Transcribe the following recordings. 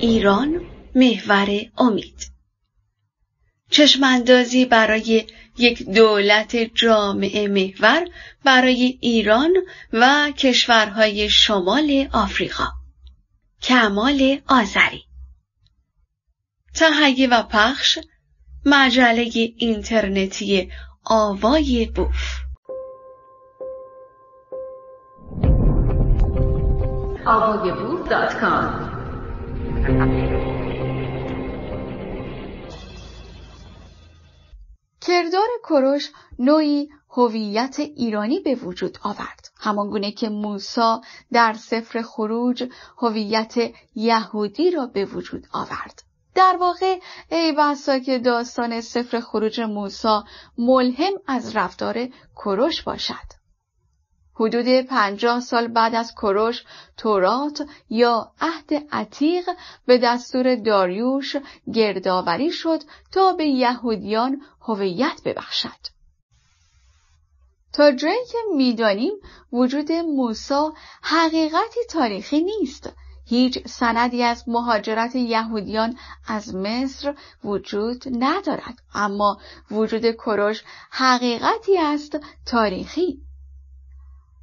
ایران محور امید چشماندازی برای یک دولت جامعه محور برای ایران و کشورهای شمال آفریقا کمال آذری تهیه و پخش مجله اینترنتی آوای بوف آوای کردار کروش نوعی هویت ایرانی به وجود آورد همانگونه که موسا در سفر خروج هویت یهودی را به وجود آورد در واقع ای بسا که داستان سفر خروج موسا ملهم از رفتار کروش باشد حدود پنجاه سال بعد از کروش تورات یا عهد عتیق به دستور داریوش گردآوری شد تا به یهودیان هویت ببخشد تا جایی که میدانیم وجود موسا حقیقتی تاریخی نیست هیچ سندی از مهاجرت یهودیان از مصر وجود ندارد اما وجود کروش حقیقتی است تاریخی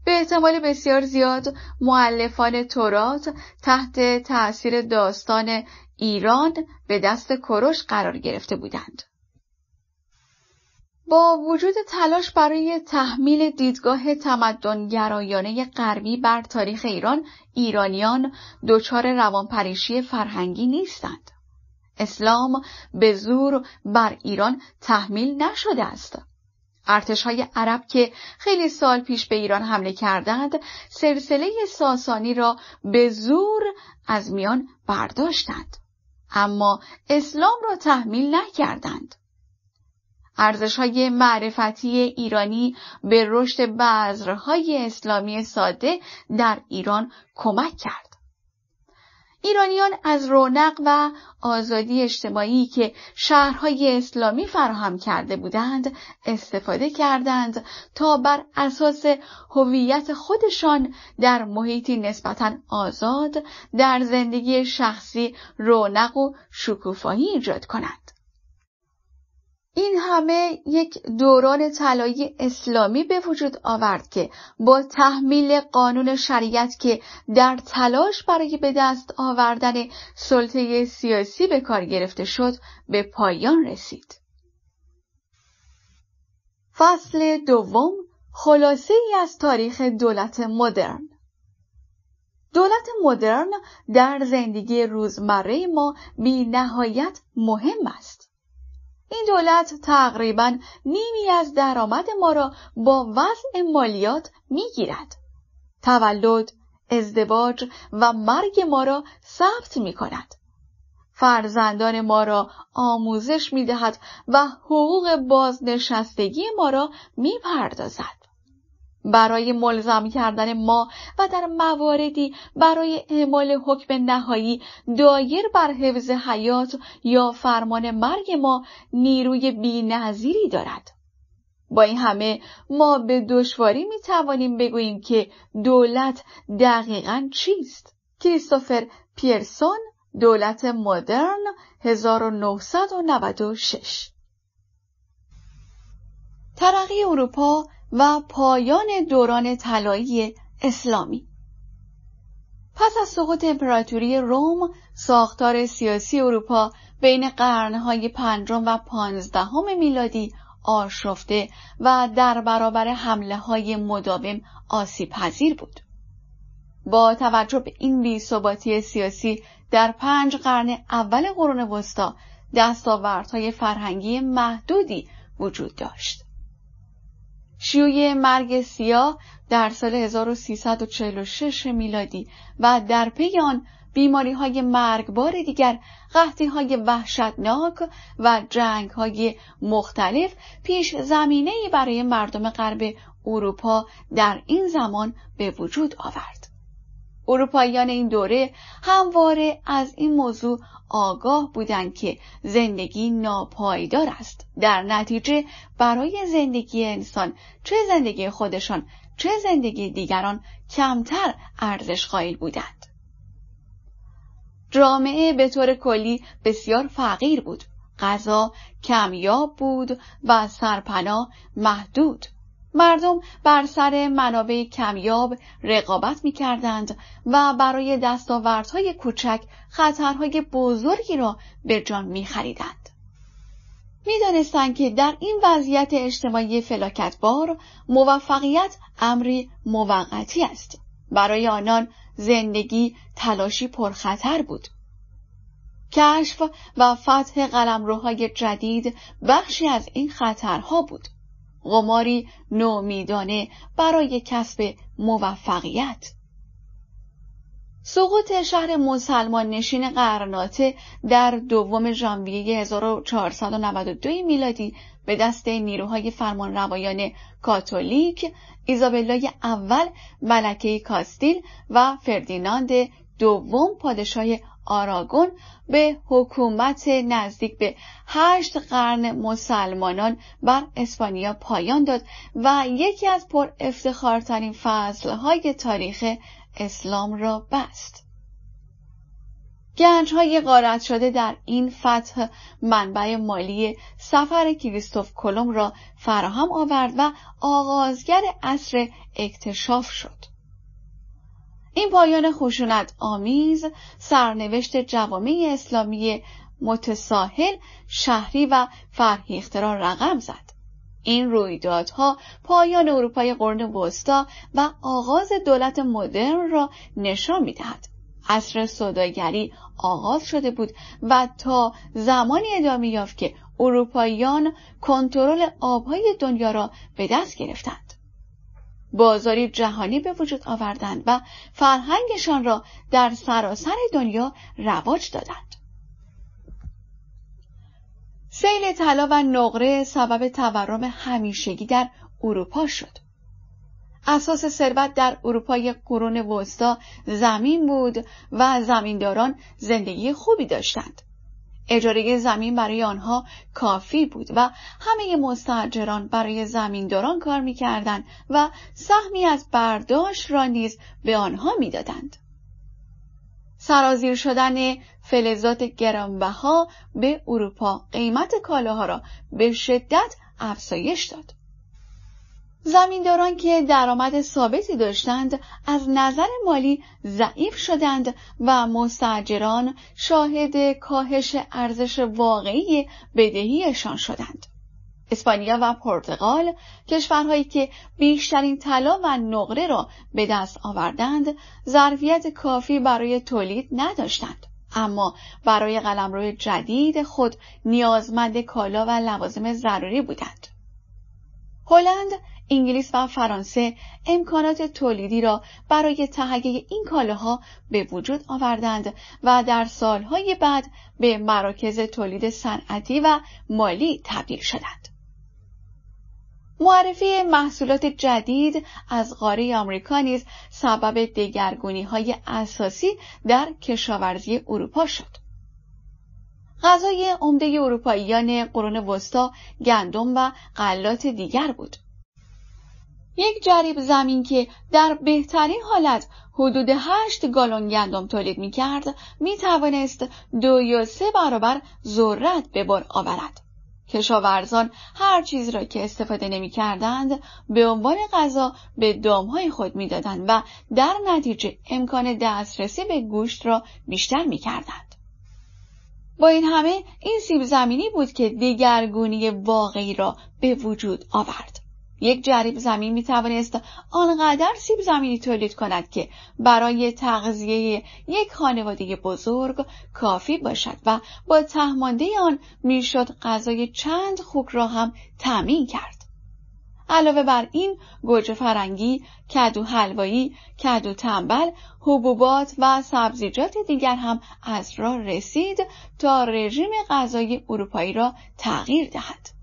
به احتمال بسیار زیاد معلفان تورات تحت تأثیر داستان ایران به دست کروش قرار گرفته بودند. با وجود تلاش برای تحمیل دیدگاه تمدنگرایانه غربی بر تاریخ ایران ایرانیان دچار روانپریشی فرهنگی نیستند اسلام به زور بر ایران تحمیل نشده است ارتش های عرب که خیلی سال پیش به ایران حمله کردند سلسله ساسانی را به زور از میان برداشتند اما اسلام را تحمیل نکردند ارزش های معرفتی ایرانی به رشد بذرهای اسلامی ساده در ایران کمک کرد ایرانیان از رونق و آزادی اجتماعی که شهرهای اسلامی فراهم کرده بودند استفاده کردند تا بر اساس هویت خودشان در محیطی نسبتا آزاد در زندگی شخصی رونق و شکوفایی ایجاد کنند این همه یک دوران طلایی اسلامی به وجود آورد که با تحمیل قانون شریعت که در تلاش برای به دست آوردن سلطه سیاسی به کار گرفته شد به پایان رسید. فصل دوم خلاصه ای از تاریخ دولت مدرن دولت مدرن در زندگی روزمره ما بی نهایت مهم است. این دولت تقریبا نیمی از درآمد ما را با وضع مالیات گیرد. تولد ازدواج و مرگ ما را ثبت می کند. فرزندان ما را آموزش می دهد و حقوق بازنشستگی ما را می پردازد. برای ملزم کردن ما و در مواردی برای اعمال حکم نهایی دایر بر حفظ حیات یا فرمان مرگ ما نیروی بینظیری دارد با این همه ما به دشواری می توانیم بگوییم که دولت دقیقا چیست کریستوفر پیرسون دولت مدرن 1996 ترقی اروپا و پایان دوران طلایی اسلامی پس از سقوط امپراتوری روم ساختار سیاسی اروپا بین قرنهای پنجم و پانزدهم میلادی آشفته و در برابر حمله های مداوم آسیب پذیر بود با توجه به این بیثباتی سیاسی در پنج قرن اول قرون وسطا دستاوردهای فرهنگی محدودی وجود داشت شیوع مرگ سیاه در سال 1346 میلادی و در پی آن بیماری های مرگبار دیگر قحطی های وحشتناک و جنگ های مختلف پیش زمینه برای مردم غرب اروپا در این زمان به وجود آورد. اروپاییان این دوره همواره از این موضوع آگاه بودند که زندگی ناپایدار است در نتیجه برای زندگی انسان چه زندگی خودشان چه زندگی دیگران کمتر ارزش قائل بودند جامعه به طور کلی بسیار فقیر بود غذا کمیاب بود و سرپناه محدود مردم بر سر منابع کمیاب رقابت می کردند و برای دستاوردهای کوچک خطرهای بزرگی را به جان می خریدند. می که در این وضعیت اجتماعی فلاکتبار موفقیت امری موقتی است. برای آنان زندگی تلاشی پرخطر بود. کشف و فتح قلمروهای جدید بخشی از این خطرها بود. قماری نومیدانه برای کسب موفقیت سقوط شهر مسلمان نشین قرناته در دوم ژانویه 1492 میلادی به دست نیروهای فرمان روایان کاتولیک ایزابلای اول ملکه کاستیل و فردیناند دوم پادشاه آراگون به حکومت نزدیک به هشت قرن مسلمانان بر اسپانیا پایان داد و یکی از پر افتخارترین فصلهای تاریخ اسلام را بست گنج های غارت شده در این فتح منبع مالی سفر کریستوف کلم را فراهم آورد و آغازگر اصر اکتشاف شد. این پایان خشونت آمیز سرنوشت جوامع اسلامی متساحل، شهری و فرهیخته را رقم زد این رویدادها پایان اروپای قرن وسطا و آغاز دولت مدرن را نشان میدهد عصر صداگری آغاز شده بود و تا زمانی ادامه یافت که اروپاییان کنترل آبهای دنیا را به دست گرفتند بازاری جهانی به وجود آوردند و فرهنگشان را در سراسر دنیا رواج دادند سیل طلا و نقره سبب تورم همیشگی در اروپا شد اساس ثروت در اروپای قرون وسطا زمین بود و زمینداران زندگی خوبی داشتند اجاره زمین برای آنها کافی بود و همه مستاجران برای زمینداران کار میکردند و سهمی از برداشت را نیز به آنها میدادند. سرازیر شدن فلزات گرانبها به اروپا قیمت کالاها را به شدت افزایش داد. زمینداران که درآمد ثابتی داشتند از نظر مالی ضعیف شدند و مستاجران شاهد کاهش ارزش واقعی بدهیشان شدند. اسپانیا و پرتغال کشورهایی که بیشترین طلا و نقره را به دست آوردند ظرفیت کافی برای تولید نداشتند اما برای قلمرو جدید خود نیازمند کالا و لوازم ضروری بودند هلند انگلیس و فرانسه امکانات تولیدی را برای تهیه این کالاها به وجود آوردند و در سالهای بعد به مراکز تولید صنعتی و مالی تبدیل شدند. معرفی محصولات جدید از قاره آمریکا نیز سبب دگرگونی های اساسی در کشاورزی اروپا شد. غذای عمده اروپاییان قرون وسطا گندم و غلات دیگر بود. یک جریب زمین که در بهترین حالت حدود هشت گالون گندم تولید می کرد می توانست دو یا سه برابر ذرت به بار آورد. کشاورزان هر چیز را که استفاده نمی کردند به عنوان غذا به دامهای خود می دادند و در نتیجه امکان دسترسی به گوشت را بیشتر می کردند. با این همه این سیب زمینی بود که دیگرگونی واقعی را به وجود آورد. یک جریب زمین می توانست آنقدر سیب زمینی تولید کند که برای تغذیه یک خانواده بزرگ کافی باشد و با تهمانده آن میشد غذای چند خوک را هم تمین کرد. علاوه بر این گوجه فرنگی، کدو حلوایی، کدو تنبل، حبوبات و سبزیجات دیگر هم از راه رسید تا رژیم غذای اروپایی را تغییر دهد.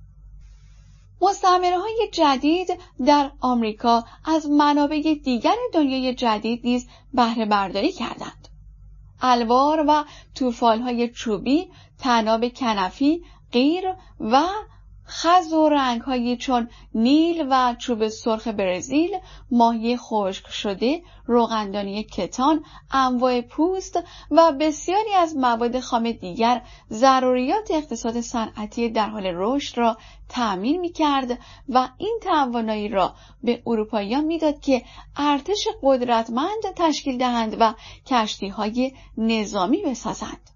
مستعمره های جدید در آمریکا از منابع دیگر دنیای جدید نیز بهره برداری کردند. الوار و توفال های چوبی، تناب کنفی، غیر و خز و رنگهایی چون نیل و چوب سرخ برزیل، ماهی خشک شده، روغندانی کتان، انواع پوست و بسیاری از مواد خام دیگر ضروریات اقتصاد صنعتی در حال رشد را تأمین می کرد و این توانایی را به اروپاییان میداد که ارتش قدرتمند تشکیل دهند و کشتی های نظامی بسازند.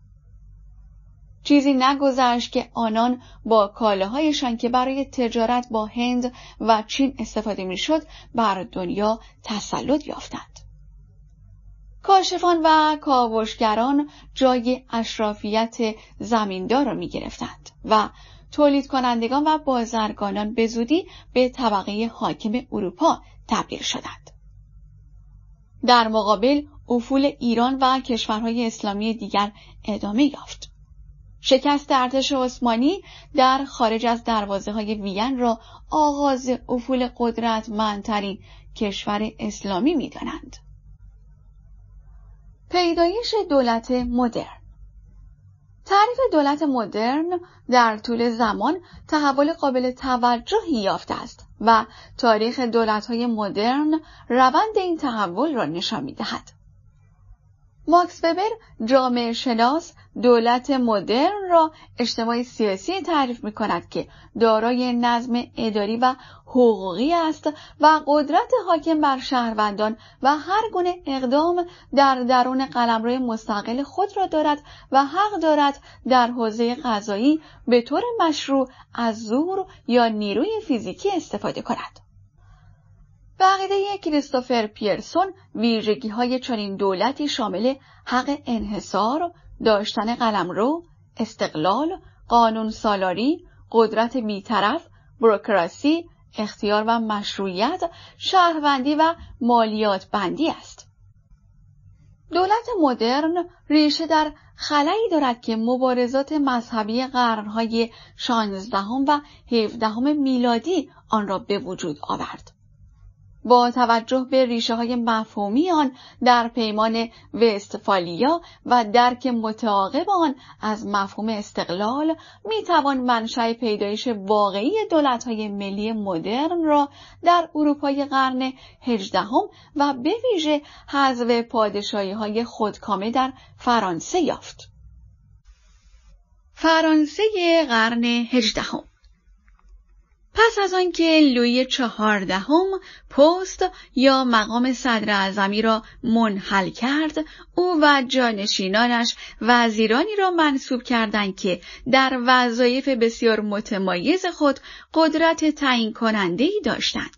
چیزی نگذشت که آنان با کالاهایشان که برای تجارت با هند و چین استفاده میشد بر دنیا تسلط یافتند کاشفان و کاوشگران جای اشرافیت زمیندار را می گرفتند و تولید کنندگان و بازرگانان به زودی به طبقه حاکم اروپا تبدیل شدند. در مقابل افول ایران و کشورهای اسلامی دیگر ادامه یافت. شکست ارتش عثمانی در خارج از دروازه های وین را آغاز افول قدرت منترین کشور اسلامی می دانند. پیدایش دولت مدرن تعریف دولت مدرن در طول زمان تحول قابل توجهی یافته است و تاریخ دولت‌های مدرن روند این تحول را نشان می‌دهد. ماکس وبر جامعه شناس دولت مدرن را اجتماعی سیاسی تعریف می کند که دارای نظم اداری و حقوقی است و قدرت حاکم بر شهروندان و هر گونه اقدام در درون قلمرو مستقل خود را دارد و حق دارد در حوزه قضایی به طور مشروع از زور یا نیروی فیزیکی استفاده کند. به عقیده کریستوفر پیرسون ویژگی های چنین دولتی شامل حق انحصار، داشتن قلمرو، استقلال، قانون سالاری، قدرت بیطرف، بروکراسی، اختیار و مشروعیت، شهروندی و مالیات بندی است. دولت مدرن ریشه در خلایی دارد که مبارزات مذهبی قرنهای 16 و 17 میلادی آن را به وجود آورد. با توجه به ریشه های مفهومی آن در پیمان وستفالیا و درک متعاقب آن از مفهوم استقلال می توان منشأ پیدایش واقعی دولت های ملی مدرن را در اروپای قرن هجدهم و به ویژه حذف پادشاهی های خودکامه در فرانسه یافت. فرانسه قرن هجدهم پس از آنکه لوی چهاردهم پست یا مقام صدر اعظمی را منحل کرد او و جانشینانش وزیرانی را منصوب کردند که در وظایف بسیار متمایز خود قدرت تعیین کننده داشتند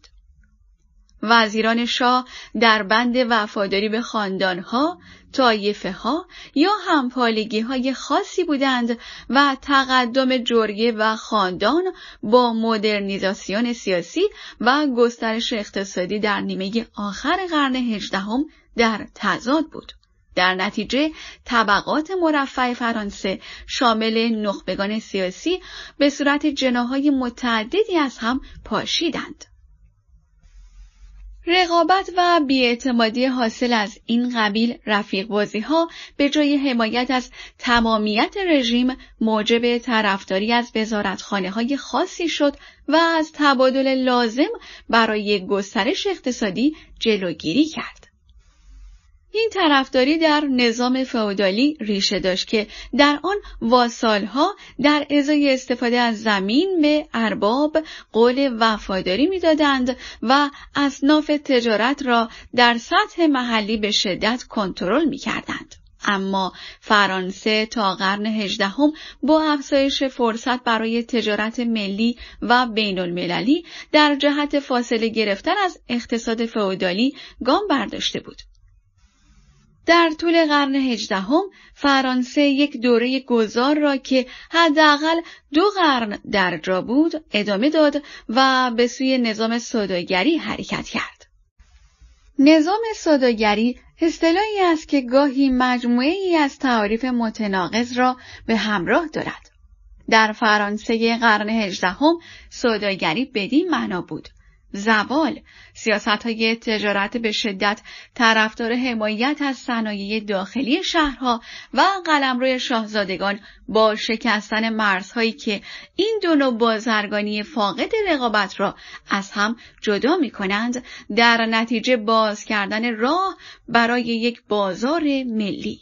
وزیران شاه در بند وفاداری به ها، طایفه ها یا همپالگی های خاصی بودند و تقدم جرگه و خاندان با مدرنیزاسیون سیاسی و گسترش اقتصادی در نیمه آخر قرن هجدهم در تضاد بود. در نتیجه طبقات مرفع فرانسه شامل نخبگان سیاسی به صورت جناهای متعددی از هم پاشیدند. رقابت و بیاعتمادی حاصل از این قبیل رفیق ها به جای حمایت از تمامیت رژیم موجب طرفداری از وزارتخانه های خاصی شد و از تبادل لازم برای گسترش اقتصادی جلوگیری کرد. این طرفداری در نظام فئودالی ریشه داشت که در آن واسالها در ازای استفاده از زمین به ارباب قول وفاداری میدادند و اصناف تجارت را در سطح محلی به شدت کنترل میکردند. اما فرانسه تا قرن هجدهم با افزایش فرصت برای تجارت ملی و بین المللی در جهت فاصله گرفتن از اقتصاد فئودالی گام برداشته بود. در طول قرن هجدهم فرانسه یک دوره گذار را که حداقل دو قرن در جا بود ادامه داد و به سوی نظام سوداگری حرکت کرد. نظام سوداگری اصطلاحی است که گاهی مجموعه ای از تعاریف متناقض را به همراه دارد. در فرانسه قرن هجدهم سوداگری بدین معنا بود زوال سیاست های تجارت به شدت طرفدار حمایت از صنایع داخلی شهرها و روی شاهزادگان با شکستن مرزهایی که این دو نوع بازرگانی فاقد رقابت را از هم جدا می کنند در نتیجه باز کردن راه برای یک بازار ملی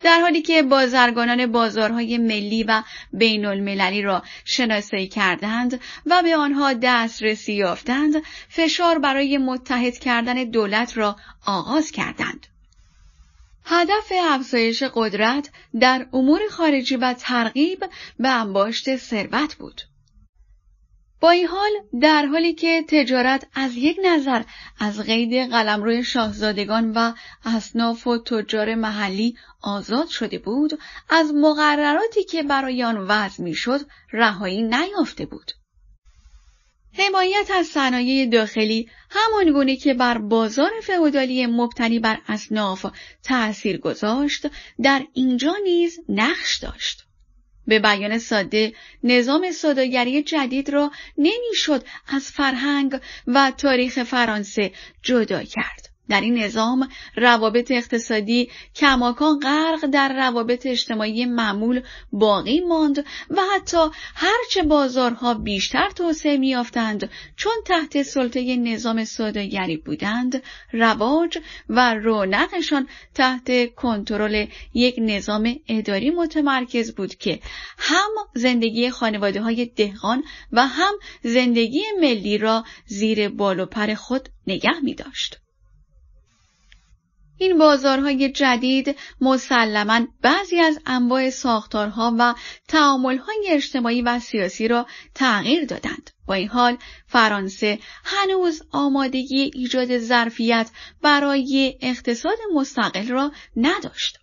در حالی که بازرگانان بازارهای ملی و بین المللی را شناسایی کردند و به آنها دسترسی یافتند فشار برای متحد کردن دولت را آغاز کردند هدف افزایش قدرت در امور خارجی و ترغیب به انباشت ثروت بود با این حال در حالی که تجارت از یک نظر از قید قلمرو شاهزادگان و اصناف و تجار محلی آزاد شده بود از مقرراتی که برای آن وضع میشد رهایی نیافته بود حمایت از صنایع داخلی همان گونه که بر بازار فئودالی مبتنی بر اصناف تأثیر گذاشت در اینجا نیز نقش داشت به بیان ساده نظام صداگری جدید را نمیشد از فرهنگ و تاریخ فرانسه جدا کرد. در این نظام روابط اقتصادی کماکان غرق در روابط اجتماعی معمول باقی ماند و حتی هرچه بازارها بیشتر توسعه میافتند چون تحت سلطه نظام سوداگری بودند رواج و رونقشان تحت کنترل یک نظام اداری متمرکز بود که هم زندگی خانواده های دهقان و هم زندگی ملی را زیر بال و پر خود نگه می داشت. این بازارهای جدید مسلما بعضی از انواع ساختارها و تعاملهای اجتماعی و سیاسی را تغییر دادند. با این حال فرانسه هنوز آمادگی ایجاد ظرفیت برای اقتصاد مستقل را نداشت.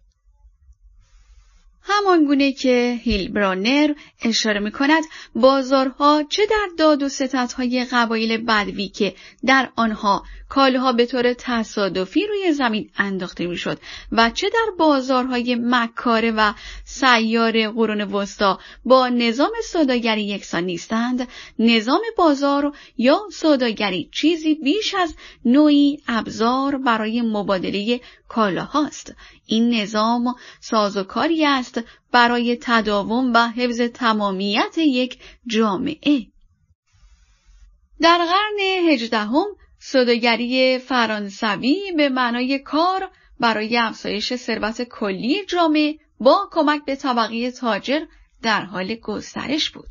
همان گونه که برانر اشاره می کند بازارها چه در داد و ستت قبایل بدوی که در آنها کالها به طور تصادفی روی زمین انداخته می شد و چه در بازارهای مکاره و سیار قرون وسطا با نظام صداگری یکسان نیستند نظام بازار یا صداگری چیزی بیش از نوعی ابزار برای مبادله کالاهاست این نظام سازوکاری است برای تداوم و حفظ تمامیت یک جامعه. در قرن هجدهم سوداگری فرانسوی به معنای کار برای افزایش ثروت کلی جامعه با کمک به طبقه تاجر در حال گسترش بود.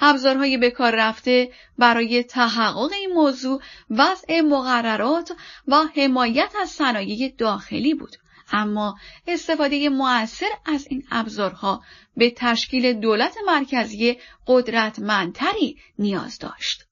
ابزارهای به کار رفته برای تحقق این موضوع وضع مقررات و حمایت از صنایع داخلی بود اما استفاده موثر از این ابزارها به تشکیل دولت مرکزی قدرتمندتری نیاز داشت.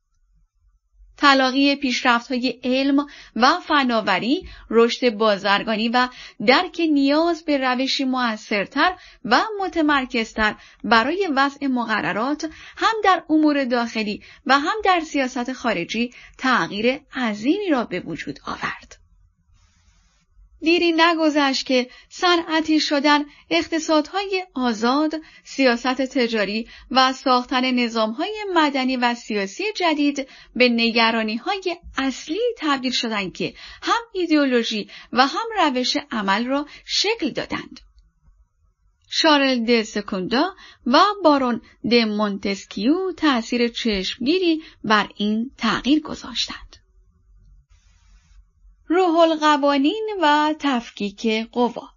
تلاقی پیشرفت های علم و فناوری، رشد بازرگانی و درک نیاز به روشی موثرتر و متمرکزتر برای وضع مقررات هم در امور داخلی و هم در سیاست خارجی تغییر عظیمی را به وجود آورد. دیری نگذشت که صنعتی شدن اقتصادهای آزاد، سیاست تجاری و ساختن نظامهای مدنی و سیاسی جدید به نگرانیهای اصلی تبدیل شدند که هم ایدئولوژی و هم روش عمل را شکل دادند. شارل د سکوندا و بارون د مونتسکیو تأثیر چشمگیری بر این تغییر گذاشتند. روح القوانین و تفکیک قوا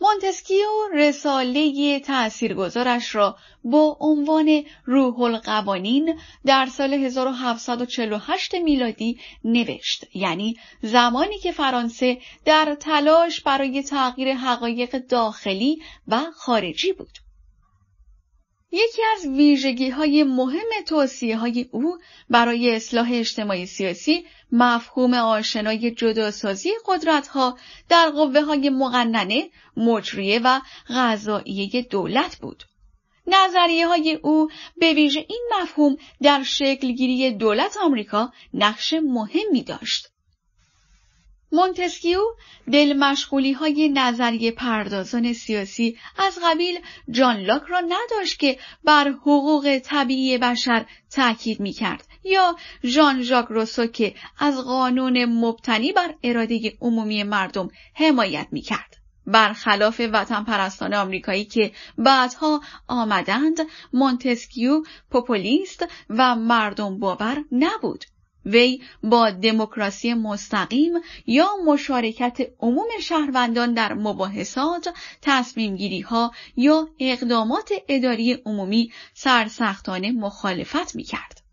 مونتسکیو رساله تاثیرگذارش را با عنوان روح القوانین در سال 1748 میلادی نوشت یعنی زمانی که فرانسه در تلاش برای تغییر حقایق داخلی و خارجی بود یکی از ویژگی های مهم توصیه های او برای اصلاح اجتماعی سیاسی مفهوم آشنای جداسازی قدرت ها در قوه های مقننه، مجریه و غذاییه دولت بود. نظریه های او به ویژه این مفهوم در شکلگیری دولت آمریکا نقش مهمی داشت. مونتسکیو دل مشغولی های نظریه پردازان سیاسی از قبیل جان لاک را نداشت که بر حقوق طبیعی بشر تاکید می کرد یا ژان ژاک روسو که از قانون مبتنی بر اراده عمومی مردم حمایت می کرد. برخلاف وطن پرستان آمریکایی که بعدها آمدند مونتسکیو پوپولیست و مردم باور نبود وی با دموکراسی مستقیم یا مشارکت عموم شهروندان در مباحثات، تصمیم ها یا اقدامات اداری عمومی سرسختانه مخالفت می کرد.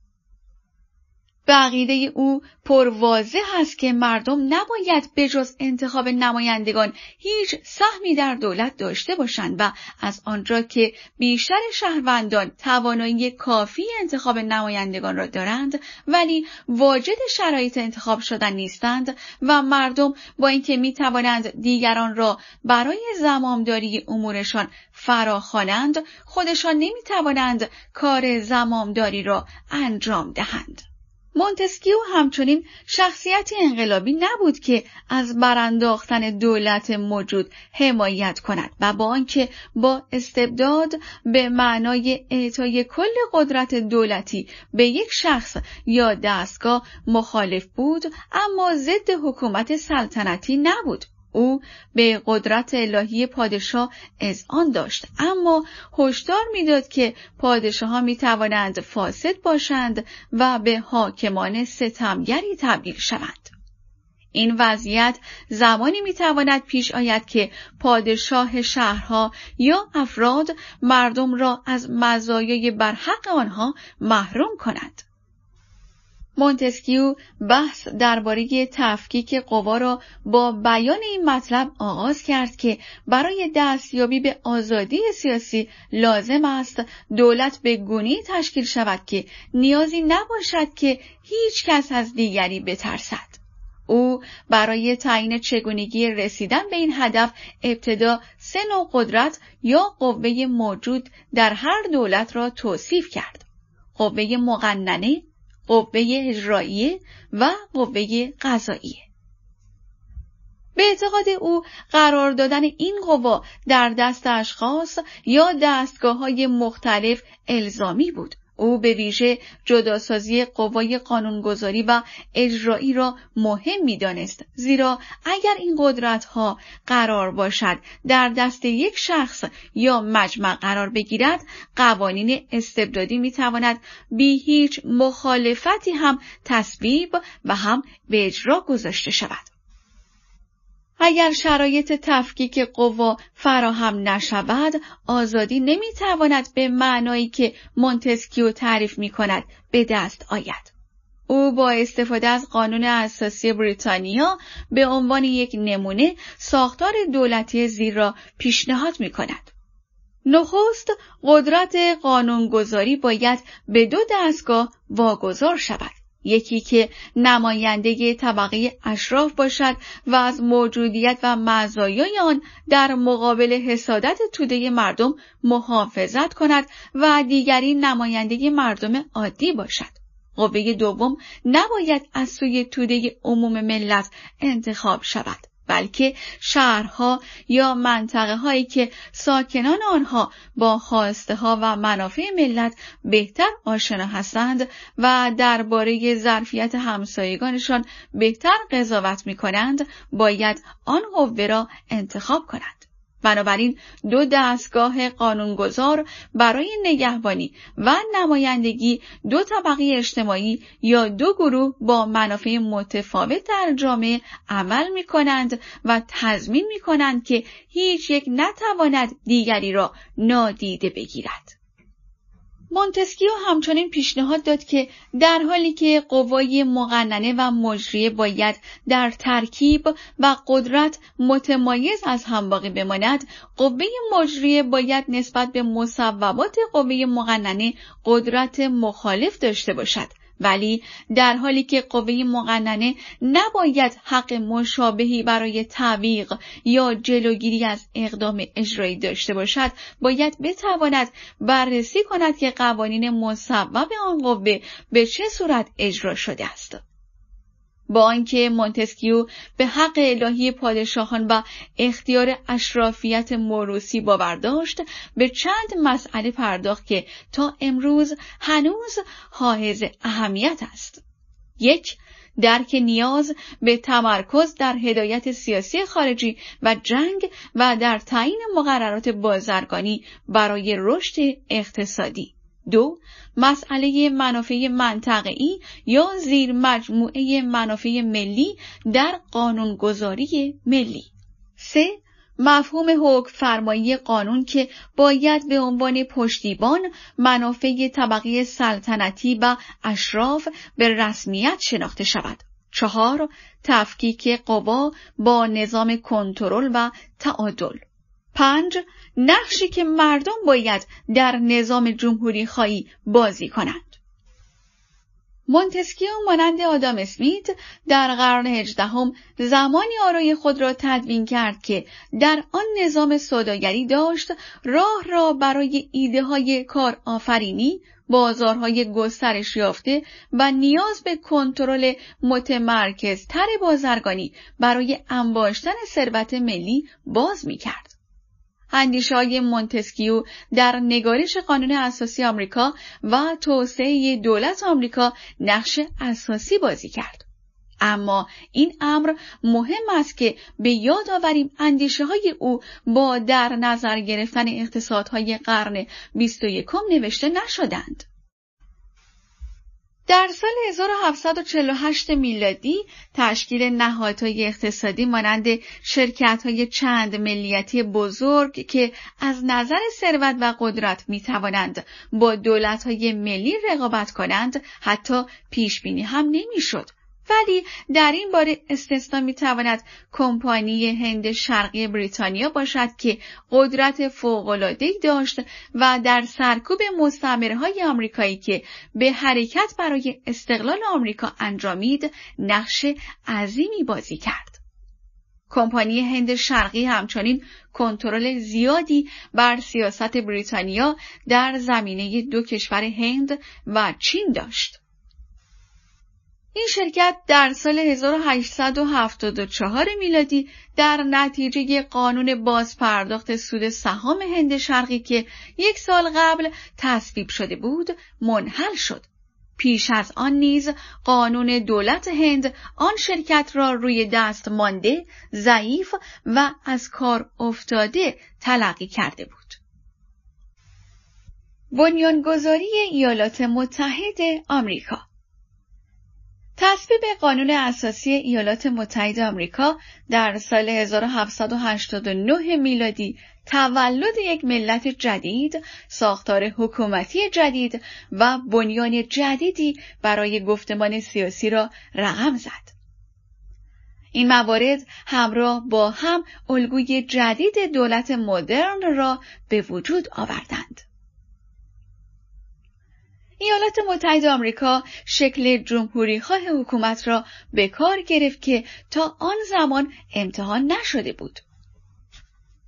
به او پروازه است که مردم نباید به جز انتخاب نمایندگان هیچ سهمی در دولت داشته باشند و از آنجا که بیشتر شهروندان توانایی کافی انتخاب نمایندگان را دارند ولی واجد شرایط انتخاب شدن نیستند و مردم با اینکه می توانند دیگران را برای زمامداری امورشان فراخوانند خودشان نمی توانند کار زمامداری را انجام دهند. مونتسکیو همچنین شخصیتی انقلابی نبود که از برانداختن دولت موجود حمایت کند و با آنکه با استبداد به معنای اعطای کل قدرت دولتی به یک شخص یا دستگاه مخالف بود اما ضد حکومت سلطنتی نبود او به قدرت الهی پادشاه آن داشت اما هشدار میداد که پادشاه می توانند فاسد باشند و به حاکمان ستمگری تبدیل شوند این وضعیت زمانی میتواند پیش آید که پادشاه شهرها یا افراد مردم را از مزایای برحق آنها محروم کند، مونتسکیو بحث درباره تفکیک قوا را با بیان این مطلب آغاز کرد که برای دستیابی به آزادی سیاسی لازم است دولت به گونی تشکیل شود که نیازی نباشد که هیچ کس از دیگری بترسد. او برای تعیین چگونگی رسیدن به این هدف ابتدا سه نوع قدرت یا قوه موجود در هر دولت را توصیف کرد. قوه مقننه قوه اجراییه و قوه قضاییه به اعتقاد او قرار دادن این قوا در دست اشخاص یا دستگاه های مختلف الزامی بود او به ویژه جداسازی قوای قانونگذاری و اجرایی را مهم میدانست زیرا اگر این قدرت ها قرار باشد در دست یک شخص یا مجمع قرار بگیرد قوانین استبدادی می تواند بی هیچ مخالفتی هم تصویب و هم به اجرا گذاشته شود اگر شرایط تفکیک قوا فراهم نشود آزادی نمیتواند به معنایی که مونتسکیو تعریف می کند به دست آید. او با استفاده از قانون اساسی بریتانیا به عنوان یک نمونه ساختار دولتی زیر را پیشنهاد می کند. نخست قدرت قانونگذاری باید به دو دستگاه واگذار شود. یکی که نماینده طبقه اشراف باشد و از موجودیت و مزایای آن در مقابل حسادت توده مردم محافظت کند و دیگری نماینده مردم عادی باشد. قوه دوم نباید از سوی توده عموم ملت انتخاب شود. بلکه شهرها یا منطقه هایی که ساکنان آنها با خواسته ها و منافع ملت بهتر آشنا هستند و درباره ظرفیت همسایگانشان بهتر قضاوت می کنند باید آن قوه را انتخاب کنند. بنابراین دو دستگاه قانونگذار برای نگهبانی و نمایندگی دو طبقه اجتماعی یا دو گروه با منافع متفاوت در جامعه عمل می کنند و تضمین می کنند که هیچ یک نتواند دیگری را نادیده بگیرد. مونتسکیو همچنین پیشنهاد داد که در حالی که قوای مقننه و مجریه باید در ترکیب و قدرت متمایز از هم باقی بماند قوه مجریه باید نسبت به مصوبات قوه مقننه قدرت مخالف داشته باشد ولی در حالی که قوه مقننه نباید حق مشابهی برای تعویق یا جلوگیری از اقدام اجرایی داشته باشد باید بتواند بررسی کند که قوانین مصوب آن قوه به چه صورت اجرا شده است با آنکه مونتسکیو به حق الهی پادشاهان و اختیار اشرافیت موروسی باور داشت به چند مسئله پرداخت که تا امروز هنوز حائز اهمیت است یک درک نیاز به تمرکز در هدایت سیاسی خارجی و جنگ و در تعیین مقررات بازرگانی برای رشد اقتصادی دو مسئله منافع منطقه‌ای یا زیر مجموعه منافع ملی در قانونگذاری ملی سه مفهوم حکم فرمایی قانون که باید به عنوان پشتیبان منافع طبقه سلطنتی و اشراف به رسمیت شناخته شود. چهار تفکیک قوا با نظام کنترل و تعادل پنج نقشی که مردم باید در نظام جمهوری خواهی بازی کنند. مونتسکیو مانند آدام اسمیت در قرن هجدهم زمانی آرای خود را تدوین کرد که در آن نظام صداگری داشت راه را برای ایده های کار آفرینی، بازارهای گسترش یافته و نیاز به کنترل تر بازرگانی برای انباشتن ثروت ملی باز می کرد. اندیشه های مونتسکیو در نگارش قانون اساسی آمریکا و توسعه دولت آمریکا نقش اساسی بازی کرد. اما این امر مهم است که به یاد آوریم اندیشه های او با در نظر گرفتن اقتصادهای قرن 21 نوشته نشدند. در سال 1748 میلادی تشکیل نهادهای اقتصادی مانند شرکت چند ملیتی بزرگ که از نظر ثروت و قدرت می با دولت ملی رقابت کنند حتی پیش بینی هم نمیشد ولی در این باره استثنا می تواند کمپانی هند شرقی بریتانیا باشد که قدرت فوق‌العاده‌ای داشت و در سرکوب مستعمره‌های آمریکایی که به حرکت برای استقلال آمریکا انجامید نقش عظیمی بازی کرد. کمپانی هند شرقی همچنین کنترل زیادی بر سیاست بریتانیا در زمینه دو کشور هند و چین داشت. این شرکت در سال 1874 میلادی در نتیجه قانون بازپرداخت سود سهام هند شرقی که یک سال قبل تصویب شده بود منحل شد. پیش از آن نیز قانون دولت هند آن شرکت را روی دست مانده، ضعیف و از کار افتاده تلقی کرده بود. بنیانگذاری ایالات متحده آمریکا تصویب قانون اساسی ایالات متحده آمریکا در سال 1789 میلادی تولد یک ملت جدید، ساختار حکومتی جدید و بنیان جدیدی برای گفتمان سیاسی را رقم زد. این موارد همراه با هم الگوی جدید دولت مدرن را به وجود آوردند. ایالات متحده آمریکا شکل جمهوری خواه حکومت را به کار گرفت که تا آن زمان امتحان نشده بود.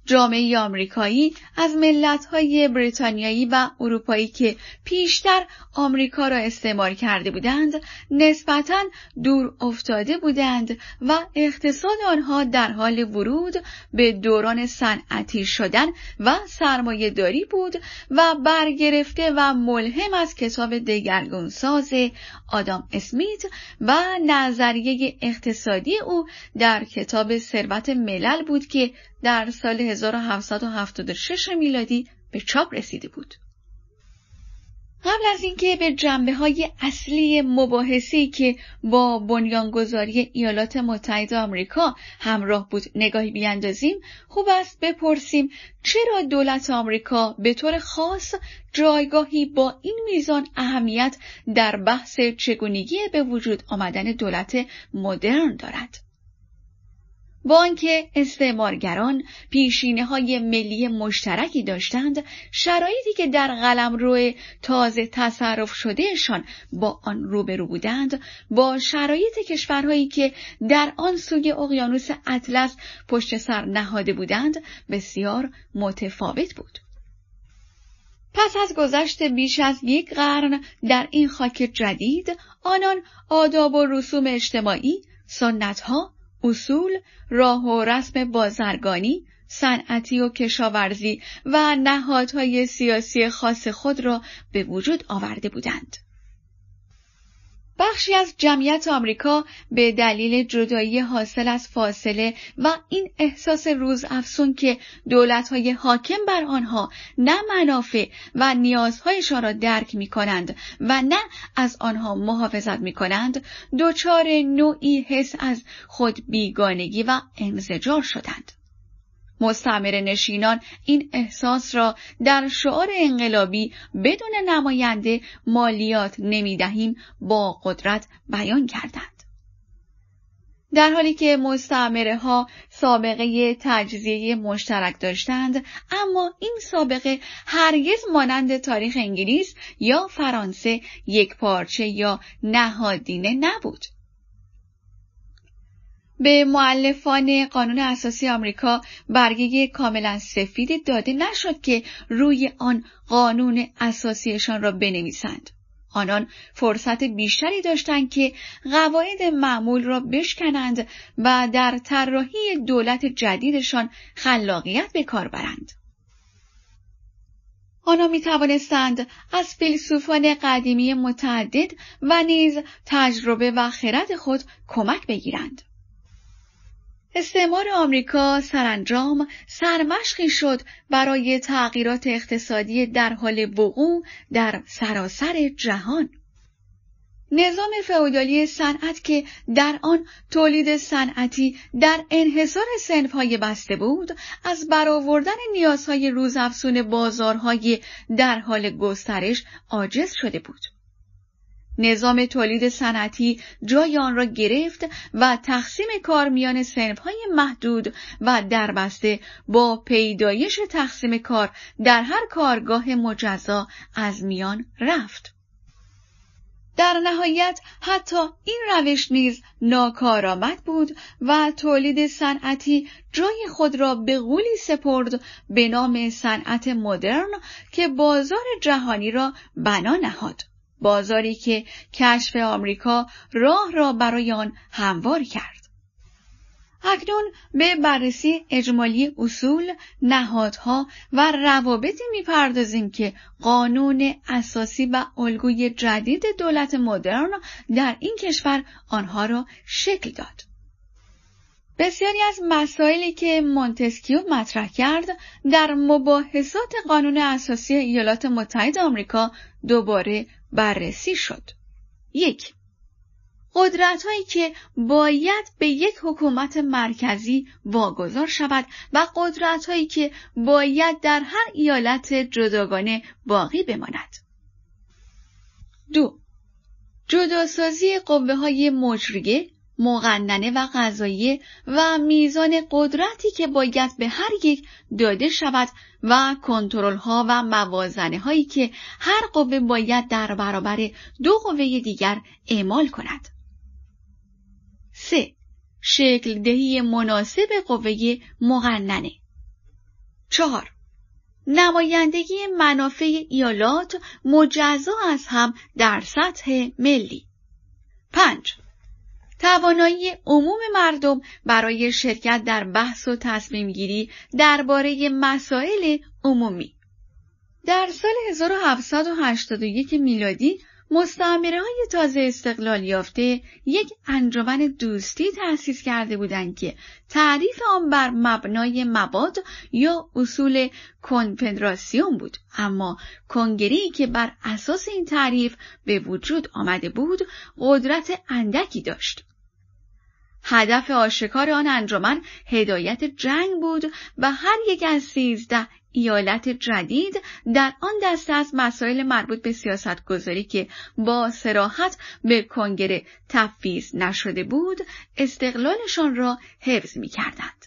جامعه آمریکایی از ملت‌های بریتانیایی و اروپایی که پیشتر آمریکا را استعمار کرده بودند نسبتاً دور افتاده بودند و اقتصاد آنها در حال ورود به دوران صنعتی شدن و سرمایه داری بود و برگرفته و ملهم از کتاب دگرگونساز آدام اسمیت و نظریه اقتصادی او در کتاب ثروت ملل بود که در سال 1776 میلادی به چاپ رسیده بود. قبل از اینکه به جنبه های اصلی مباحثی که با بنیانگذاری ایالات متحده آمریکا همراه بود نگاهی بیاندازیم خوب است بپرسیم چرا دولت آمریکا به طور خاص جایگاهی با این میزان اهمیت در بحث چگونگی به وجود آمدن دولت مدرن دارد با آنکه استعمارگران پیشینه های ملی مشترکی داشتند شرایطی که در قلمرو تازه تصرف شدهشان با آن روبرو بودند با شرایط کشورهایی که در آن سوی اقیانوس اطلس پشت سر نهاده بودند بسیار متفاوت بود پس از گذشت بیش از یک قرن در این خاک جدید آنان آداب و رسوم اجتماعی سنت ها اصول، راه و رسم بازرگانی، صنعتی و کشاورزی و نهادهای سیاسی خاص خود را به وجود آورده بودند. بخشی از جمعیت آمریکا به دلیل جدایی حاصل از فاصله و این احساس روز افسون که دولت‌های حاکم بر آنها نه منافع و نیازهایشان را درک می کنند و نه از آنها محافظت می کنند دچار نوعی حس از خود بیگانگی و انزجار شدند. مستعمر نشینان این احساس را در شعار انقلابی بدون نماینده مالیات نمیدهیم با قدرت بیان کردند. در حالی که مستعمره ها سابقه تجزیه مشترک داشتند اما این سابقه هرگز مانند تاریخ انگلیس یا فرانسه یک پارچه یا نهادینه نبود. به معلفان قانون اساسی آمریکا برگه کاملا سفید داده نشد که روی آن قانون اساسیشان را بنویسند. آنان فرصت بیشتری داشتند که قواعد معمول را بشکنند و در طراحی دولت جدیدشان خلاقیت به کار برند. آنها می توانستند از فیلسوفان قدیمی متعدد و نیز تجربه و خرد خود کمک بگیرند. استعمار آمریکا سرانجام سرمشقی شد برای تغییرات اقتصادی در حال وقوع در سراسر جهان. نظام فئودالی صنعت که در آن تولید صنعتی در انحصار سنفهای بسته بود از برآوردن نیازهای روزافزون بازارهای در حال گسترش عاجز شده بود نظام تولید صنعتی جای آن را گرفت و تقسیم کار میان سنفهای محدود و دربسته با پیدایش تقسیم کار در هر کارگاه مجزا از میان رفت. در نهایت حتی این روش نیز ناکارآمد بود و تولید صنعتی جای خود را به غولی سپرد به نام صنعت مدرن که بازار جهانی را بنا نهاد. بازاری که کشف آمریکا راه را برای آن هموار کرد. اکنون به بررسی اجمالی اصول، نهادها و روابطی میپردازیم که قانون اساسی و الگوی جدید دولت مدرن در این کشور آنها را شکل داد. بسیاری از مسائلی که مونتسکیو مطرح کرد در مباحثات قانون اساسی ایالات متحده آمریکا دوباره بررسی شد. یک قدرت هایی که باید به یک حکومت مرکزی واگذار شود و قدرت هایی که باید در هر ایالت جداگانه باقی بماند. دو جداسازی قوه های مجریه مغننه و غذایی و میزان قدرتی که باید به هر یک داده شود و کنترل ها و موازنه هایی که هر قوه باید در برابر دو قوه دیگر اعمال کند. 3. شکل دهی مناسب قوه مغننه 4. نمایندگی منافع ایالات مجزا از هم در سطح ملی 5. توانایی عموم مردم برای شرکت در بحث و تصمیم گیری درباره مسائل عمومی در سال 1781 میلادی مستعمره های تازه استقلال یافته یک انجمن دوستی تأسیس کرده بودند که تعریف آن بر مبنای مباد یا اصول کنفدراسیون بود اما کنگری که بر اساس این تعریف به وجود آمده بود قدرت اندکی داشت هدف آشکار آن انجمن هدایت جنگ بود و هر یک از سیزده ایالت جدید در آن دسته از مسائل مربوط به سیاست گذاری که با سراحت به کنگره تفویض نشده بود استقلالشان را حفظ می کردند.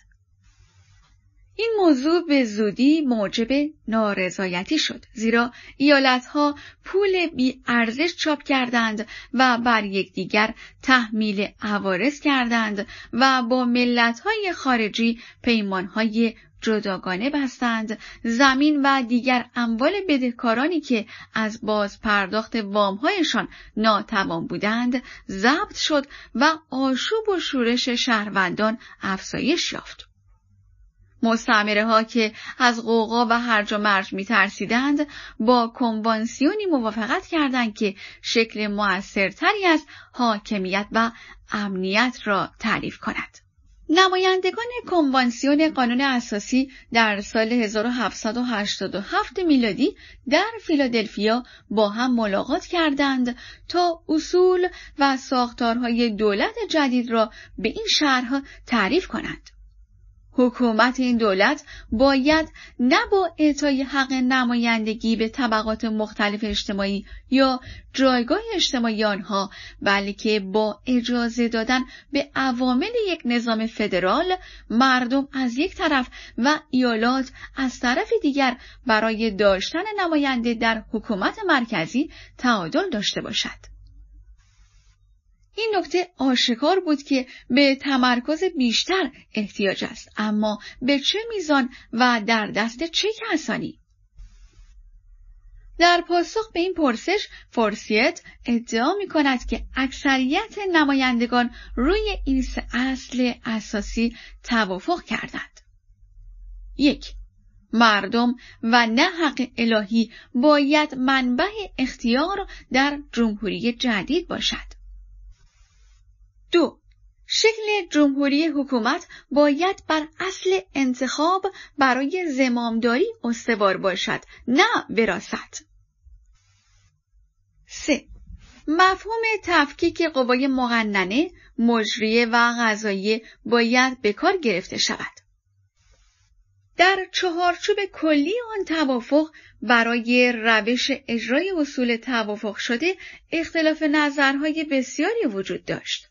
این موضوع به زودی موجب نارضایتی شد زیرا ایالتها پول بی ارزش چاپ کردند و بر یکدیگر تحمیل عوارض کردند و با ملت های خارجی پیمان های جداگانه بستند زمین و دیگر اموال بدهکارانی که از باز پرداخت وامهایشان ناتوان بودند ضبط شد و آشوب و شورش شهروندان افزایش یافت مستعمره ها که از قوقا و هرج و مرج می ترسیدند با کنوانسیونی موافقت کردند که شکل موثرتری از حاکمیت و امنیت را تعریف کند. نمایندگان کنوانسیون قانون اساسی در سال 1787 میلادی در فیلادلفیا با هم ملاقات کردند تا اصول و ساختارهای دولت جدید را به این شهرها تعریف کنند. حکومت این دولت باید نه با اعطای حق نمایندگی به طبقات مختلف اجتماعی یا جایگاه اجتماعی آنها بلکه با اجازه دادن به عوامل یک نظام فدرال مردم از یک طرف و ایالات از طرف دیگر برای داشتن نماینده در حکومت مرکزی تعادل داشته باشد. این نکته آشکار بود که به تمرکز بیشتر احتیاج است اما به چه میزان و در دست چه کسانی در پاسخ به این پرسش فورسیت ادعا می کند که اکثریت نمایندگان روی این سه اصل اساسی توافق کردند. یک مردم و نه حق الهی باید منبع اختیار در جمهوری جدید باشد. دو شکل جمهوری حکومت باید بر اصل انتخاب برای زمامداری استوار باشد نه وراست. سه مفهوم تفکیک قوای مقننه، مجریه و غذایه باید به کار گرفته شود. در چهارچوب کلی آن توافق برای روش اجرای اصول توافق شده اختلاف نظرهای بسیاری وجود داشت.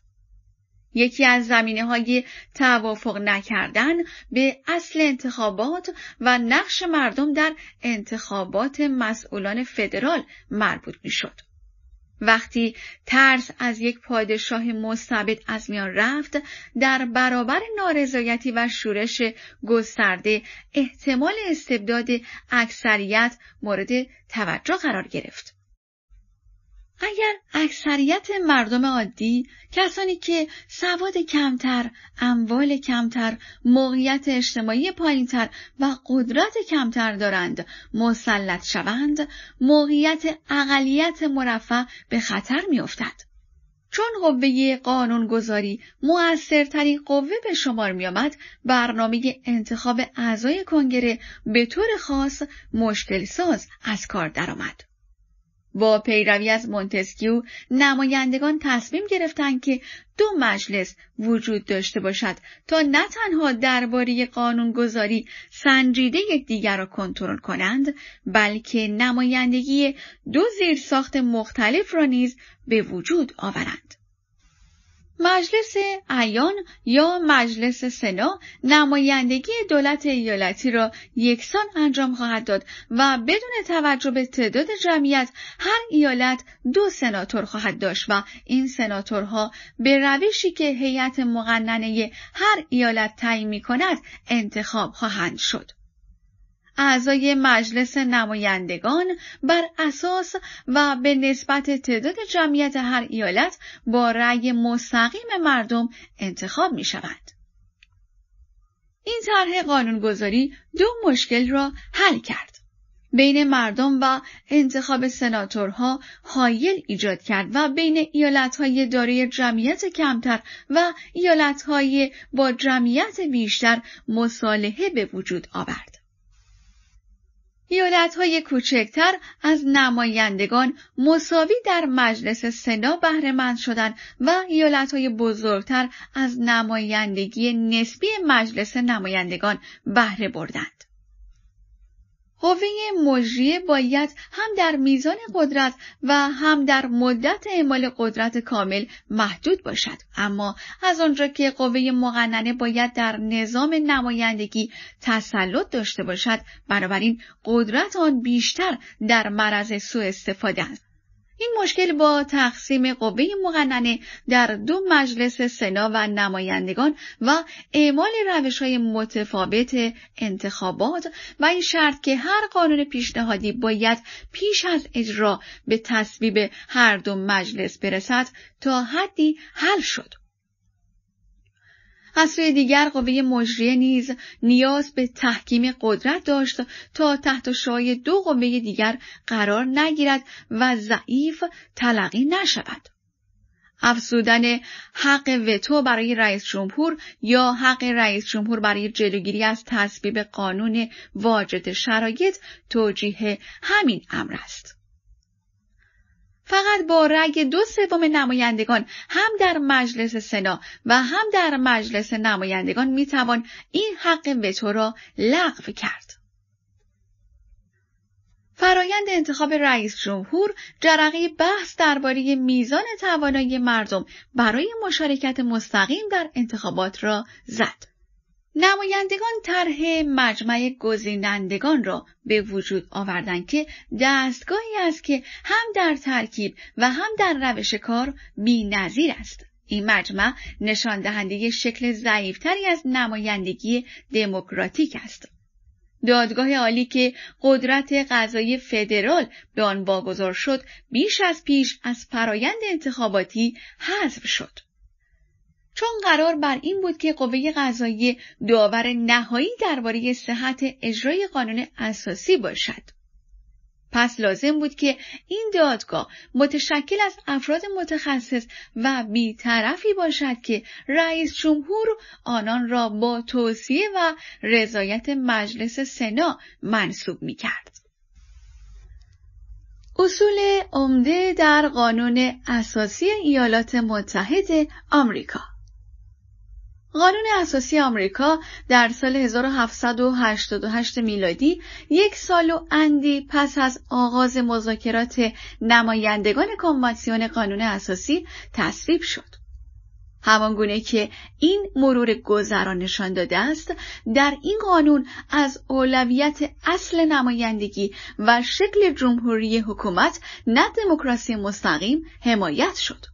یکی از زمینه های توافق نکردن به اصل انتخابات و نقش مردم در انتخابات مسئولان فدرال مربوط می شد. وقتی ترس از یک پادشاه مستبد از میان رفت در برابر نارضایتی و شورش گسترده احتمال استبداد اکثریت مورد توجه قرار گرفت. اگر اکثریت مردم عادی کسانی که سواد کمتر، اموال کمتر، موقعیت اجتماعی پایینتر و قدرت کمتر دارند مسلط شوند، موقعیت اقلیت مرفع به خطر میافتد. چون قوه قانونگذاری موثرترین قوه به شمار میآمد برنامه انتخاب اعضای کنگره به طور خاص مشکل ساز از کار درآمد. با پیروی از مونتسکیو نمایندگان تصمیم گرفتند که دو مجلس وجود داشته باشد تا نه تنها درباره قانونگذاری سنجیده یکدیگر را کنترل کنند بلکه نمایندگی دو زیرساخت مختلف را نیز به وجود آورند مجلس عیان یا مجلس سنا نمایندگی دولت ایالتی را یکسان انجام خواهد داد و بدون توجه به تعداد جمعیت هر ایالت دو سناتور خواهد داشت و این سناتورها به روشی که هیئت مقننه هر ایالت تعیین می کند انتخاب خواهند شد. اعضای مجلس نمایندگان بر اساس و به نسبت تعداد جمعیت هر ایالت با رأی مستقیم مردم انتخاب می شوند. این طرح قانونگذاری دو مشکل را حل کرد. بین مردم و انتخاب سناتورها حایل ایجاد کرد و بین ایالتهای دارای جمعیت کمتر و ایالتهای با جمعیت بیشتر مصالحه به وجود آورد. های کوچکتر از نمایندگان مساوی در مجلس سنا مند شدند و های بزرگتر از نمایندگی نسبی مجلس نمایندگان بهره بردند. قوه مجریه باید هم در میزان قدرت و هم در مدت اعمال قدرت کامل محدود باشد اما از آنجا که قوه مقننه باید در نظام نمایندگی تسلط داشته باشد بنابراین قدرت آن بیشتر در مرض سوء استفاده است این مشکل با تقسیم قوه مقننه در دو مجلس سنا و نمایندگان و اعمال روش های متفاوت انتخابات و این شرط که هر قانون پیشنهادی باید پیش از اجرا به تصویب هر دو مجلس برسد تا حدی حل شد. از سوی دیگر قوه مجریه نیز نیاز به تحکیم قدرت داشت تا تحت شای دو قوه دیگر قرار نگیرد و ضعیف تلقی نشود افزودن حق وتو برای رئیس جمهور یا حق رئیس جمهور برای جلوگیری از تصویب قانون واجد شرایط توجیه همین امر است فقط با رأی دو سوم نمایندگان هم در مجلس سنا و هم در مجلس نمایندگان توان این حق وتو را لغو کرد. فرایند انتخاب رئیس جمهور جرقه بحث درباره میزان توانایی مردم برای مشارکت مستقیم در انتخابات را زد. نمایندگان طرح مجمع گزینندگان را به وجود آوردند که دستگاهی است که هم در ترکیب و هم در روش کار نظیر است این مجمع نشان دهنده شکل ضعیفتری از نمایندگی دموکراتیک است دادگاه عالی که قدرت قضای فدرال به آن واگذار شد بیش از پیش از فرایند انتخاباتی حذف شد چون قرار بر این بود که قوه قضایی داور نهایی درباره صحت اجرای قانون اساسی باشد پس لازم بود که این دادگاه متشکل از افراد متخصص و بیطرفی باشد که رئیس جمهور آنان را با توصیه و رضایت مجلس سنا منصوب می کرد. اصول عمده در قانون اساسی ایالات متحده آمریکا قانون اساسی آمریکا در سال 1788 میلادی یک سال و اندی پس از آغاز مذاکرات نمایندگان کنوانسیون قانون اساسی تصویب شد. همان گونه که این مرور گذران نشان داده است در این قانون از اولویت اصل نمایندگی و شکل جمهوری حکومت نه دموکراسی مستقیم حمایت شد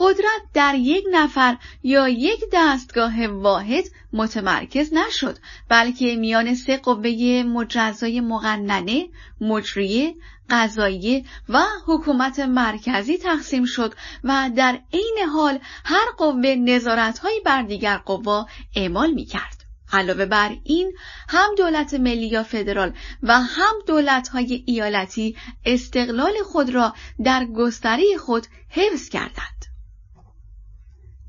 قدرت در یک نفر یا یک دستگاه واحد متمرکز نشد بلکه میان سه قوه مجزای مقننه، مجریه، قضاییه و حکومت مرکزی تقسیم شد و در عین حال هر قوه نظارتهایی بر دیگر قوا اعمال می کرد. علاوه بر این هم دولت ملی یا فدرال و هم دولت های ایالتی استقلال خود را در گستری خود حفظ کردند.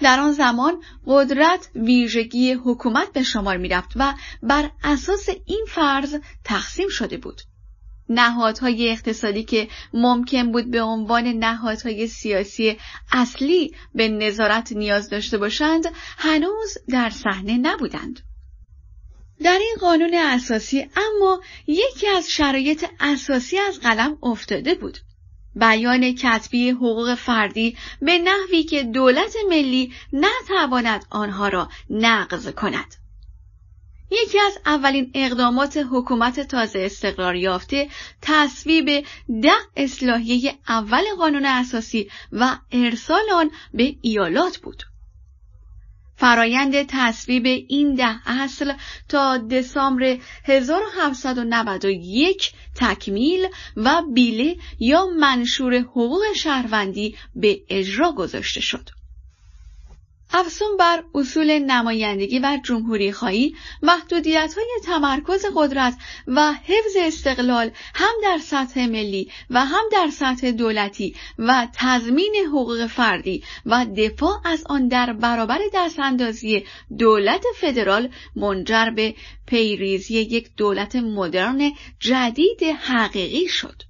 در آن زمان قدرت ویژگی حکومت به شمار می رفت و بر اساس این فرض تقسیم شده بود. نهادهای اقتصادی که ممکن بود به عنوان نهادهای سیاسی اصلی به نظارت نیاز داشته باشند هنوز در صحنه نبودند. در این قانون اساسی اما یکی از شرایط اساسی از قلم افتاده بود بیان کتبی حقوق فردی به نحوی که دولت ملی نتواند آنها را نقض کند یکی از اولین اقدامات حکومت تازه استقرار یافته تصویب ده اصلاحیه اول قانون اساسی و ارسال آن به ایالات بود فرایند تصویب این ده اصل تا دسامبر 1791 تکمیل و بیله یا منشور حقوق شهروندی به اجرا گذاشته شد. افزون بر اصول نمایندگی و جمهوری خواهی محدودیت های تمرکز قدرت و حفظ استقلال هم در سطح ملی و هم در سطح دولتی و تضمین حقوق فردی و دفاع از آن در برابر دستاندازی دولت فدرال منجر به پیریزی یک دولت مدرن جدید حقیقی شد.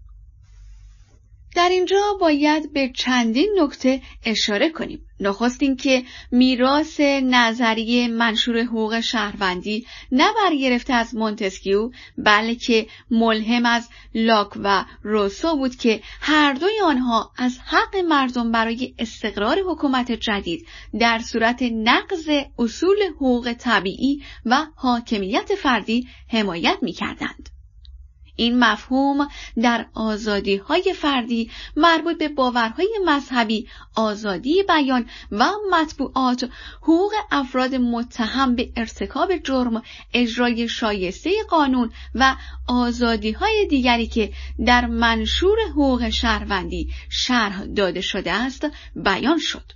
در اینجا باید به چندین نکته اشاره کنیم نخست اینکه میراث نظری منشور حقوق شهروندی نه برگرفته از مونتسکیو بلکه ملهم از لاک و روسو بود که هر دوی آنها از حق مردم برای استقرار حکومت جدید در صورت نقض اصول حقوق طبیعی و حاکمیت فردی حمایت میکردند. این مفهوم در آزادی های فردی مربوط به باورهای مذهبی آزادی بیان و مطبوعات حقوق افراد متهم به ارتکاب جرم اجرای شایسته قانون و آزادی های دیگری که در منشور حقوق شهروندی شرح داده شده است بیان شد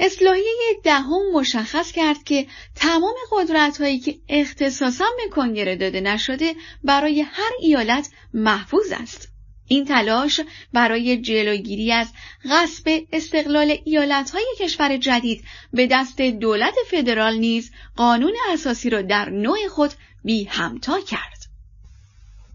اصلاحیه دهم مشخص کرد که تمام قدرت هایی که اختصاصا به کنگره داده نشده برای هر ایالت محفوظ است. این تلاش برای جلوگیری از غصب استقلال ایالت های کشور جدید به دست دولت فدرال نیز قانون اساسی را در نوع خود بی همتا کرد.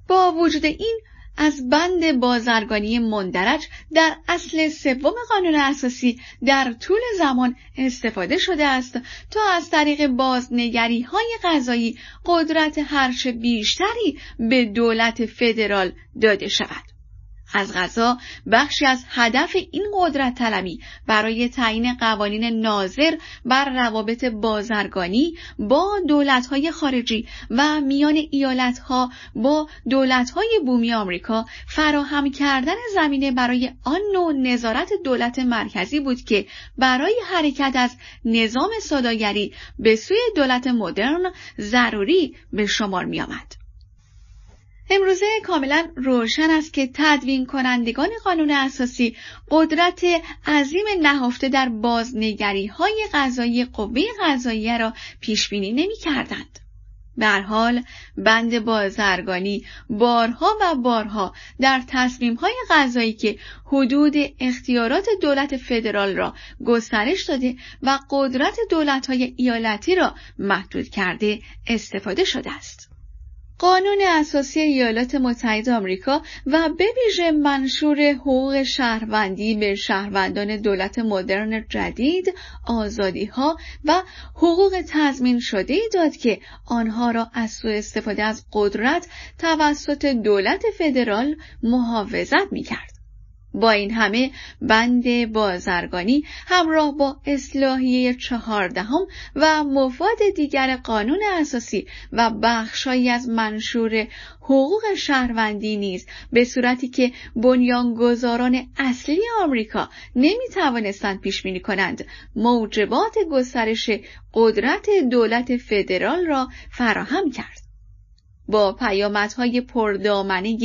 با وجود این از بند بازرگانی مندرج در اصل سوم قانون اساسی در طول زمان استفاده شده است تا از طریق بازنگری های قضایی قدرت هرچه بیشتری به دولت فدرال داده شود. از غذا بخشی از هدف این قدرت طلبی برای تعیین قوانین ناظر بر روابط بازرگانی با دولت‌های خارجی و میان ایالت‌ها با دولت‌های بومی آمریکا فراهم کردن زمینه برای آن نوع نظارت دولت مرکزی بود که برای حرکت از نظام سوداگری به سوی دولت مدرن ضروری به شمار می‌آمد. امروزه کاملا روشن است که تدوین کنندگان قانون اساسی قدرت عظیم نهفته در بازنگری های قضایی قوه قضاییه را پیش بینی نمی کردند. در حال بند بازرگانی بارها و بارها در تصمیم های غذایی که حدود اختیارات دولت فدرال را گسترش داده و قدرت دولت های ایالتی را محدود کرده استفاده شده است. قانون اساسی ایالات متحده آمریکا و به ویژه منشور حقوق شهروندی به شهروندان دولت مدرن جدید آزادی ها و حقوق تضمین شده ای داد که آنها را از سوء استفاده از قدرت توسط دولت فدرال محافظت می کرد. با این همه بند بازرگانی همراه با اصلاحیه چهاردهم و مفاد دیگر قانون اساسی و بخشهایی از منشور حقوق شهروندی نیز به صورتی که بنیانگذاران اصلی آمریکا نمی توانستند پیش بینی کنند موجبات گسترش قدرت دولت فدرال را فراهم کرد با پیامدهای پردامنه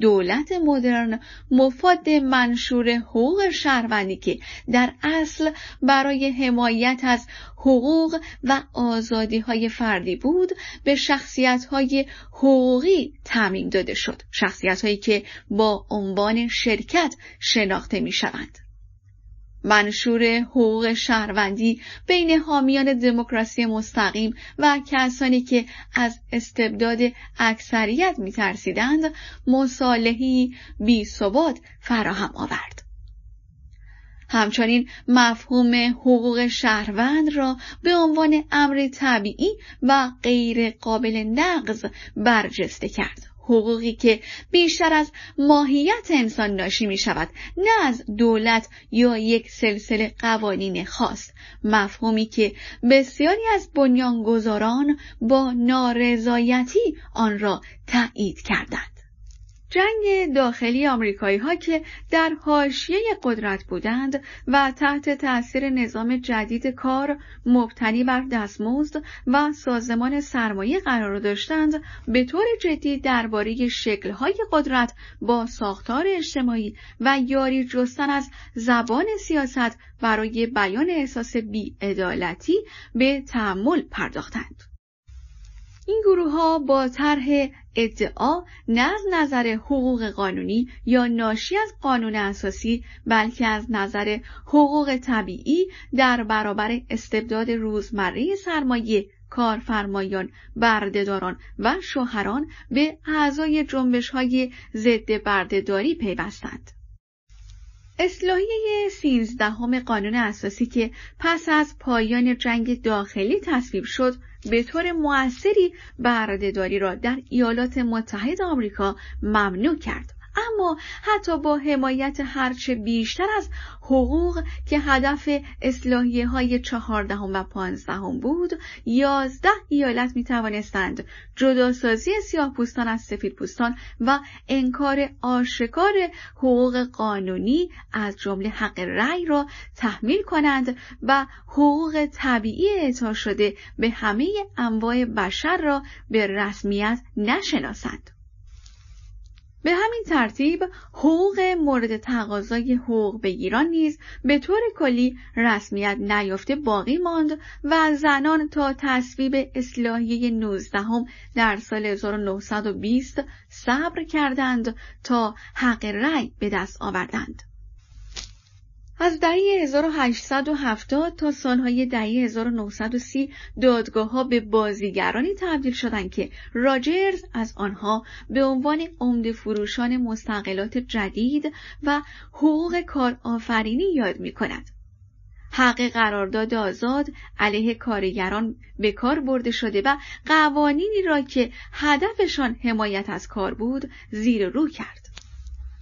دولت مدرن مفاد منشور حقوق شهروندی که در اصل برای حمایت از حقوق و آزادی های فردی بود به شخصیت های حقوقی تعمین داده شد شخصیت هایی که با عنوان شرکت شناخته می شوند. منشور حقوق شهروندی بین حامیان دموکراسی مستقیم و کسانی که از استبداد اکثریت میترسیدند مصالحی بی ثبات فراهم آورد همچنین مفهوم حقوق شهروند را به عنوان امر طبیعی و غیر قابل نقض برجسته کرد حقوقی که بیشتر از ماهیت انسان ناشی می شود نه از دولت یا یک سلسله قوانین خاص مفهومی که بسیاری از بنیانگذاران با نارضایتی آن را تایید کردند جنگ داخلی آمریکایی ها که در حاشیه قدرت بودند و تحت تأثیر نظام جدید کار مبتنی بر دستمزد و سازمان سرمایه قرار داشتند به طور جدی درباره شکلهای قدرت با ساختار اجتماعی و یاری جستن از زبان سیاست برای بیان احساس بی‌عدالتی به تعمل پرداختند. این گروه ها با طرح ادعا نه از نظر حقوق قانونی یا ناشی از قانون اساسی بلکه از نظر حقوق طبیعی در برابر استبداد روزمره سرمایه کارفرمایان، بردهداران و شوهران به اعضای جنبش های ضد بردهداری پیوستند. اصلاحیه سینزدهم قانون اساسی که پس از پایان جنگ داخلی تصویب شد به طور موثری بردهداری را در ایالات متحده آمریکا ممنوع کرد اما حتی با حمایت هرچه بیشتر از حقوق که هدف اصلاحیه های چهاردهم و پانزدهم بود یازده ایالت می توانستند جداسازی سیاه پوستان از سفید پوستان و انکار آشکار حقوق قانونی از جمله حق رأی را تحمیل کنند و حقوق طبیعی اعطا شده به همه انواع بشر را به رسمیت نشناسند. به همین ترتیب حقوق مورد تقاضای حقوق ایران نیز به طور کلی رسمیت نیافته باقی ماند و زنان تا تصویب اصلاحیه 19 هم در سال 1920 صبر کردند تا حق رأی به دست آوردند. از دهه 1870 تا سالهای دهه 1930 دادگاه ها به بازیگرانی تبدیل شدند که راجرز از آنها به عنوان عمده فروشان مستقلات جدید و حقوق کارآفرینی یاد می کند. حق قرارداد آزاد علیه کارگران به کار برده شده و قوانینی را که هدفشان حمایت از کار بود زیر رو کرد.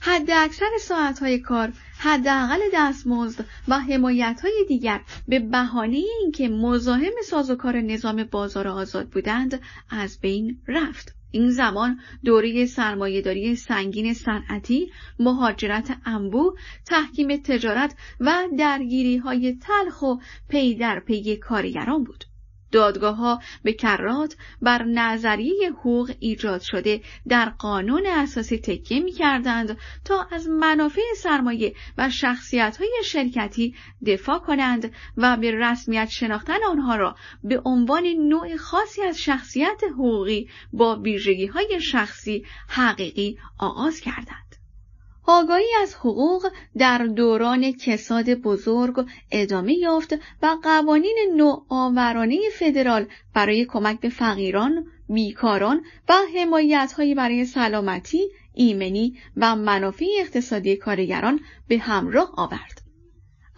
حد اکثر ساعتهای کار، حداقل دستمزد و های دیگر به بهانه اینکه مزاحم سازوکار نظام بازار آزاد بودند از بین رفت. این زمان دوره سرمایهداری سنگین صنعتی، مهاجرت انبوه، تحکیم تجارت و درگیری های تلخ و پی در پی کارگران بود. ها به کرات بر نظریه حقوق ایجاد شده در قانون اساسی تکیه می کردند تا از منافع سرمایه و شخصیت های شرکتی دفاع کنند و به رسمیت شناختن آنها را به عنوان نوع خاصی از شخصیت حقوقی با ویژگی های شخصی حقیقی آغاز کردند. آگاهی از حقوق در دوران کساد بزرگ ادامه یافت و قوانین نوآورانه فدرال برای کمک به فقیران، بیکاران و حمایتهایی برای سلامتی، ایمنی و منافع اقتصادی کارگران به همراه آورد.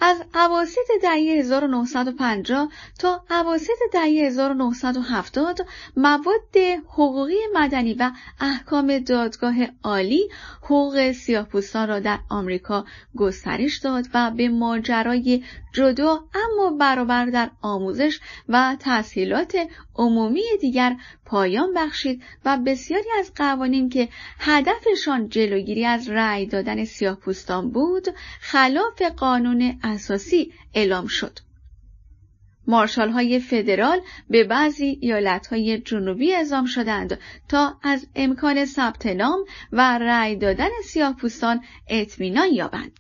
از عواست دهه 1950 تا عواست دهه 1970 مواد حقوقی مدنی و احکام دادگاه عالی حقوق سیاهپوستان را در آمریکا گسترش داد و به ماجرای جدا اما برابر در آموزش و تسهیلات عمومی دیگر پایان بخشید و بسیاری از قوانین که هدفشان جلوگیری از رأی دادن سیاهپوستان بود خلاف قانون اساسی اعلام شد مارشال های فدرال به بعضی ایالت های جنوبی اعزام شدند تا از امکان ثبت نام و رأی دادن سیاهپوستان اطمینان یابند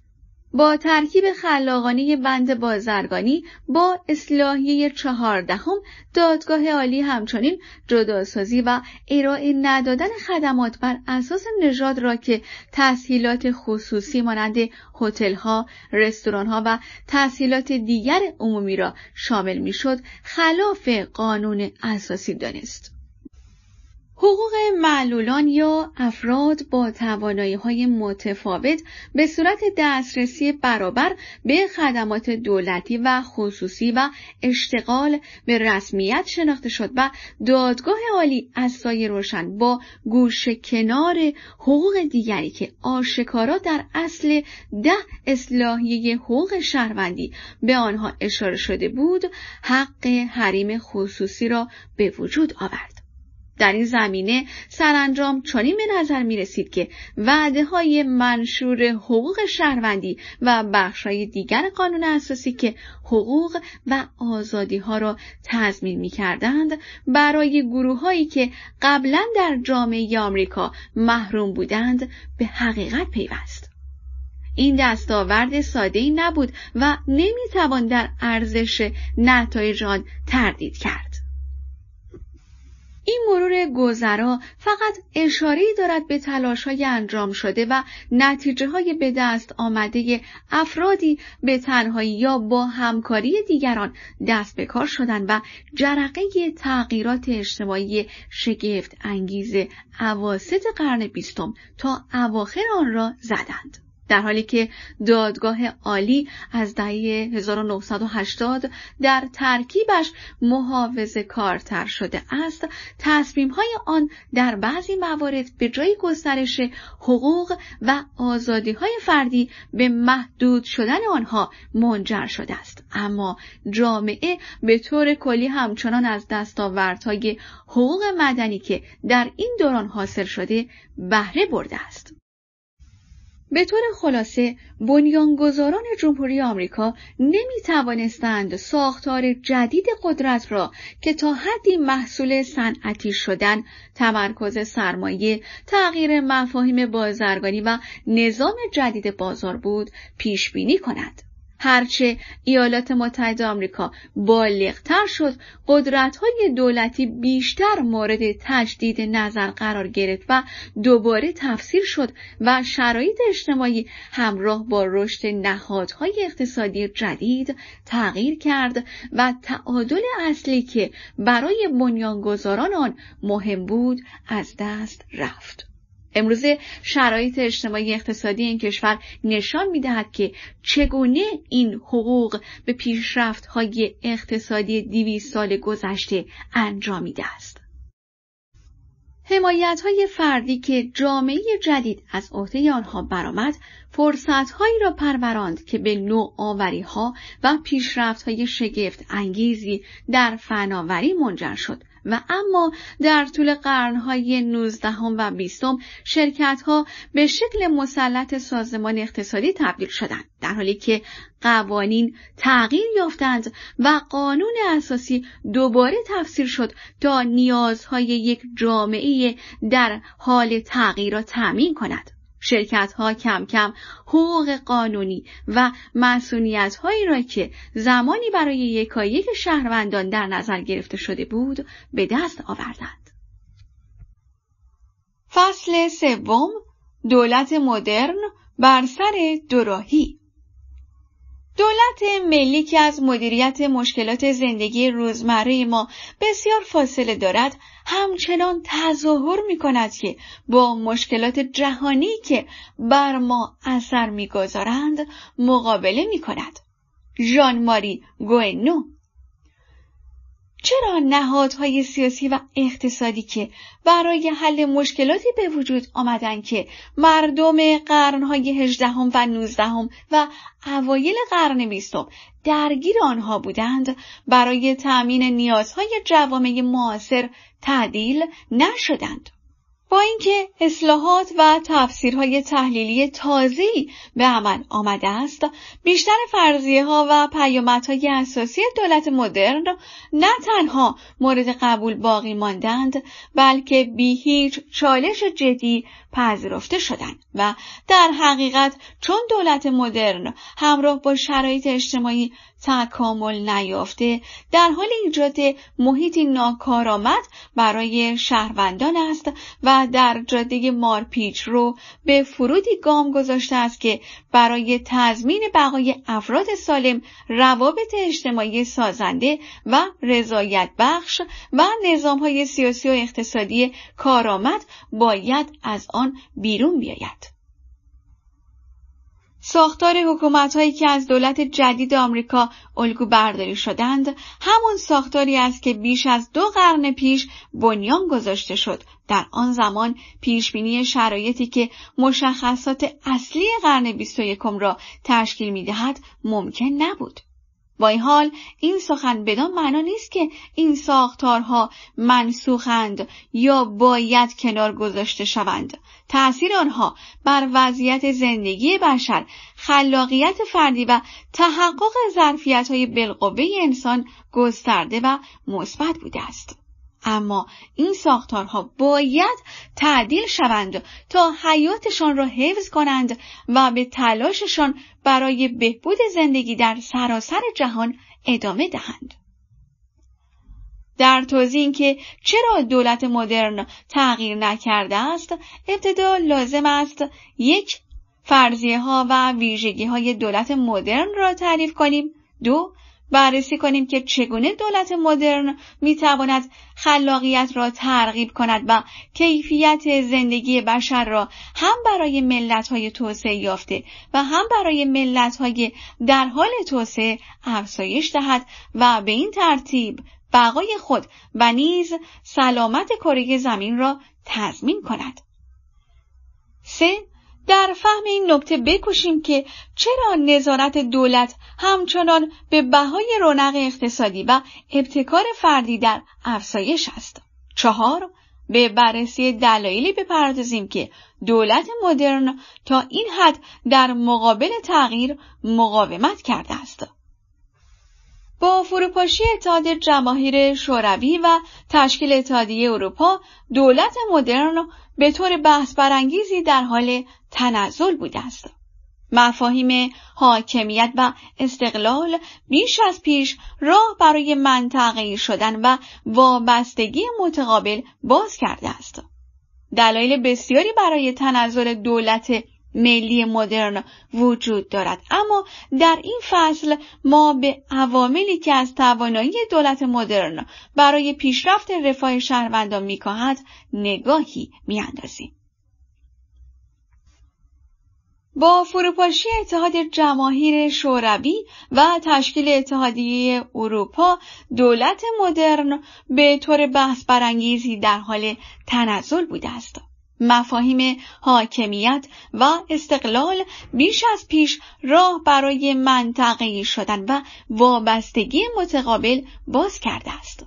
با ترکیب خلاقانه بند بازرگانی با اصلاحیه چهاردهم دادگاه عالی همچنین جداسازی و ارائه ندادن خدمات بر اساس نژاد را که تسهیلات خصوصی مانند هتلها ها و تسهیلات دیگر عمومی را شامل میشد خلاف قانون اساسی دانست. حقوق معلولان یا افراد با توانایی های متفاوت به صورت دسترسی برابر به خدمات دولتی و خصوصی و اشتغال به رسمیت شناخته شد و دادگاه عالی از سایه روشن با گوش کنار حقوق دیگری که آشکارا در اصل ده اصلاحیه حقوق شهروندی به آنها اشاره شده بود حق حریم خصوصی را به وجود آورد. در این زمینه سرانجام چنین به نظر می رسید که وعده های منشور حقوق شهروندی و بخش های دیگر قانون اساسی که حقوق و آزادی ها را تضمین می کردند برای گروه هایی که قبلا در جامعه آمریکا محروم بودند به حقیقت پیوست. این دستاورد ساده ای نبود و توان در ارزش نتایج آن تردید کرد. این مرور گذرا فقط اشاره‌ای دارد به تلاش های انجام شده و نتیجه های به دست آمده افرادی به تنهایی یا با همکاری دیگران دست به کار شدند و جرقه تغییرات اجتماعی شگفت انگیز عواست قرن بیستم تا اواخر آن را زدند. در حالی که دادگاه عالی از دهه 1980 در ترکیبش محافظه کارتر شده است تصمیم های آن در بعضی موارد به جای گسترش حقوق و آزادی های فردی به محدود شدن آنها منجر شده است اما جامعه به طور کلی همچنان از دستاوردهای حقوق مدنی که در این دوران حاصل شده بهره برده است به طور خلاصه بنیانگذاران جمهوری آمریکا نمی توانستند ساختار جدید قدرت را که تا حدی محصول صنعتی شدن، تمرکز سرمایه، تغییر مفاهیم بازرگانی و نظام جدید بازار بود، پیش بینی کند. هرچه ایالات متحده آمریکا بالغتر شد های دولتی بیشتر مورد تجدید نظر قرار گرفت و دوباره تفسیر شد و شرایط اجتماعی همراه با رشد نهادهای اقتصادی جدید تغییر کرد و تعادل اصلی که برای بنیانگذاران آن مهم بود از دست رفت امروزه شرایط اجتماعی اقتصادی این کشور نشان میدهد که چگونه این حقوق به پیشرفت های اقتصادی دیوی سال گذشته انجامیده است. حمایت های فردی که جامعه جدید از عهده آنها برآمد فرصت هایی را پروراند که به آوری ها و پیشرفت های شگفت انگیزی در فناوری منجر شد و اما در طول قرنهای 19 و 20 شرکت ها به شکل مسلط سازمان اقتصادی تبدیل شدند در حالی که قوانین تغییر یافتند و قانون اساسی دوباره تفسیر شد تا نیازهای یک جامعه در حال تغییر را تامین کند شرکت ها کم کم حقوق قانونی و مسئولیت هایی را که زمانی برای یکایک یک شهروندان در نظر گرفته شده بود به دست آوردند. فصل سوم دولت مدرن بر سر دوراهی دولت ملی که از مدیریت مشکلات زندگی روزمره ما بسیار فاصله دارد همچنان تظاهر می کند که با مشکلات جهانی که بر ما اثر میگذارند مقابله می کند. ژان ماری گوئنو چرا نهادهای سیاسی و اقتصادی که برای حل مشکلاتی به وجود آمدن که مردم قرنهای هجدهم و نوزدهم و اوایل قرن بیستم درگیر آنها بودند برای تأمین نیازهای جوامع معاصر تعدیل نشدند با اینکه اصلاحات و تفسیرهای تحلیلی تازی به عمل آمده است بیشتر فرضیه ها و پیامدهای اساسی دولت مدرن نه تنها مورد قبول باقی ماندند بلکه بی هیچ چالش جدی پذیرفته شدند و در حقیقت چون دولت مدرن همراه با شرایط اجتماعی تکامل نیافته در حال ایجاد محیطی ناکارآمد برای شهروندان است و در جاده مارپیچ رو به فرودی گام گذاشته است که برای تضمین بقای افراد سالم روابط اجتماعی سازنده و رضایت بخش و نظام های سیاسی و اقتصادی کارآمد باید از آن بیرون بیاید. ساختار حکومت هایی که از دولت جدید آمریکا الگو برداری شدند همون ساختاری است که بیش از دو قرن پیش بنیان گذاشته شد در آن زمان پیشبینی شرایطی که مشخصات اصلی قرن 21 را تشکیل می‌دهد، ممکن نبود با این حال این سخن بدان معنا نیست که این ساختارها منسوخند یا باید کنار گذاشته شوند تأثیر آنها بر وضعیت زندگی بشر خلاقیت فردی و تحقق ظرفیت های بالقوه انسان گسترده و مثبت بوده است اما این ساختارها باید تعدیل شوند تا حیاتشان را حفظ کنند و به تلاششان برای بهبود زندگی در سراسر جهان ادامه دهند. در توضیح که چرا دولت مدرن تغییر نکرده است ابتدا لازم است یک فرضیه ها و ویژگی های دولت مدرن را تعریف کنیم دو بررسی کنیم که چگونه دولت مدرن میتواند خلاقیت را ترغیب کند و کیفیت زندگی بشر را هم برای ملت های توسعه یافته و هم برای ملت های در حال توسعه افزایش دهد و به این ترتیب بقای خود و نیز سلامت کره زمین را تضمین کند. 3. در فهم این نکته بکوشیم که چرا نظارت دولت همچنان به بهای رونق اقتصادی و ابتکار فردی در افزایش است. چهار به بررسی دلایلی بپردازیم که دولت مدرن تا این حد در مقابل تغییر مقاومت کرده است. با فروپاشی اتحاد جماهیر شوروی و تشکیل اتحادیه اروپا دولت مدرن به طور بحث برانگیزی در حال تنزل بوده است مفاهیم حاکمیت و استقلال بیش از پیش راه برای منطقه شدن و وابستگی متقابل باز کرده است دلایل بسیاری برای تنزل دولت ملی مدرن وجود دارد اما در این فصل ما به عواملی که از توانایی دولت مدرن برای پیشرفت رفاه شهروندان میکاهد نگاهی میاندازیم با فروپاشی اتحاد جماهیر شوروی و تشکیل اتحادیه اروپا دولت مدرن به طور بحث برانگیزی در حال تنزل بوده است مفاهیم حاکمیت و استقلال بیش از پیش راه برای منطقی شدن و وابستگی متقابل باز کرده است.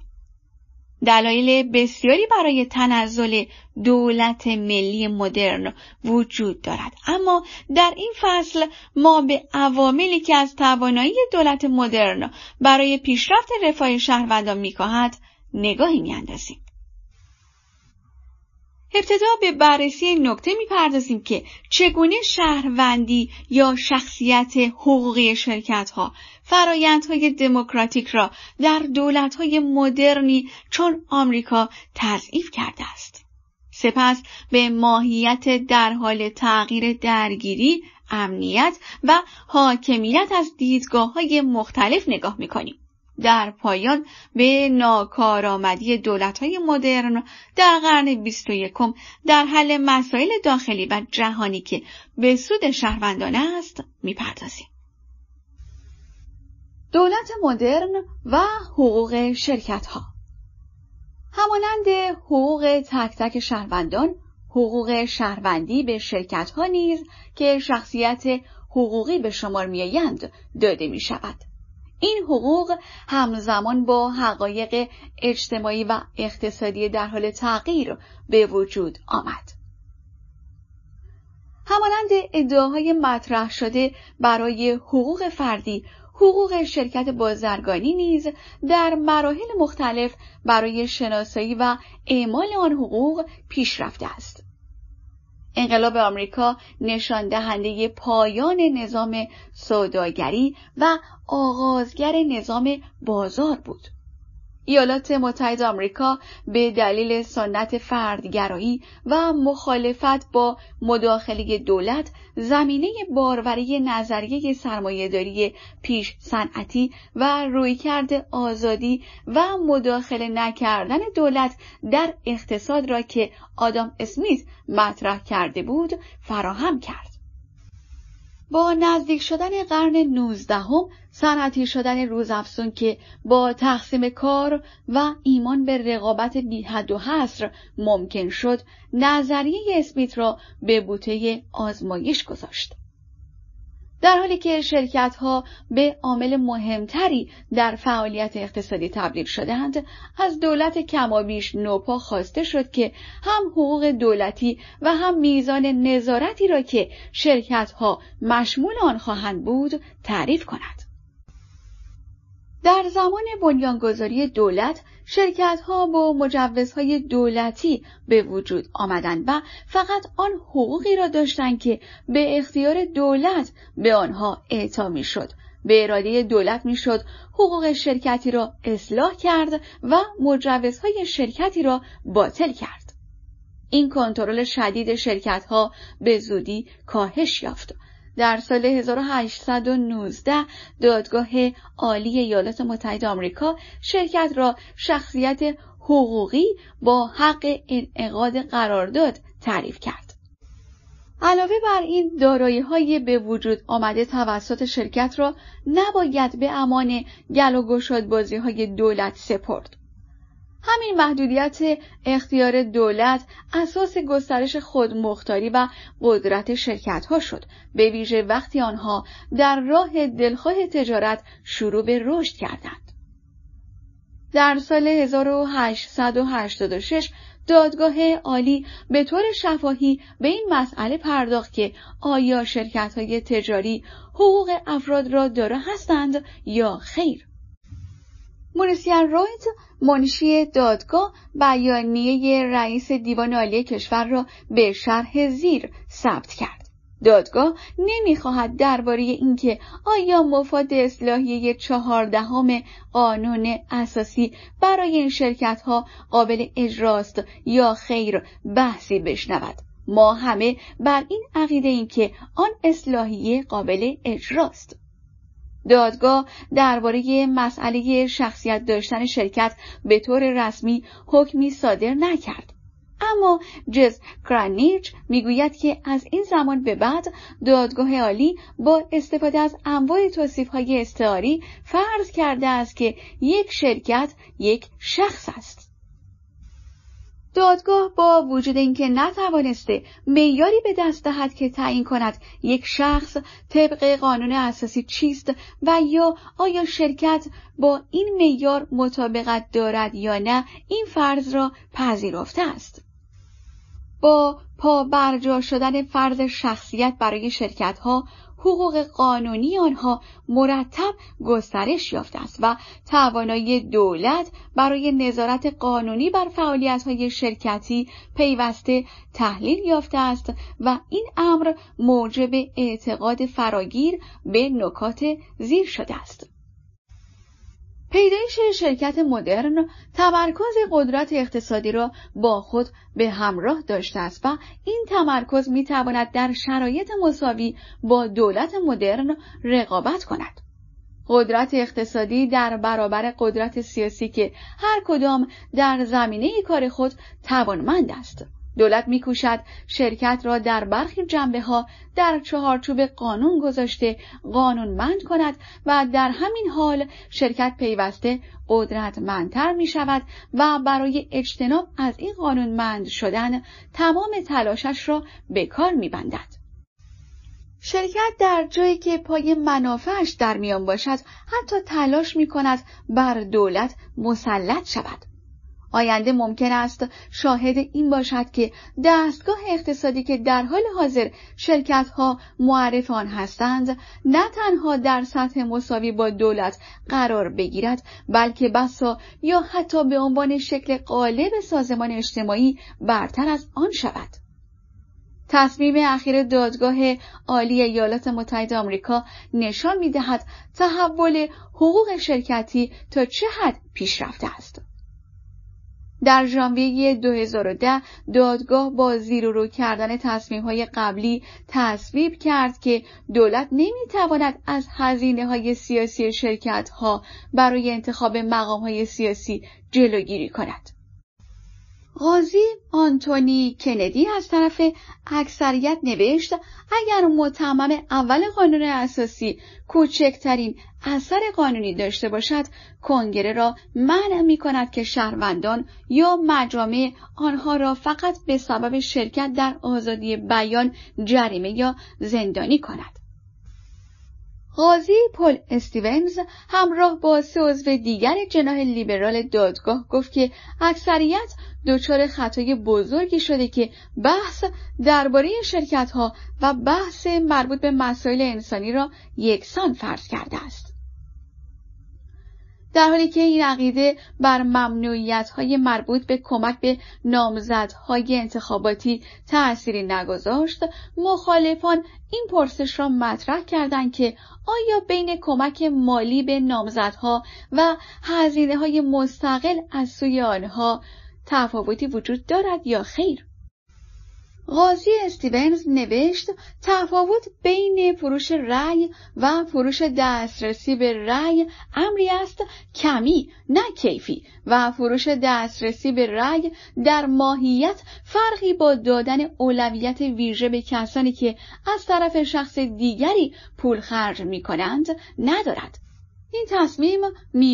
دلایل بسیاری برای تنزل دولت ملی مدرن وجود دارد اما در این فصل ما به عواملی که از توانایی دولت مدرن برای پیشرفت رفاه شهروندان میکاهد نگاهی میاندازیم ابتدا به بررسی نکته میپردازیم که چگونه شهروندی یا شخصیت حقوقی شرکت ها فرایندهای دموکراتیک را در دولت های مدرنی چون آمریکا تضعیف کرده است. سپس به ماهیت در حال تغییر درگیری، امنیت و حاکمیت از دیدگاه های مختلف نگاه میکنیم. در پایان به ناکارآمدی دولت‌های مدرن در قرن 21 در حل مسائل داخلی و جهانی که به سود شهروندان است می‌پردازیم. دولت مدرن و حقوق شرکت ها همانند حقوق تک تک شهروندان حقوق شهروندی به شرکت ها نیز که شخصیت حقوقی به شمار می‌آیند داده می شود. این حقوق همزمان با حقایق اجتماعی و اقتصادی در حال تغییر به وجود آمد. همانند ادعاهای مطرح شده برای حقوق فردی حقوق شرکت بازرگانی نیز در مراحل مختلف برای شناسایی و اعمال آن حقوق پیش رفته است انقلاب آمریکا نشان دهنده پایان نظام سوداگری و آغازگر نظام بازار بود ایالات متحده آمریکا به دلیل سنت فردگرایی و مخالفت با مداخله دولت زمینه باروری نظریه سرمایهداری پیش صنعتی و رویکرد آزادی و مداخله نکردن دولت در اقتصاد را که آدام اسمیت مطرح کرده بود فراهم کرد. با نزدیک شدن قرن نوزدهم صنعتی شدن روزافزون که با تقسیم کار و ایمان به رقابت بیحد و حصر ممکن شد نظریه اسمیت را به بوته آزمایش گذاشت در حالی که شرکت ها به عامل مهمتری در فعالیت اقتصادی تبدیل شدند از دولت کمابیش نوپا خواسته شد که هم حقوق دولتی و هم میزان نظارتی را که شرکت ها مشمول آن خواهند بود تعریف کند در زمان بنیانگذاری دولت شرکت با مجوزهای دولتی به وجود آمدند و فقط آن حقوقی را داشتند که به اختیار دولت به آنها اعطا میشد به اراده دولت میشد حقوق شرکتی را اصلاح کرد و مجوزهای شرکتی را باطل کرد این کنترل شدید شرکت به زودی کاهش یافت در سال 1819 دادگاه عالی ایالات متحده آمریکا شرکت را شخصیت حقوقی با حق انعقاد قرارداد تعریف کرد. علاوه بر این دارایی های به وجود آمده توسط شرکت را نباید به امان گل و گشاد بازی های دولت سپرد. همین محدودیت اختیار دولت اساس گسترش خودمختاری و قدرت شرکت ها شد به ویژه وقتی آنها در راه دلخواه تجارت شروع به رشد کردند در سال 1886 دادگاه عالی به طور شفاهی به این مسئله پرداخت که آیا شرکت های تجاری حقوق افراد را داره هستند یا خیر مونسیان رویت منشی دادگاه بیانیه رئیس دیوان عالی کشور را به شرح زیر ثبت کرد دادگاه نمیخواهد درباره اینکه آیا مفاد اصلاحیه چهاردهم قانون اساسی برای این شرکت ها قابل اجراست یا خیر بحثی بشنود ما همه بر این عقیده این که آن اصلاحیه قابل اجراست دادگاه درباره مسئله شخصیت داشتن شرکت به طور رسمی حکمی صادر نکرد اما جز کرانیچ میگوید که از این زمان به بعد دادگاه عالی با استفاده از انواع توصیف های استعاری فرض کرده است که یک شرکت یک شخص است دادگاه با وجود اینکه نتوانسته معیاری به دست دهد که تعیین کند یک شخص طبق قانون اساسی چیست و یا آیا شرکت با این معیار مطابقت دارد یا نه این فرض را پذیرفته است با پا برجا شدن فرض شخصیت برای شرکت ها حقوق قانونی آنها مرتب گسترش یافته است و توانایی دولت برای نظارت قانونی بر های شرکتی پیوسته تحلیل یافته است و این امر موجب اعتقاد فراگیر به نکات زیر شده است. پیدایش شرکت مدرن تمرکز قدرت اقتصادی را با خود به همراه داشته است و این تمرکز می تواند در شرایط مساوی با دولت مدرن رقابت کند. قدرت اقتصادی در برابر قدرت سیاسی که هر کدام در زمینه کار خود توانمند است. دولت میکوشد شرکت را در برخی جنبه ها در چهارچوب قانون گذاشته قانون مند کند و در همین حال شرکت پیوسته قدرتمندتر می شود و برای اجتناب از این قانون مند شدن تمام تلاشش را به کار می بندد. شرکت در جایی که پای منافعش در میان باشد حتی تلاش می کند بر دولت مسلط شود. آینده ممکن است شاهد این باشد که دستگاه اقتصادی که در حال حاضر شرکت ها معرف آن هستند نه تنها در سطح مساوی با دولت قرار بگیرد بلکه بسا یا حتی به عنوان شکل قالب سازمان اجتماعی برتر از آن شود تصمیم اخیر دادگاه عالی ایالات متحده آمریکا نشان دهد تحول حقوق شرکتی تا چه حد پیش رفته است در ژانویه 2010 دادگاه با زیر و رو کردن های قبلی تصویب کرد که دولت نمیتواند از هزینه های سیاسی شرکت ها برای انتخاب مقام های سیاسی جلوگیری کند. قاضی آنتونی کندی از طرف اکثریت نوشت اگر متمم اول قانون اساسی کوچکترین اثر قانونی داشته باشد کنگره را منع می کند که شهروندان یا مجامع آنها را فقط به سبب شرکت در آزادی بیان جریمه یا زندانی کند قاضی پل استیونز همراه با سه عضو دیگر جناح لیبرال دادگاه گفت که اکثریت دچار خطای بزرگی شده که بحث درباره شرکتها و بحث مربوط به مسائل انسانی را یکسان فرض کرده است در حالی که این عقیده بر ممنوعیت های مربوط به کمک به نامزدهای انتخاباتی تأثیری نگذاشت مخالفان این پرسش را مطرح کردند که آیا بین کمک مالی به نامزدها و هزینه های مستقل از سوی آنها تفاوتی وجود دارد یا خیر قاضی استیونز نوشت تفاوت بین فروش رأی و فروش دسترسی به رأی امری است کمی نه کیفی و فروش دسترسی به رأی در ماهیت فرقی با دادن اولویت ویژه به کسانی که از طرف شخص دیگری پول خرج می کنند ندارد. این تصمیم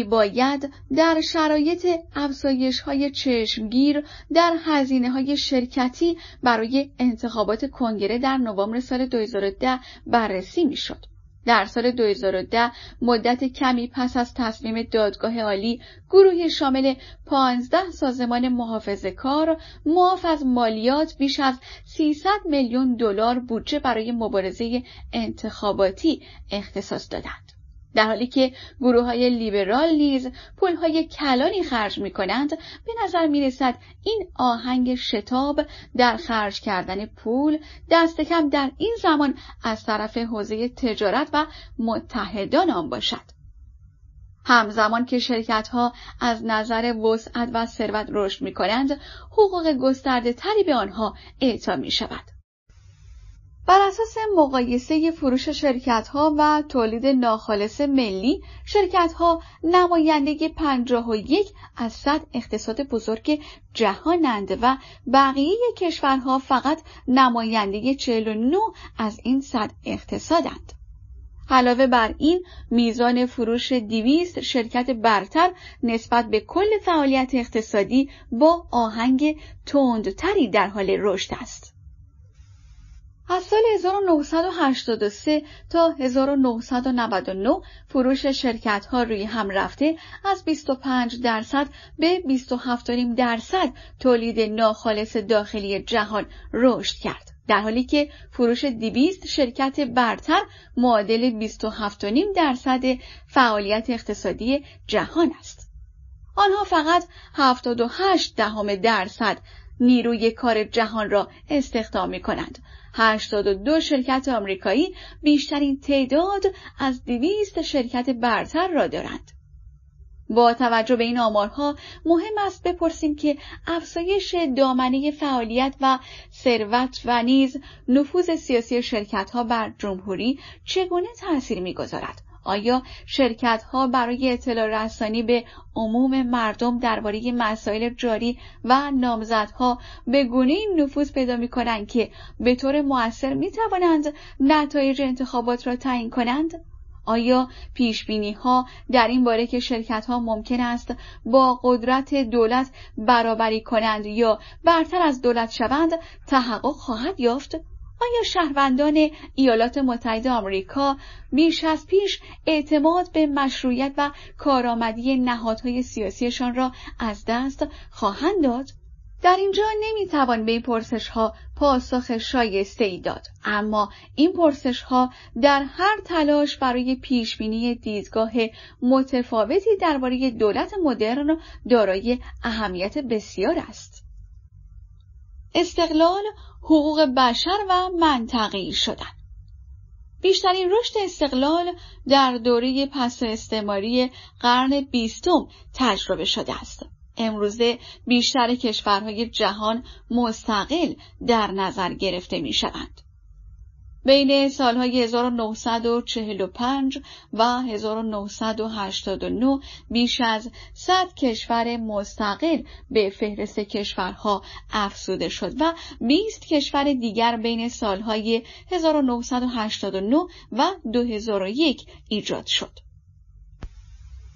باید در شرایط افزایش های چشمگیر در هزینه های شرکتی برای انتخابات کنگره در نوامبر سال 2010 بررسی شد. در سال 2010 مدت کمی پس از تصمیم دادگاه عالی گروهی شامل 15 سازمان محافظه کار معاف از مالیات بیش از 300 میلیون دلار بودجه برای مبارزه انتخاباتی اختصاص دادند. در حالی که گروه های لیبرال نیز پول های کلانی خرج می کنند به نظر می رسد این آهنگ شتاب در خرج کردن پول دست کم در این زمان از طرف حوزه تجارت و متحدان آن باشد همزمان که شرکتها از نظر وسعت و ثروت رشد می کنند حقوق گسترده تری به آنها اعطا می شود. بر اساس مقایسه فروش شرکت ها و تولید ناخالص ملی شرکت ها نماینده 51 از 100 اقتصاد بزرگ جهانند و بقیه کشورها فقط نماینده 49 از این 100 اقتصادند. علاوه بر این میزان فروش 200 شرکت برتر نسبت به کل فعالیت اقتصادی با آهنگ تندتری در حال رشد است. از سال 1983 تا 1999 فروش شرکت ها روی هم رفته از 25 درصد به 27.5 درصد تولید ناخالص داخلی جهان رشد کرد. در حالی که فروش 200 شرکت برتر معادل 27.5 درصد فعالیت اقتصادی جهان است. آنها فقط 78 دهم درصد نیروی کار جهان را استخدام می کنند 82 شرکت آمریکایی بیشترین تعداد از 200 شرکت برتر را دارند. با توجه به این آمارها مهم است بپرسیم که افزایش دامنه فعالیت و ثروت و نیز نفوذ سیاسی شرکتها بر جمهوری چگونه تأثیر میگذارد آیا شرکت ها برای اطلاع رسانی به عموم مردم درباره مسائل جاری و نامزدها به گونه این نفوذ پیدا می کنند که به طور موثر می توانند نتایج انتخابات را تعیین کنند؟ آیا پیش بینی ها در این باره که شرکت ها ممکن است با قدرت دولت برابری کنند یا برتر از دولت شوند تحقق خواهد یافت؟ آیا شهروندان ایالات متحده آمریکا بیش از پیش اعتماد به مشروعیت و کارآمدی نهادهای سیاسیشان را از دست خواهند داد؟ در اینجا نمیتوان به این پرسش ها پاسخ شایسته ای داد اما این پرسش ها در هر تلاش برای پیش بینی دیدگاه متفاوتی درباره دولت مدرن دارای اهمیت بسیار است استقلال حقوق بشر و منطقی شدن بیشترین رشد استقلال در دوره پس استعماری قرن بیستم تجربه شده است امروزه بیشتر کشورهای جهان مستقل در نظر گرفته می شوند. بین سالهای 1945 و 1989 بیش از 100 کشور مستقل به فهرست کشورها افزوده شد و 20 کشور دیگر بین سالهای 1989 و 2001 ایجاد شد.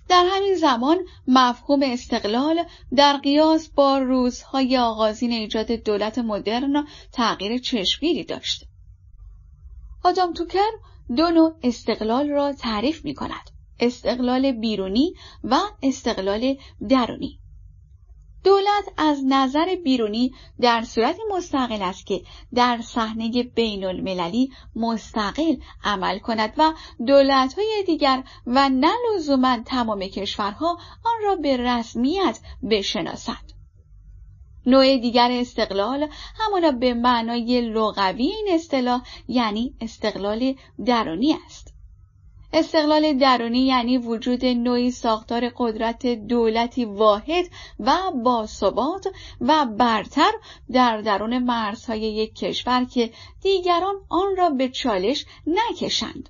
در همین زمان مفهوم استقلال در قیاس با روزهای آغازین ایجاد دولت مدرن تغییر چشمگیری داشت. آدام توکر دو نوع استقلال را تعریف می کند. استقلال بیرونی و استقلال درونی. دولت از نظر بیرونی در صورت مستقل است که در صحنه بین المللی مستقل عمل کند و دولت های دیگر و نه لزوما تمام کشورها آن را به رسمیت بشناسند. نوع دیگر استقلال همانا به معنای لغوی این اصطلاح یعنی استقلال درونی است استقلال درونی یعنی وجود نوعی ساختار قدرت دولتی واحد و باثبات و برتر در درون مرزهای یک کشور که دیگران آن را به چالش نکشند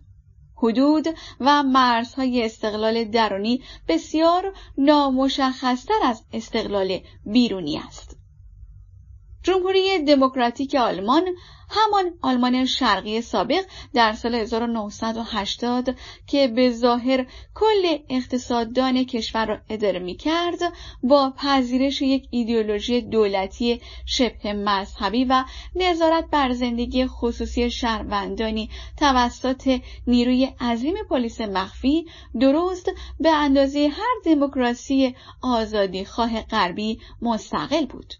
حدود و مرزهای استقلال درونی بسیار نامشخصتر از استقلال بیرونی است جمهوری دموکراتیک آلمان همان آلمان شرقی سابق در سال 1980 که به ظاهر کل اقتصاددان کشور را اداره می کرد با پذیرش یک ایدئولوژی دولتی شبه مذهبی و نظارت بر زندگی خصوصی شهروندانی توسط نیروی عظیم پلیس مخفی درست به اندازه هر دموکراسی آزادی خواه غربی مستقل بود.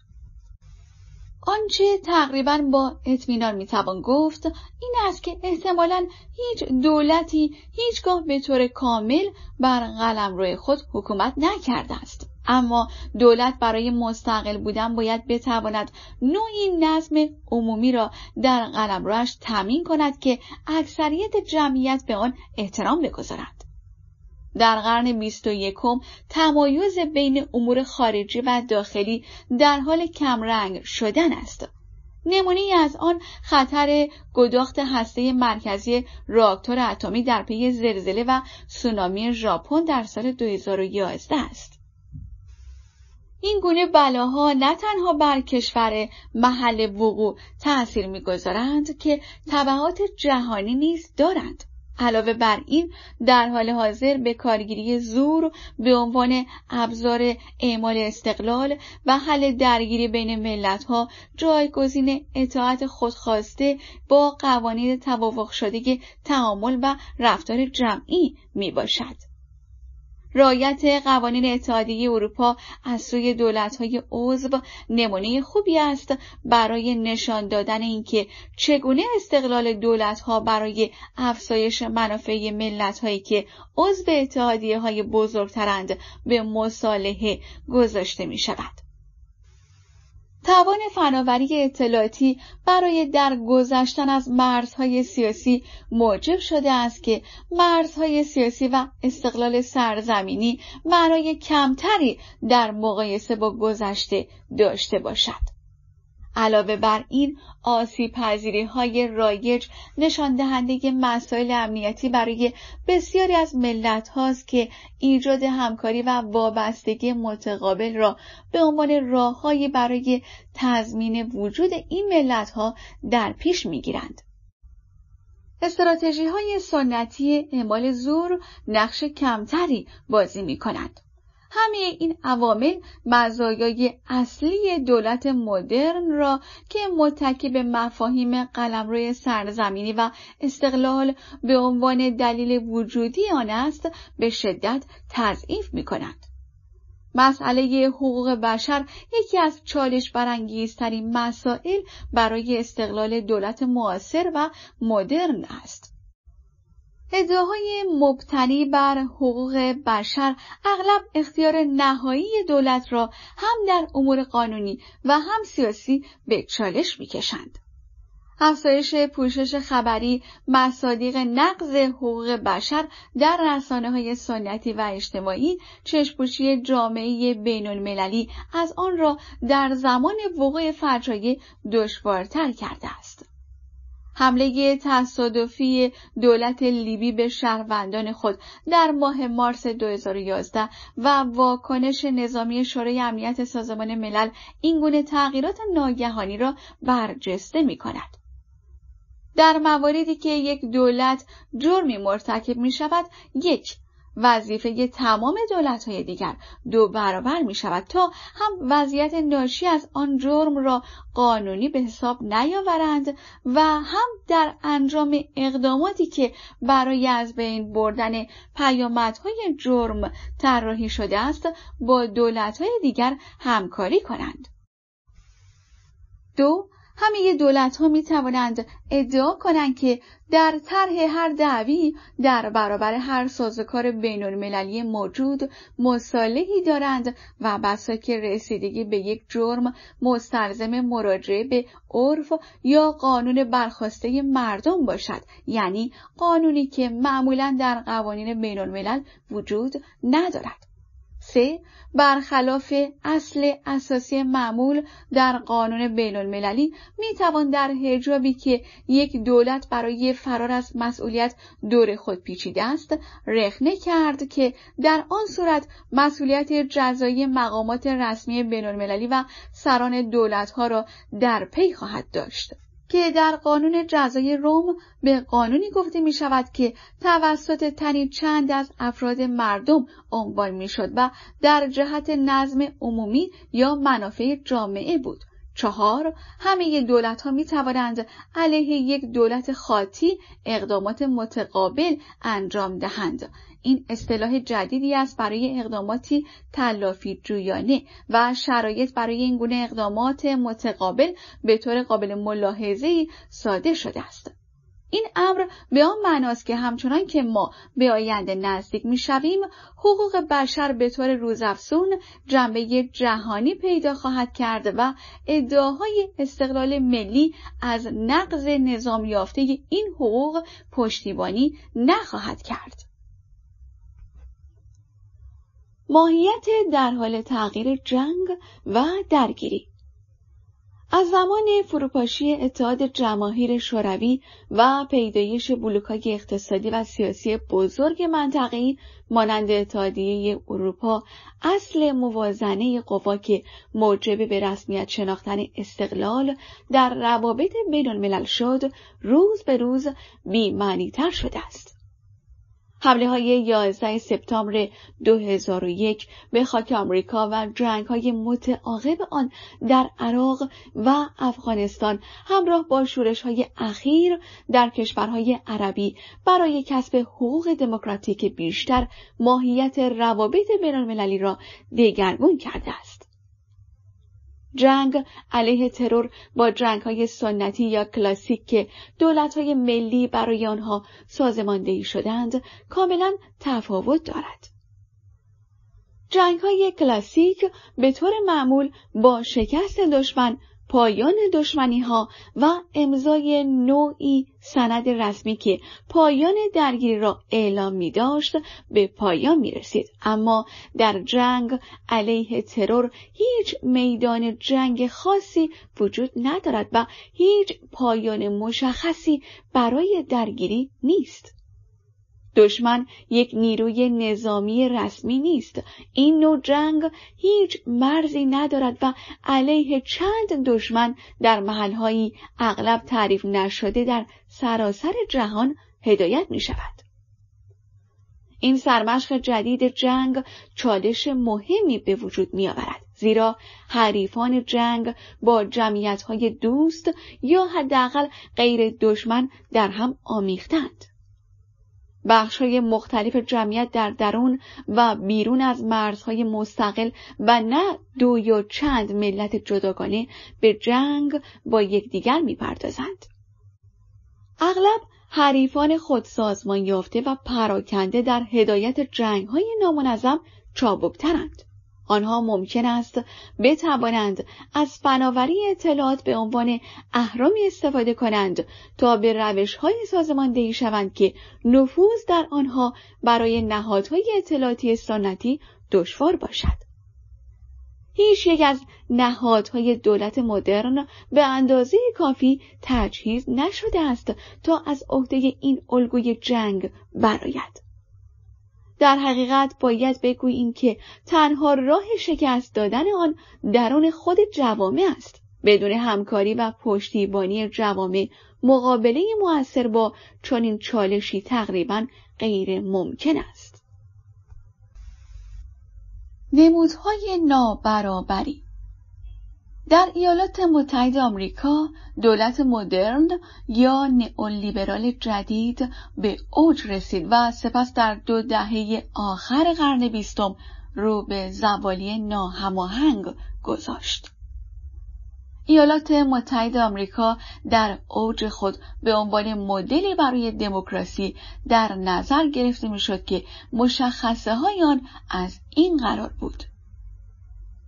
آنچه تقریبا با اطمینان میتوان گفت این است که احتمالا هیچ دولتی هیچگاه به طور کامل بر قلم روی خود حکومت نکرده است اما دولت برای مستقل بودن باید بتواند نوعی نظم عمومی را در قلم روش تمین کند که اکثریت جمعیت به آن احترام بگذارد در قرن 21 تمایز بین امور خارجی و داخلی در حال کمرنگ شدن است. نمونه از آن خطر گداخت هسته مرکزی راکتور اتمی در پی زلزله و سونامی ژاپن در سال 2011 است. این گونه بلاها نه تنها بر کشور محل وقوع تأثیر میگذارند که طبعات جهانی نیز دارند. علاوه بر این در حال حاضر به کارگیری زور به عنوان ابزار اعمال استقلال و حل درگیری بین ملت ها جایگزین اطاعت خودخواسته با قوانین توافق شده تعامل و رفتار جمعی می باشد. رایت قوانین اتحادیه اروپا از سوی دولت‌های عضو نمونه خوبی است برای نشان دادن اینکه چگونه استقلال دولت‌ها برای افزایش منافع ملت‌هایی که عضو اتحادیه‌های های بزرگترند به مصالحه گذاشته می شود. توان فناوری اطلاعاتی برای درگذشتن از مرزهای سیاسی موجب شده است که مرزهای سیاسی و استقلال سرزمینی برای کمتری در مقایسه با گذشته داشته باشد علاوه بر این آسی پذیری های رایج نشان دهنده مسائل امنیتی برای بسیاری از ملت هاست که ایجاد همکاری و وابستگی متقابل را به عنوان راههایی برای تضمین وجود این ملت ها در پیش می گیرند. استراتژی های سنتی اعمال زور نقش کمتری بازی می کند. همه این عوامل مزایای اصلی دولت مدرن را که متکی به مفاهیم قلمرو سرزمینی و استقلال به عنوان دلیل وجودی آن است به شدت تضعیف می کند. مسئله حقوق بشر یکی از چالش برانگیزترین مسائل برای استقلال دولت معاصر و مدرن است. ادعاهای مبتنی بر حقوق بشر اغلب اختیار نهایی دولت را هم در امور قانونی و هم سیاسی به چالش میکشند. افزایش پوشش خبری مصادیق نقض حقوق بشر در رسانه های سنتی و اجتماعی چشپوشی جامعه بین المللی از آن را در زمان وقوع فرجایه دشوارتر کرده است. حمله تصادفی دولت لیبی به شهروندان خود در ماه مارس 2011 و واکنش نظامی شورای امنیت سازمان ملل این گونه تغییرات ناگهانی را برجسته می کند. در مواردی که یک دولت جرمی مرتکب می شود یک وظیفه تمام دولت های دیگر دو برابر می شود تا هم وضعیت ناشی از آن جرم را قانونی به حساب نیاورند و هم در انجام اقداماتی که برای از بین بردن پیامدهای جرم طراحی شده است با دولت های دیگر همکاری کنند. دو همه دولت ها می توانند ادعا کنند که در طرح هر دعوی در برابر هر سازوکار بین المللی موجود مصالحی دارند و بسا که رسیدگی به یک جرم مستلزم مراجعه به عرف یا قانون برخواسته مردم باشد یعنی قانونی که معمولا در قوانین بین الملل وجود ندارد سه برخلاف اصل اساسی معمول در قانون بین المللی می توان در هجابی که یک دولت برای فرار از مسئولیت دور خود پیچیده است رخنه کرد که در آن صورت مسئولیت جزایی مقامات رسمی بین المللی و سران دولت را در پی خواهد داشت. که در قانون جزای روم به قانونی گفته می شود که توسط تنی چند از افراد مردم عنوان می شد و در جهت نظم عمومی یا منافع جامعه بود چهار همه دولت ها می توانند علیه یک دولت خاطی اقدامات متقابل انجام دهند این اصطلاح جدیدی است برای اقداماتی تلافی جویانه و شرایط برای این گونه اقدامات متقابل به طور قابل ملاحظه‌ای ساده شده است این امر به آن معناست که همچنان که ما به آینده نزدیک میشویم حقوق بشر به طور روزافزون جنبه جهانی پیدا خواهد کرد و ادعاهای استقلال ملی از نقض نظام یافته این حقوق پشتیبانی نخواهد کرد ماهیت در حال تغییر جنگ و درگیری از زمان فروپاشی اتحاد جماهیر شوروی و پیدایش بلوکهای اقتصادی و سیاسی بزرگ منطقه‌ای مانند اتحادیه اروپا اصل موازنه قوا که موجب به رسمیت شناختن استقلال در روابط بین الملل شد روز به روز بیمعنیتر شده است. حمله های 11 سپتامبر 2001 به خاک آمریکا و جنگ های متعاقب آن در عراق و افغانستان همراه با شورش های اخیر در کشورهای عربی برای کسب حقوق دموکراتیک بیشتر ماهیت روابط بین المللی را دگرگون کرده است. جنگ علیه ترور با جنگ های سنتی یا کلاسیک که دولت های ملی برای آنها سازماندهی شدند کاملا تفاوت دارد. جنگ های کلاسیک به طور معمول با شکست دشمن پایان دشمنی ها و امضای نوعی سند رسمی که پایان درگیری را اعلام می داشت به پایان می رسید اما در جنگ علیه ترور هیچ میدان جنگ خاصی وجود ندارد و هیچ پایان مشخصی برای درگیری نیست دشمن یک نیروی نظامی رسمی نیست این نوع جنگ هیچ مرزی ندارد و علیه چند دشمن در محلهایی اغلب تعریف نشده در سراسر جهان هدایت می شود. این سرمشق جدید جنگ چالش مهمی به وجود می آورد. زیرا حریفان جنگ با جمعیت دوست یا حداقل غیر دشمن در هم آمیختند. های مختلف جمعیت در درون و بیرون از مرزهای مستقل و نه دو یا چند ملت جداگانه به جنگ با یکدیگر میپردازند اغلب حریفان سازمان یافته و پراکنده در هدایت های نامنظم چابکترند آنها ممکن است بتوانند از فناوری اطلاعات به عنوان اهرامی استفاده کنند تا به روش های سازماندهی شوند که نفوذ در آنها برای نهادهای اطلاعاتی سنتی دشوار باشد. هیچ یک از نهادهای دولت مدرن به اندازه کافی تجهیز نشده است تا از عهده این الگوی جنگ برآید. در حقیقت باید بگوییم که تنها راه شکست دادن آن درون خود جوامع است بدون همکاری و پشتیبانی جوامع مقابله موثر با چنین چالشی تقریبا غیر ممکن است نمودهای نابرابری در ایالات متحده آمریکا دولت مدرن یا نئولیبرال جدید به اوج رسید و سپس در دو دهه آخر قرن بیستم رو به زوالی ناهماهنگ گذاشت. ایالات متحده آمریکا در اوج خود به عنوان مدلی برای دموکراسی در نظر گرفته میشد که مشخصه های آن از این قرار بود.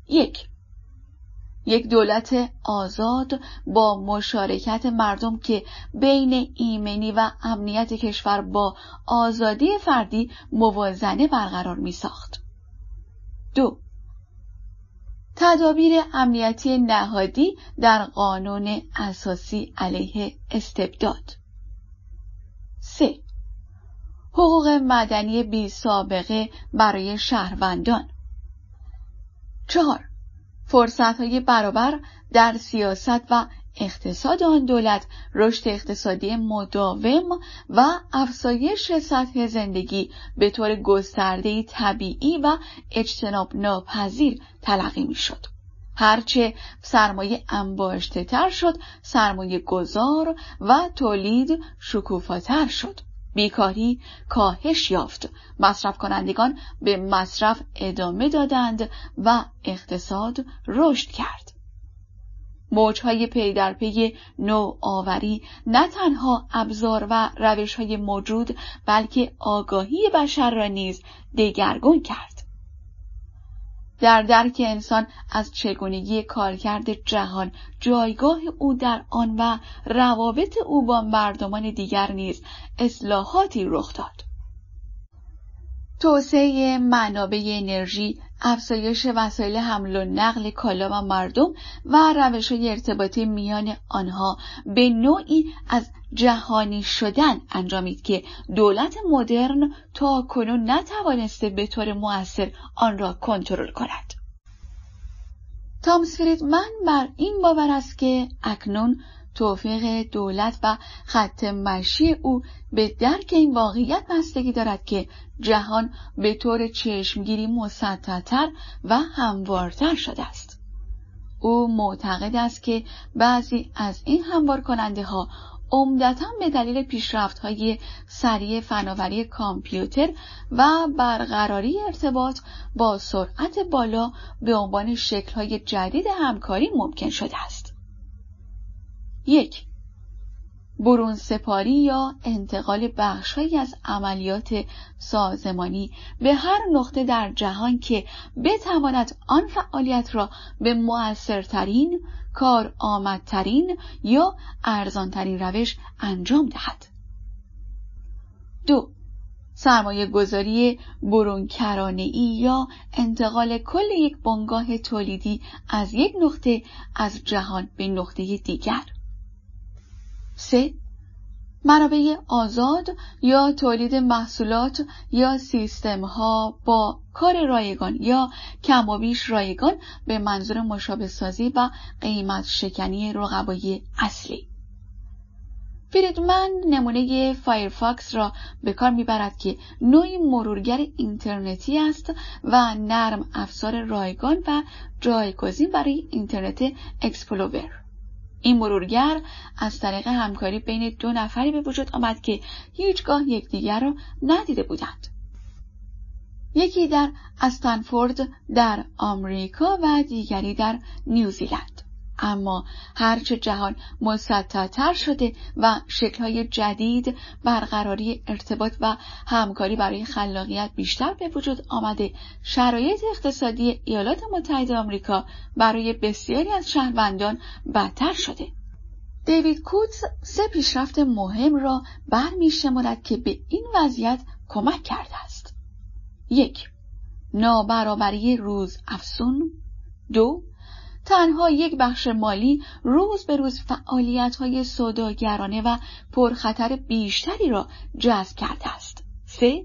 یک یک دولت آزاد با مشارکت مردم که بین ایمنی و امنیت کشور با آزادی فردی موازنه برقرار می ساخت. دو تدابیر امنیتی نهادی در قانون اساسی علیه استبداد سه حقوق مدنی بی سابقه برای شهروندان 4. های برابر در سیاست و اقتصاد آن دولت رشد اقتصادی مداوم و افزایش سطح زندگی به طور گسترده طبیعی و اجتناب ناپذیر تلقی می شد. هرچه سرمایه انباشته تر شد سرمایه گذار و تولید شکوفاتر شد. بیکاری کاهش یافت مصرف کنندگان به مصرف ادامه دادند و اقتصاد رشد کرد موجهای پی در پی نوآوری نه تنها ابزار و روشهای موجود بلکه آگاهی بشر را نیز دگرگون کرد در درک انسان از چگونگی کارکرد جهان جایگاه او در آن و روابط او با مردمان دیگر نیز اصلاحاتی رخ داد توسعه منابع انرژی، افزایش وسایل حمل و نقل کالا و مردم و روش ارتباطی میان آنها به نوعی از جهانی شدن انجامید که دولت مدرن تا کنون نتوانسته به طور موثر آن را کنترل کند. تامس فریدمن بر این باور است که اکنون توفیق دولت و خط مشی او به درک این واقعیت بستگی دارد که جهان به طور چشمگیری مسطحتر و هموارتر شده است او معتقد است که بعضی از این هموار کننده ها عمدتا به دلیل پیشرفت های سریع فناوری کامپیوتر و برقراری ارتباط با سرعت بالا به عنوان شکل های جدید همکاری ممکن شده است. یک برون سپاری یا انتقال بخشهایی از عملیات سازمانی به هر نقطه در جهان که بتواند آن فعالیت را به موثرترین کار یا ارزانترین روش انجام دهد دو سرمایه گذاری برونکرانه ای یا انتقال کل یک بنگاه تولیدی از یک نقطه از جهان به نقطه دیگر 3. منابع آزاد یا تولید محصولات یا سیستم ها با کار رایگان یا کم و بیش رایگان به منظور مشابه سازی و قیمت شکنی رقبای اصلی فریدمن نمونه فایرفاکس را به کار میبرد که نوعی مرورگر اینترنتی است و نرم افزار رایگان و جایگزین برای اینترنت اکسپلوور این مرورگر از طریق همکاری بین دو نفری به وجود آمد که هیچگاه یکدیگر را ندیده بودند یکی در استنفورد در آمریکا و دیگری در نیوزیلند اما هرچه جهان مسطحتر شده و شکلهای جدید برقراری ارتباط و همکاری برای خلاقیت بیشتر به وجود آمده شرایط اقتصادی ایالات متحده آمریکا برای بسیاری از شهروندان بدتر شده دیوید کوتس سه پیشرفت مهم را برمیشمرد که به این وضعیت کمک کرده است یک نابرابری روز افسون دو تنها یک بخش مالی روز به روز فعالیت های صداگرانه و پرخطر بیشتری را جذب کرده است. سه،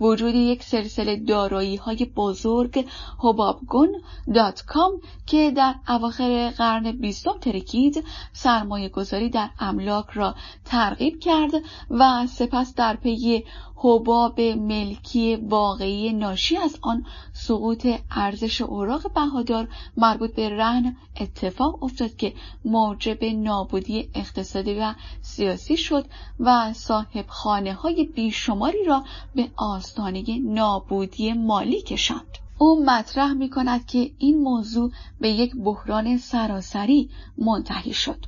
وجود یک سلسله دارایی های بزرگ هبابگون دات کام که در اواخر قرن بیستم ترکید سرمایه گذاری در املاک را ترغیب کرد و سپس در پی حباب ملکی واقعی ناشی از آن سقوط ارزش اوراق بهادار مربوط به رهن اتفاق افتاد که موجب نابودی اقتصادی و سیاسی شد و صاحب خانه های بیشماری را به آستانه نابودی مالی کشاند. او مطرح می کند که این موضوع به یک بحران سراسری منتهی شد.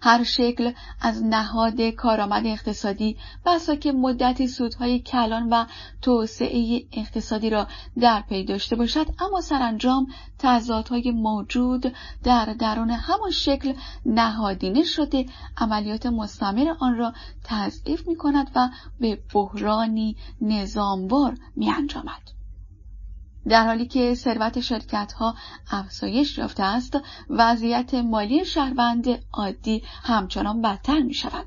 هر شکل از نهاد کارآمد اقتصادی بسا که مدتی سودهای کلان و توسعه اقتصادی را در پی داشته باشد اما سرانجام تضادهای موجود در درون همان شکل نهادینه شده عملیات مستمر آن را تضعیف می کند و به بحرانی نظاموار می انجامد. در حالی که ثروت شرکت افزایش یافته است وضعیت مالی شهروند عادی همچنان بدتر می شود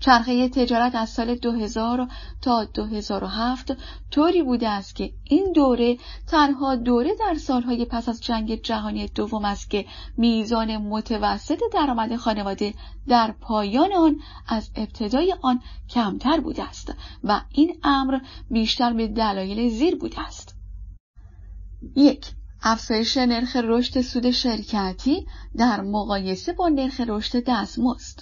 چرخه تجارت از سال 2000 تا 2007 طوری بوده است که این دوره تنها دوره در سالهای پس از جنگ جهانی دوم است که میزان متوسط درآمد خانواده در پایان آن از ابتدای آن کمتر بوده است و این امر بیشتر به دلایل زیر بوده است یک افزایش نرخ رشد سود شرکتی در مقایسه با نرخ رشد دستمزد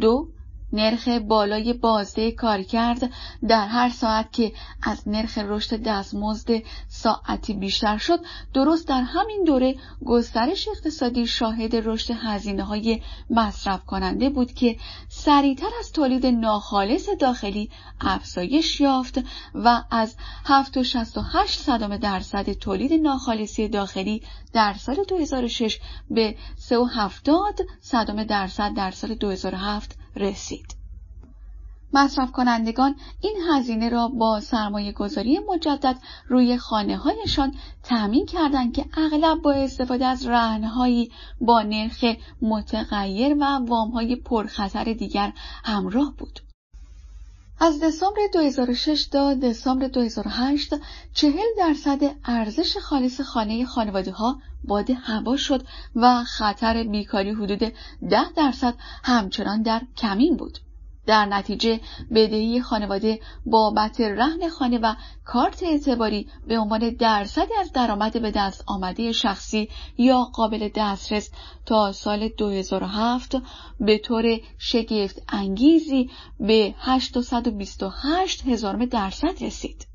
دو نرخ بالای بازده کرد در هر ساعت که از نرخ رشد دستمزد ساعتی بیشتر شد درست در همین دوره گسترش اقتصادی شاهد رشد هزینه های مصرف کننده بود که سریعتر از تولید ناخالص داخلی افزایش یافت و از 7.68 صدام درصد تولید ناخالصی داخلی در سال 2006 به 3.70 صدام درصد در سال 2007 رسید. مصرف کنندگان این هزینه را با سرمایه گذاری مجدد روی خانه هایشان تأمین کردند که اغلب با استفاده از رهنهایی با نرخ متغیر و وامهای پرخطر دیگر همراه بود. از دسامبر 2006 تا دسامبر 2008 چهل درصد ارزش خالص خانه خانواده ها باد هوا شد و خطر بیکاری حدود 10 درصد همچنان در کمین بود. در نتیجه بدهی خانواده بابت رهن خانه و کارت اعتباری به عنوان درصدی از درآمد به دست آمده شخصی یا قابل دسترس تا سال 2007 به طور شگفت انگیزی به 828 هزارم درصد رسید.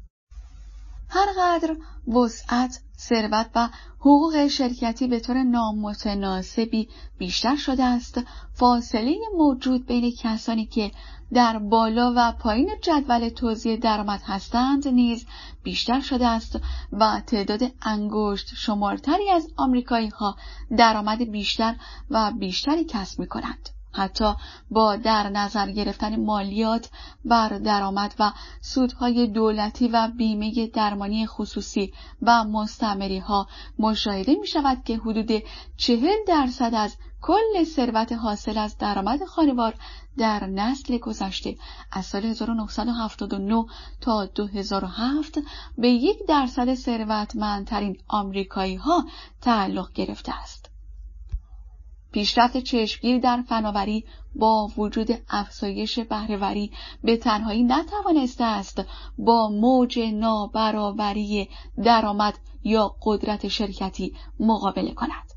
هرقدر وسعت ثروت و حقوق شرکتی به طور نامتناسبی بیشتر شده است فاصله موجود بین کسانی که در بالا و پایین جدول توزیع درآمد هستند نیز بیشتر شده است و تعداد انگشت شمارتری از آمریکایی ها درآمد بیشتر و بیشتری کسب می کنند. حتی با در نظر گرفتن مالیات بر درآمد و سودهای دولتی و بیمه درمانی خصوصی و مستمری ها مشاهده می شود که حدود چهل درصد از کل ثروت حاصل از درآمد خانوار در نسل گذشته از سال 1979 تا 2007 به یک درصد ثروتمندترین آمریکایی ها تعلق گرفته است. پیشرفت چشمگیری در فناوری با وجود افزایش بهرهوری به تنهایی نتوانسته است با موج نابرابری درآمد یا قدرت شرکتی مقابله کند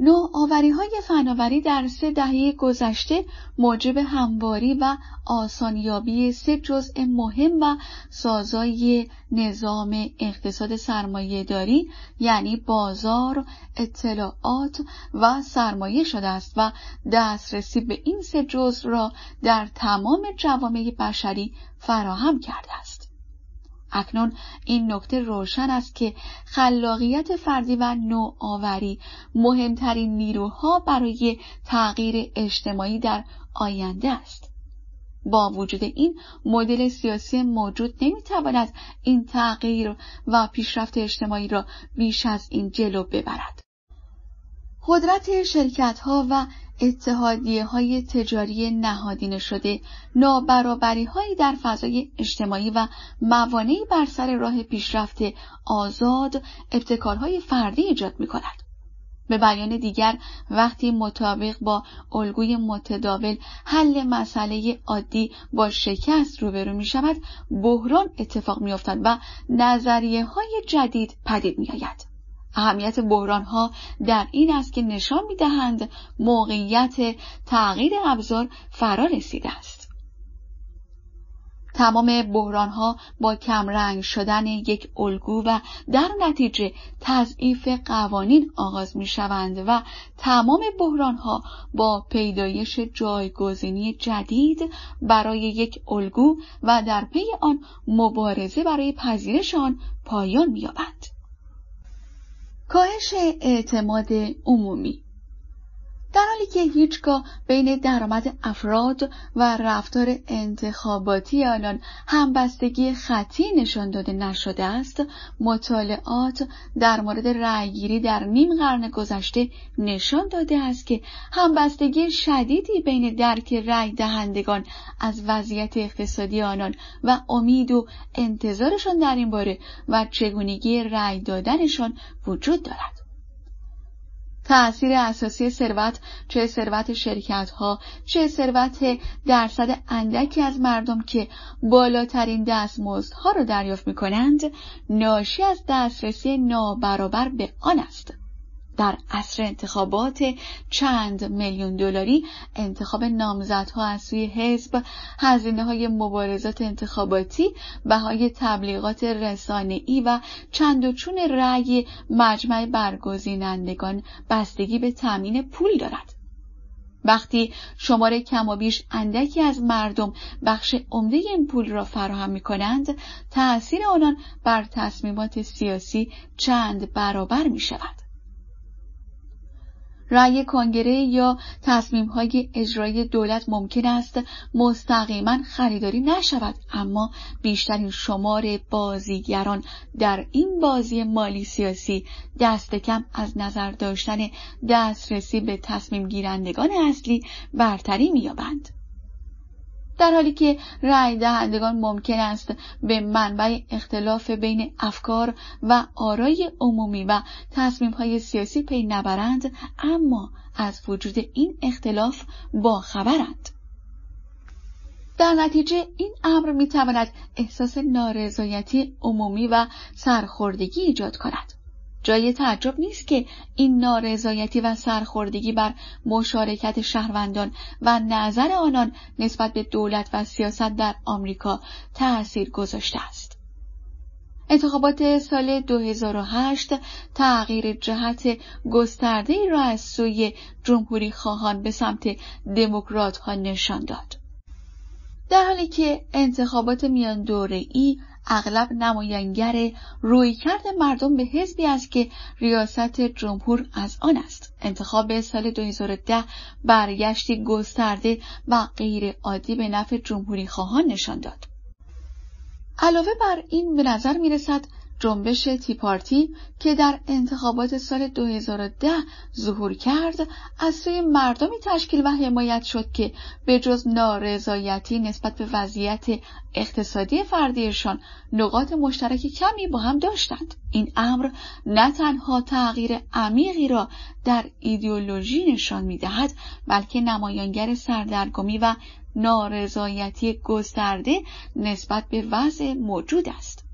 نوع آوری های فناوری در سه دهه گذشته موجب همواری و آسانیابی سه جزء مهم و سازای نظام اقتصاد سرمایه داری یعنی بازار، اطلاعات و سرمایه شده است و دسترسی به این سه جزء را در تمام جوامع بشری فراهم کرده است. اکنون این نکته روشن است که خلاقیت فردی و نوآوری مهمترین نیروها برای تغییر اجتماعی در آینده است با وجود این مدل سیاسی موجود نمیتواند این تغییر و پیشرفت اجتماعی را بیش از این جلو ببرد قدرت شرکت ها و اتحادیه های تجاری نهادین شده نابرابری در فضای اجتماعی و موانعی بر سر راه پیشرفت آزاد ابتکارهای فردی ایجاد می کند. به بیان دیگر وقتی مطابق با الگوی متداول حل مسئله عادی با شکست روبرو می شود بحران اتفاق می و نظریه های جدید پدید می آید. اهمیت بحران ها در این است که نشان می دهند موقعیت تغییر ابزار فرا رسیده است. تمام بحران ها با کمرنگ شدن یک الگو و در نتیجه تضعیف قوانین آغاز می شوند و تمام بحران ها با پیدایش جایگزینی جدید برای یک الگو و در پی آن مبارزه برای پذیرش آن پایان می یابند. کاهش اعتماد عمومی در حالی که هیچگاه بین درآمد افراد و رفتار انتخاباتی آنان همبستگی خطی نشان داده نشده است مطالعات در مورد رأیگیری در نیم قرن گذشته نشان داده است که همبستگی شدیدی بین درک رأی دهندگان از وضعیت اقتصادی آنان و امید و انتظارشان در این باره و چگونگی رأی دادنشان وجود دارد تأثیر اساسی ثروت چه ثروت شرکت ها چه ثروت درصد اندکی از مردم که بالاترین ها را دریافت می کنند ناشی از دسترسی نابرابر به آن است در عصر انتخابات چند میلیون دلاری انتخاب نامزدها از سوی حزب هزینه های مبارزات انتخاباتی بهای تبلیغات رسانه ای و چند و چون رأی مجمع برگزینندگان بستگی به تامین پول دارد وقتی شماره کم و بیش اندکی از مردم بخش عمده این پول را فراهم می کنند تأثیر آنان بر تصمیمات سیاسی چند برابر می شود. رأی کنگره یا های اجرایی دولت ممکن است مستقیما خریداری نشود اما بیشترین شمار بازیگران در این بازی مالی سیاسی دست کم از نظر داشتن دسترسی به تصمیم گیرندگان اصلی برتری مییابند در حالی که رأی دهندگان ممکن است به منبع اختلاف بین افکار و آرای عمومی و های سیاسی پی نبرند اما از وجود این اختلاف باخبرند در نتیجه این امر میتواند احساس نارضایتی عمومی و سرخوردگی ایجاد کند جای تعجب نیست که این نارضایتی و سرخوردگی بر مشارکت شهروندان و نظر آنان نسبت به دولت و سیاست در آمریکا تأثیر گذاشته است. انتخابات سال 2008 تغییر جهت گسترده ای را از سوی جمهوری خواهان به سمت دموکرات ها نشان داد. در حالی که انتخابات میان دوره ای اغلب نماینگر رویکرد مردم به حزبی است که ریاست جمهور از آن است انتخاب سال 2010 برگشتی گسترده و غیر عادی به نفع جمهوری خواهان نشان داد علاوه بر این به نظر می رسد جنبش تیپارتی که در انتخابات سال 2010 ظهور کرد از سوی مردمی تشکیل و حمایت شد که به جز نارضایتی نسبت به وضعیت اقتصادی فردیشان نقاط مشترک کمی با هم داشتند این امر نه تنها تغییر عمیقی را در ایدئولوژی نشان میدهد بلکه نمایانگر سردرگمی و نارضایتی گسترده نسبت به وضع موجود است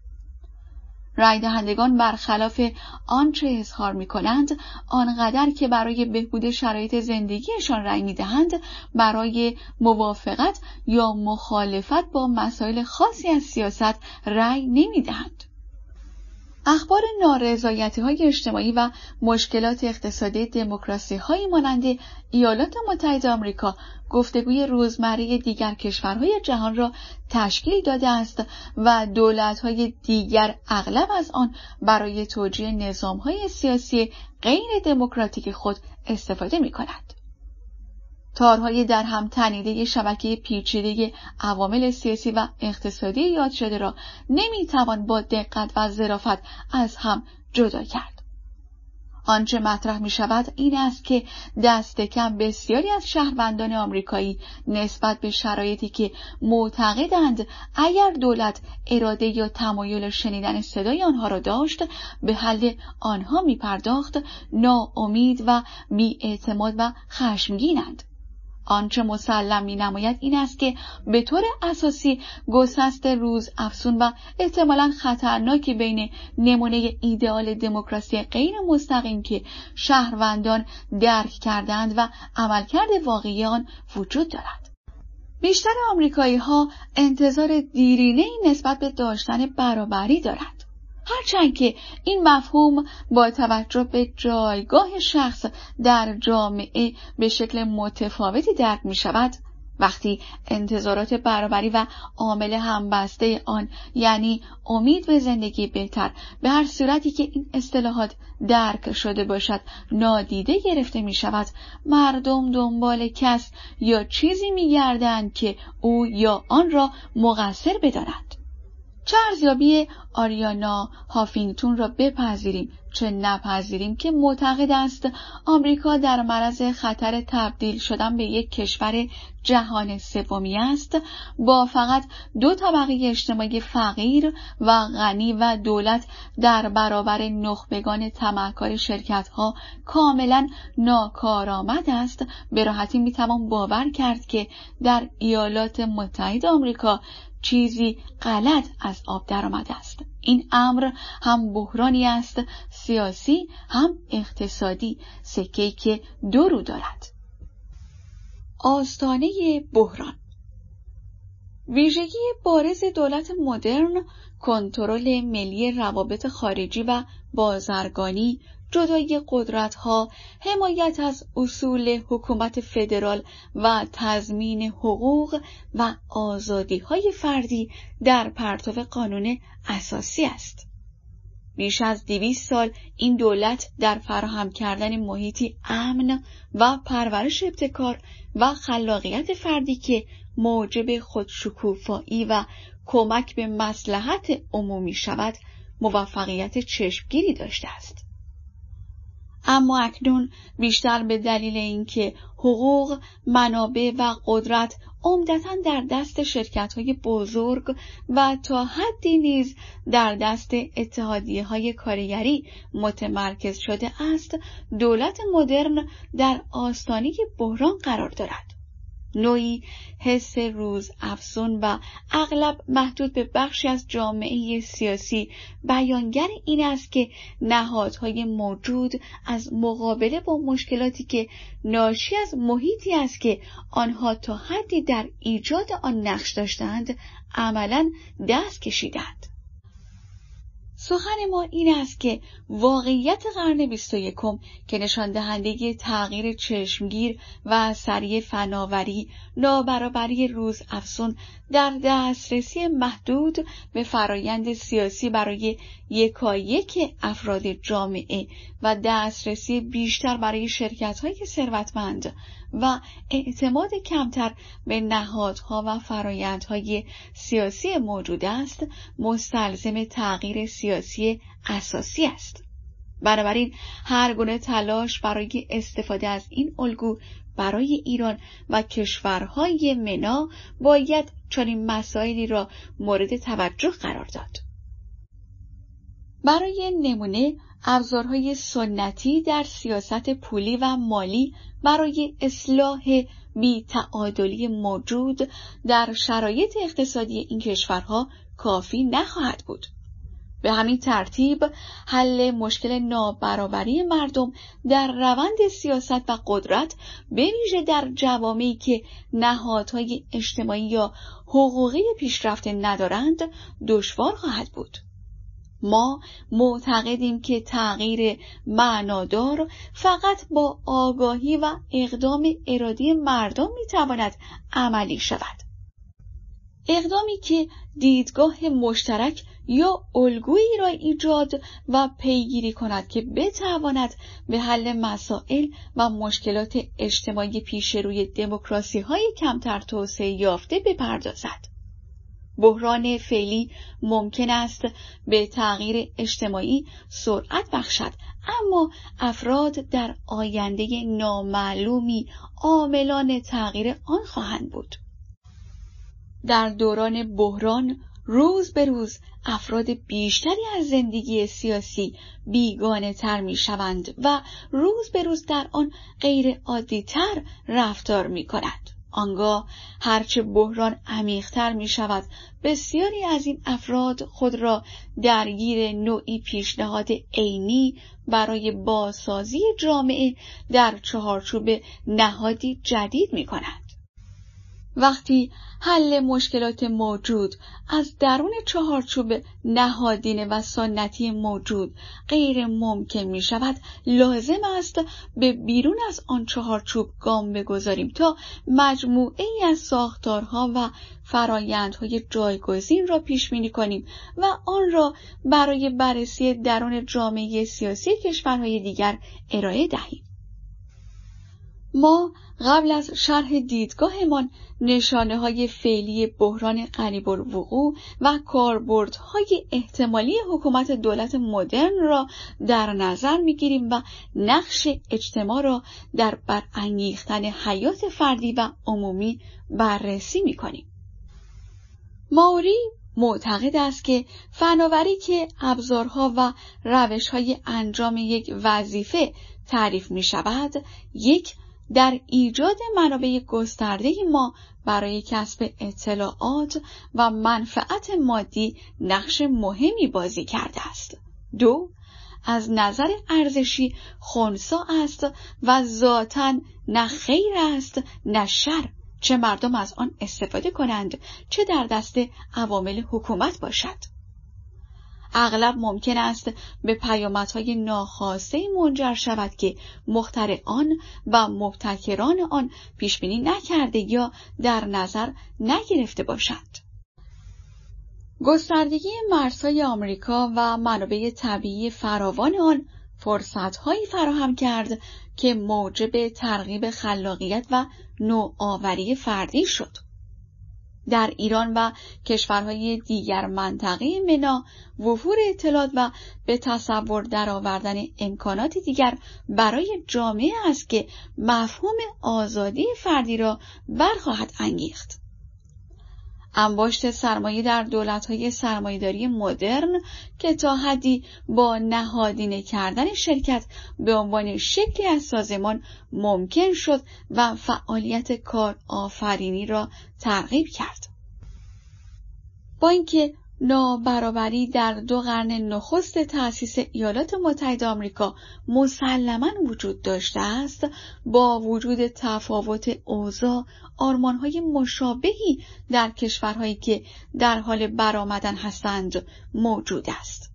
رای دهندگان برخلاف آنچه اظهار می کنند آنقدر که برای بهبود شرایط زندگیشان رأی می دهند برای موافقت یا مخالفت با مسائل خاصی از سیاست رأی نمی دهند. اخبار نارضایتی های اجتماعی و مشکلات اقتصادی دموکراسی های مانند ایالات متحده آمریکا گفتگوی روزمره دیگر کشورهای جهان را تشکیل داده است و دولت های دیگر اغلب از آن برای توجیه نظام های سیاسی غیر دموکراتیک خود استفاده می کند. تارهای در هم تنیده شبکه پیچیده عوامل سیاسی و اقتصادی یاد شده را نمیتوان با دقت و ظرافت از هم جدا کرد. آنچه مطرح می شود این است که دست کم بسیاری از شهروندان آمریکایی نسبت به شرایطی که معتقدند اگر دولت اراده یا تمایل شنیدن صدای آنها را داشت به حل آنها می پرداخت ناامید و بیاعتماد و خشمگینند. آنچه مسلم می نماید این است که به طور اساسی گسست روز افسون و احتمالا خطرناکی بین نمونه ایدئال دموکراسی غیر مستقیم که شهروندان درک کردند و عملکرد واقعی آن وجود دارد. بیشتر آمریکایی ها انتظار دیرینه نسبت به داشتن برابری دارند. هرچند که این مفهوم با توجه به جایگاه شخص در جامعه به شکل متفاوتی درک می شود وقتی انتظارات برابری و عامل همبسته آن یعنی امید به زندگی بهتر به هر صورتی که این اصطلاحات درک شده باشد نادیده گرفته می شود مردم دنبال کس یا چیزی می گردند که او یا آن را مقصر بداند؟ چه ارزیابی آریانا هافینگتون را بپذیریم چه نپذیریم که معتقد است آمریکا در معرض خطر تبدیل شدن به یک کشور جهان سومی است با فقط دو طبقه اجتماعی فقیر و غنی و دولت در برابر نخبگان تمکار شرکت ها کاملا ناکارآمد است به راحتی میتوان باور کرد که در ایالات متحده آمریکا چیزی غلط از آب درآمده است این امر هم بحرانی است سیاسی هم اقتصادی سکه که دو رو دارد آستانه بحران ویژگی بارز دولت مدرن کنترل ملی روابط خارجی و بازرگانی جدای قدرت ها حمایت از اصول حکومت فدرال و تضمین حقوق و آزادی های فردی در پرتو قانون اساسی است. بیش از دویست سال این دولت در فراهم کردن محیطی امن و پرورش ابتکار و خلاقیت فردی که موجب خودشکوفایی و کمک به مسلحت عمومی شود موفقیت چشمگیری داشته است. اما اکنون بیشتر به دلیل اینکه حقوق، منابع و قدرت عمدتا در دست شرکت های بزرگ و تا حدی نیز در دست اتحادیه های کارگری متمرکز شده است دولت مدرن در آستانه بحران قرار دارد نوعی حس روز افزون و اغلب محدود به بخشی از جامعه سیاسی بیانگر این است که نهادهای موجود از مقابله با مشکلاتی که ناشی از محیطی است که آنها تا حدی در ایجاد آن نقش داشتند عملا دست کشیدند سخن ما این است که واقعیت قرن بیست و یکم که نشان دهنده تغییر چشمگیر و سریع فناوری، نابرابری روز افسون در دسترسی محدود به فرایند سیاسی برای یکایک افراد جامعه و دسترسی بیشتر برای شرکت ثروتمند و اعتماد کمتر به نهادها و فرایندهای سیاسی موجود است مستلزم تغییر سیاسی اساسی است بنابراین هر گونه تلاش برای استفاده از این الگو برای ایران و کشورهای منا باید چنین مسائلی را مورد توجه قرار داد. برای نمونه ابزارهای سنتی در سیاست پولی و مالی برای اصلاح بیتعادلی موجود در شرایط اقتصادی این کشورها کافی نخواهد بود. به همین ترتیب حل مشکل نابرابری مردم در روند سیاست و قدرت به ویژه در جوامعی که نهادهای اجتماعی یا حقوقی پیشرفته ندارند دشوار خواهد بود ما معتقدیم که تغییر معنادار فقط با آگاهی و اقدام ارادی مردم میتواند عملی شود اقدامی که دیدگاه مشترک یا الگویی را ایجاد و پیگیری کند که بتواند به حل مسائل و مشکلات اجتماعی پیش روی دموکراسی های کمتر توسعه یافته بپردازد. بحران فعلی ممکن است به تغییر اجتماعی سرعت بخشد اما افراد در آینده نامعلومی عاملان تغییر آن خواهند بود. در دوران بحران روز به روز افراد بیشتری از زندگی سیاسی بیگانه تر می شوند و روز به روز در آن غیر عادی تر رفتار می کند. آنگاه هرچه بحران عمیقتر می شود بسیاری از این افراد خود را درگیر نوعی پیشنهاد عینی برای بازسازی جامعه در چهارچوب نهادی جدید می کند. وقتی حل مشکلات موجود از درون چهارچوب نهادینه و سنتی موجود غیر ممکن می شود لازم است به بیرون از آن چهارچوب گام بگذاریم تا مجموعه ای از ساختارها و فرایندهای جایگزین را پیش بینی کنیم و آن را برای بررسی درون جامعه سیاسی کشورهای دیگر ارائه دهیم ما قبل از شرح دیدگاهمان نشانه های فعلی بحران قریب الوقوع و کاربردهای احتمالی حکومت دولت مدرن را در نظر میگیریم و نقش اجتماع را در برانگیختن حیات فردی و عمومی بررسی میکنیم ماوری معتقد است که فناوری که ابزارها و روشهای انجام یک وظیفه تعریف می شود یک در ایجاد منابع گسترده ما برای کسب اطلاعات و منفعت مادی نقش مهمی بازی کرده است. دو از نظر ارزشی خونسا است و ذاتا نه خیر است نه شر چه مردم از آن استفاده کنند چه در دست عوامل حکومت باشد اغلب ممکن است به پیامدهای ناخواسته منجر شود که آن و مبتکران آن پیش بینی نکرده یا در نظر نگرفته باشد. گستردگی مرزهای آمریکا و منابع طبیعی فراوان آن فرصتهایی فراهم کرد که موجب ترغیب خلاقیت و نوآوری فردی شد. در ایران و کشورهای دیگر منطقه منا وفور اطلاعات و به تصور درآوردن امکانات دیگر برای جامعه است که مفهوم آزادی فردی را برخواهد انگیخت انباشت سرمایه در دولت‌های سرمایهداری مدرن که تا حدی با نهادینه کردن شرکت به عنوان شکلی از سازمان ممکن شد و فعالیت کارآفرینی را ترغیب کرد. با اینکه نابرابری در دو قرن نخست تأسیس ایالات متحده آمریکا مسلما وجود داشته است با وجود تفاوت اوضاع آرمانهای مشابهی در کشورهایی که در حال برآمدن هستند موجود است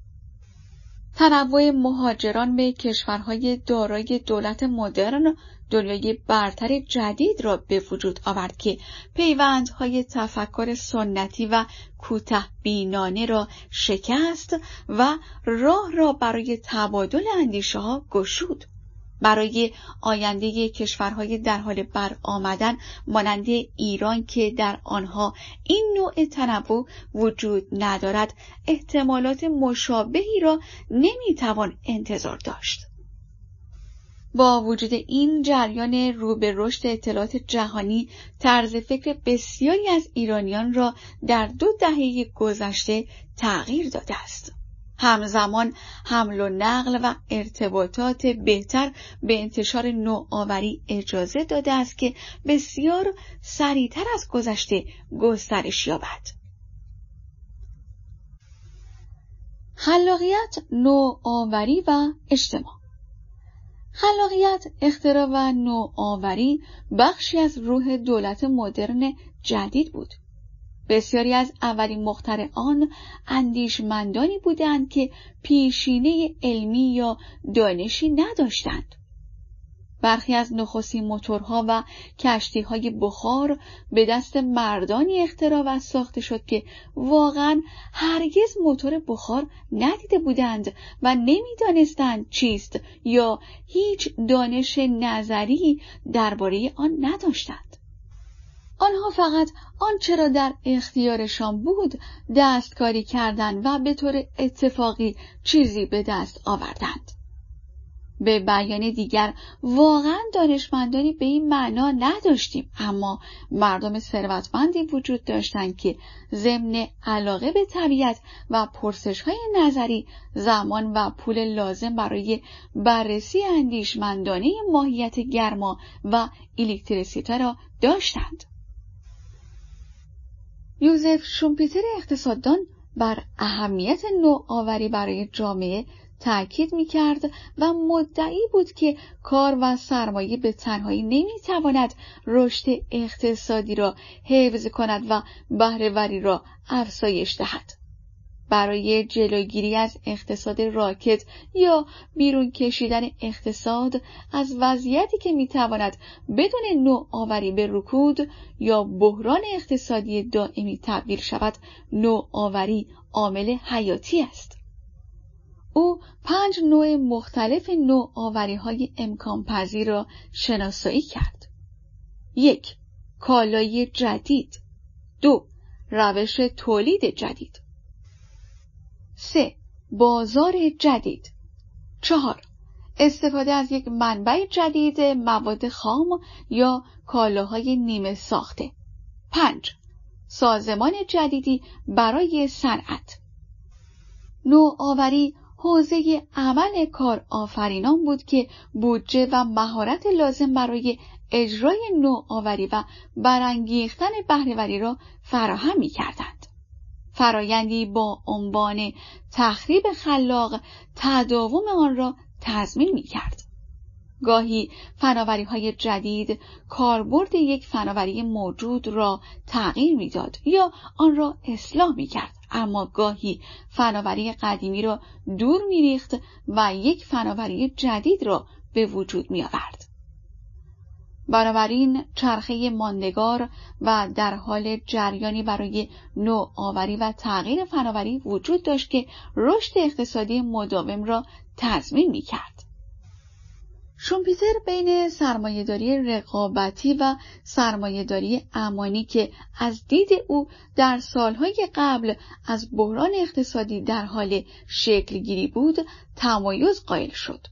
تنوع مهاجران به کشورهای دارای دولت مدرن دنیای برتر جدید را به وجود آورد که پیوندهای تفکر سنتی و کوته بینانه را شکست و راه را برای تبادل اندیشه ها گشود. برای آینده کشورهای در حال برآمدن مانند ایران که در آنها این نوع تنوع وجود ندارد احتمالات مشابهی را نمیتوان انتظار داشت با وجود این جریان رو به رشد اطلاعات جهانی طرز فکر بسیاری از ایرانیان را در دو دهه گذشته تغییر داده است همزمان حمل و نقل و ارتباطات بهتر به انتشار نوآوری اجازه داده است که بسیار سریعتر از گذشته گسترش یابد خلاقیت نوآوری و اجتماع خلاقیت اختراع و نوآوری بخشی از روح دولت مدرن جدید بود بسیاری از اولین آن اندیشمندانی بودند که پیشینه علمی یا دانشی نداشتند. برخی از نخستین موتورها و کشتیهای بخار به دست مردانی اختراع و ساخته شد که واقعا هرگز موتور بخار ندیده بودند و نمیدانستند چیست یا هیچ دانش نظری درباره آن نداشتند. آنها فقط آنچه را در اختیارشان بود دستکاری کردند و به طور اتفاقی چیزی به دست آوردند به بیان دیگر واقعا دانشمندانی به این معنا نداشتیم اما مردم ثروتمندی وجود داشتند که ضمن علاقه به طبیعت و پرسش های نظری زمان و پول لازم برای بررسی اندیشمندانه ماهیت گرما و الکتریسیته را داشتند. یوزف شومپیتر اقتصاددان بر اهمیت نوآوری برای جامعه تأکید می کرد و مدعی بود که کار و سرمایه به تنهایی نمی تواند رشد اقتصادی را حفظ کند و بهرهوری را افزایش دهد. برای جلوگیری از اقتصاد راکت یا بیرون کشیدن اقتصاد از وضعیتی که میتواند بدون نوآوری به رکود یا بحران اقتصادی دائمی تبدیل شود نوآوری عامل حیاتی است او پنج نوع مختلف نوآوری های امکان پذیر را شناسایی کرد یک کالای جدید دو روش تولید جدید 3. بازار جدید 4. استفاده از یک منبع جدید مواد خام یا کالاهای نیمه ساخته 5. سازمان جدیدی برای صنعت نوآوری حوزه عمل کار آفرینان بود که بودجه و مهارت لازم برای اجرای نوآوری و برانگیختن بهرهوری را فراهم می کردن. فرایندی با عنوان تخریب خلاق تداوم آن را تضمین می کرد. گاهی فناوری های جدید کاربرد یک فناوری موجود را تغییر میداد یا آن را اصلاح می کرد اما گاهی فناوری قدیمی را دور می ریخت و یک فناوری جدید را به وجود می آورد. بنابراین چرخه ماندگار و در حال جریانی برای نوآوری و تغییر فناوری وجود داشت که رشد اقتصادی مداوم را تضمین می کرد. شومپیتر بین سرمایهداری رقابتی و سرمایهداری امانی که از دید او در سالهای قبل از بحران اقتصادی در حال شکلگیری بود تمایز قائل شد.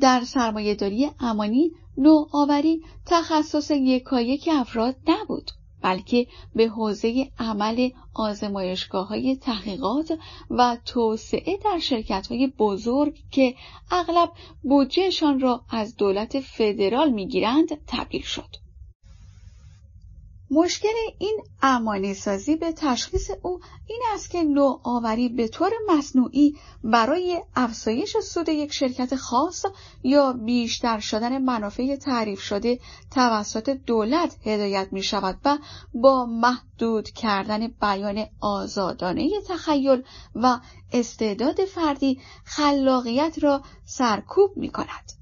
در سرمایهداری امانی نوآوری تخصص یکایک افراد نبود بلکه به حوزه عمل آزمایشگاه های تحقیقات و توسعه در شرکت های بزرگ که اغلب بودجهشان را از دولت فدرال میگیرند تبدیل شد. مشکل این امانه سازی به تشخیص او این است که نوآوری به طور مصنوعی برای افزایش سود یک شرکت خاص یا بیشتر شدن منافع تعریف شده توسط دولت هدایت می شود و با محدود کردن بیان آزادانه تخیل و استعداد فردی خلاقیت را سرکوب می کند.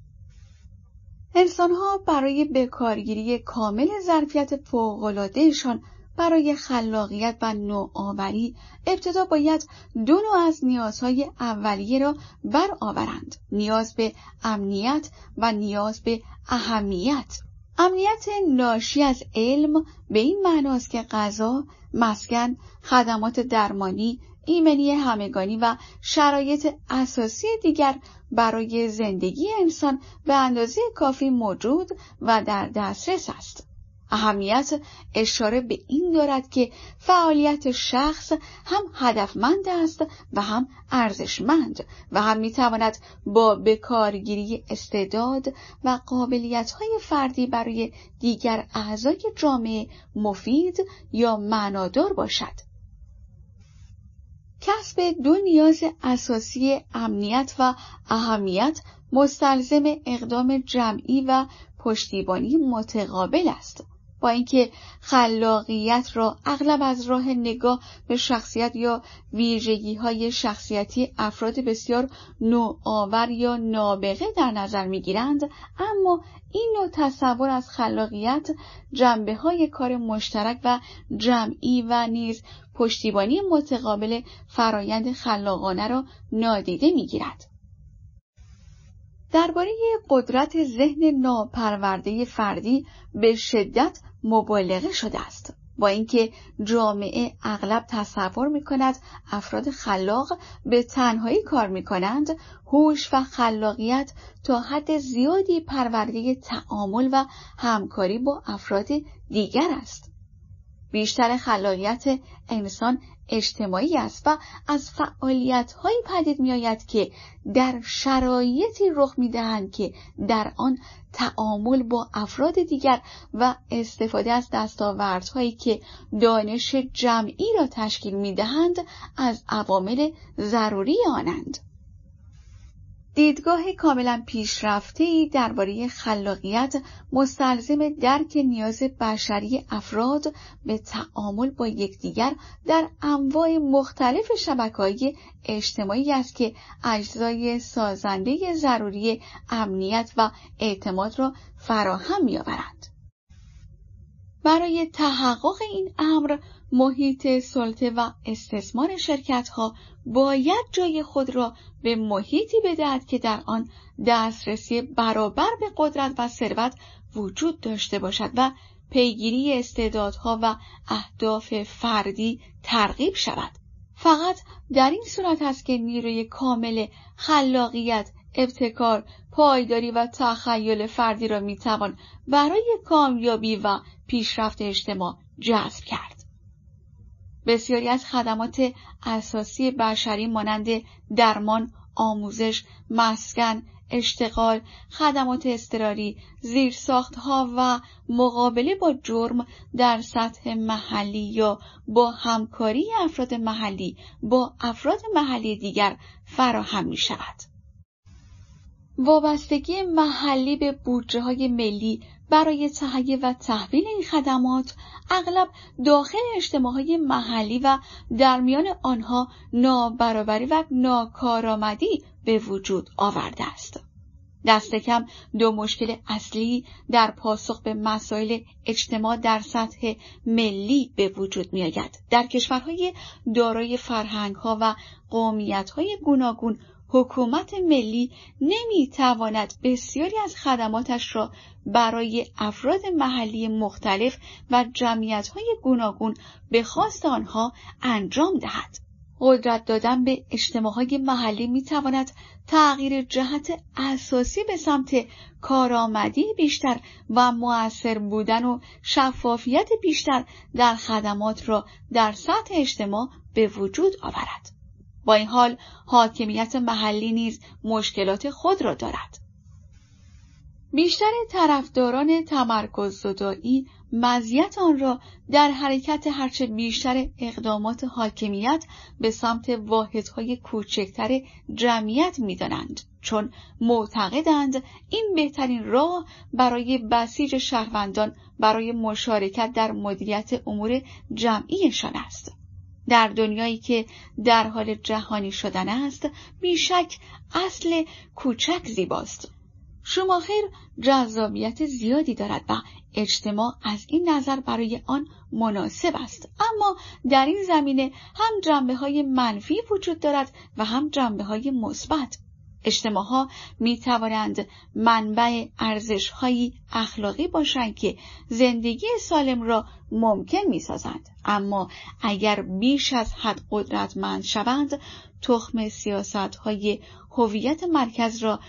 ها برای بکارگیری کامل ظرفیت فوقلادهشان برای خلاقیت و نوآوری ابتدا باید دو نوع از نیازهای اولیه را برآورند نیاز به امنیت و نیاز به اهمیت امنیت ناشی از علم به این معناست که غذا مسکن خدمات درمانی ایمنی همگانی و شرایط اساسی دیگر برای زندگی انسان به اندازه کافی موجود و در دسترس است. اهمیت اشاره به این دارد که فعالیت شخص هم هدفمند است و هم ارزشمند و هم میتواند با بکارگیری استعداد و قابلیت های فردی برای دیگر اعضای جامعه مفید یا معنادار باشد. کسب دو نیاز اساسی امنیت و اهمیت مستلزم اقدام جمعی و پشتیبانی متقابل است با اینکه خلاقیت را اغلب از راه نگاه به شخصیت یا ویژگی های شخصیتی افراد بسیار نوآور یا نابغه در نظر می گیرند اما این نوع تصور از خلاقیت جنبه های کار مشترک و جمعی و نیز پشتیبانی متقابل فرایند خلاقانه را نادیده می گیرد. درباره قدرت ذهن ناپرورده فردی به شدت مبالغه شده است با اینکه جامعه اغلب تصور می کند افراد خلاق به تنهایی کار می کنند هوش و خلاقیت تا حد زیادی پرورده تعامل و همکاری با افراد دیگر است بیشتر خلاقیت انسان اجتماعی است و از فعالیت پدید می آید که در شرایطی رخ می دهند که در آن تعامل با افراد دیگر و استفاده از دستاوردهایی که دانش جمعی را تشکیل می دهند از عوامل ضروری آنند. دیدگاه کاملا ای درباره خلاقیت مستلزم درک نیاز بشری افراد به تعامل با یکدیگر در انواع مختلف شبکه‌های اجتماعی است که اجزای سازنده ضروری امنیت و اعتماد را فراهم می‌آورند. برای تحقق این امر محیط سلطه و استثمار شرکت ها باید جای خود را به محیطی بدهد که در آن دسترسی برابر به قدرت و ثروت وجود داشته باشد و پیگیری استعدادها و اهداف فردی ترغیب شود فقط در این صورت است که نیروی کامل خلاقیت ابتکار پایداری و تخیل فردی را میتوان برای کامیابی و پیشرفت اجتماع جذب کرد بسیاری از خدمات اساسی بشری مانند درمان، آموزش، مسکن، اشتغال، خدمات اضطراری، زیرساختها و مقابله با جرم در سطح محلی یا با همکاری افراد محلی با افراد محلی دیگر فراهم می شود. وابستگی محلی به بودجه های ملی برای تهیه و تحویل این خدمات اغلب داخل های محلی و در میان آنها نابرابری و ناکارآمدی به وجود آورده است. دست کم دو مشکل اصلی در پاسخ به مسائل اجتماع در سطح ملی به وجود می آید. در کشورهای دارای فرهنگ ها و قومیت های گوناگون حکومت ملی نمیتواند بسیاری از خدماتش را برای افراد محلی مختلف و های گوناگون به خواست آنها انجام دهد. قدرت دادن به های محلی تواند تغییر جهت اساسی به سمت کارآمدی بیشتر و موثر بودن و شفافیت بیشتر در خدمات را در سطح اجتماع به وجود آورد. با این حال حاکمیت محلی نیز مشکلات خود را دارد بیشتر طرفداران تمرکز زدایی مزیت آن را در حرکت هرچه بیشتر اقدامات حاکمیت به سمت واحدهای کوچکتر جمعیت میدانند چون معتقدند این بهترین راه برای بسیج شهروندان برای مشارکت در مدیریت امور جمعیشان است در دنیایی که در حال جهانی شدن است بیشک اصل کوچک زیباست خیر جذابیت زیادی دارد و اجتماع از این نظر برای آن مناسب است اما در این زمینه هم جنبه های منفی وجود دارد و هم جنبه های مثبت اجتماع ها می توانند منبع ارزش های اخلاقی باشند که زندگی سالم را ممکن می سازند. اما اگر بیش از حد قدرتمند شوند تخم سیاست های هویت مرکز را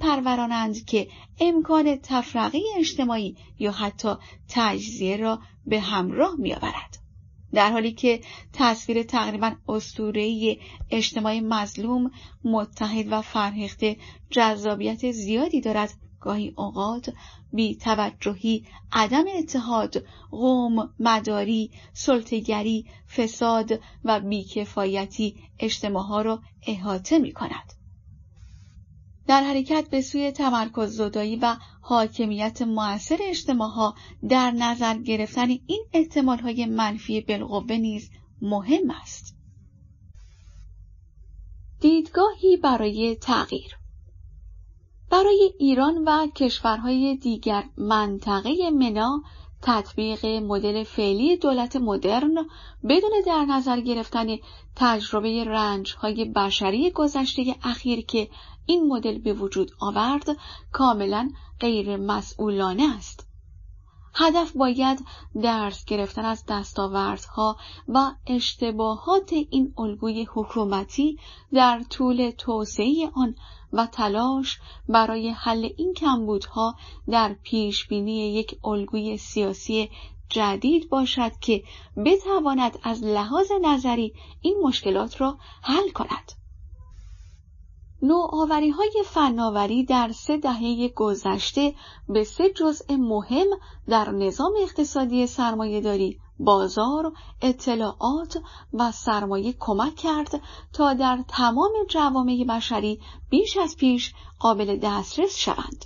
پرورانند که امکان تفرقه اجتماعی یا حتی تجزیه را به همراه آورد. در حالی که تصویر تقریبا استوره اجتماع مظلوم متحد و فرهیخته جذابیت زیادی دارد گاهی اوقات بی توجهی عدم اتحاد قوم مداری سلطگری فساد و بیکفایتی اجتماع را احاطه می کند در حرکت به سوی تمرکز زدایی و حاکمیت موثر اجتماع ها در نظر گرفتن این احتمال های منفی بالقوه نیز مهم است. دیدگاهی برای تغییر برای ایران و کشورهای دیگر منطقه منا تطبیق مدل فعلی دولت مدرن بدون در نظر گرفتن تجربه رنج های بشری گذشته اخیر که این مدل به وجود آورد کاملا غیر مسئولانه است. هدف باید درس گرفتن از دستاوردها و اشتباهات این الگوی حکومتی در طول توسعه آن و تلاش برای حل این کمبودها در پیش بینی یک الگوی سیاسی جدید باشد که بتواند از لحاظ نظری این مشکلات را حل کند. نوآوری های فناوری در سه دهه گذشته به سه جزء مهم در نظام اقتصادی داری، بازار، اطلاعات و سرمایه کمک کرد تا در تمام جوامع بشری بیش از پیش قابل دسترس شوند.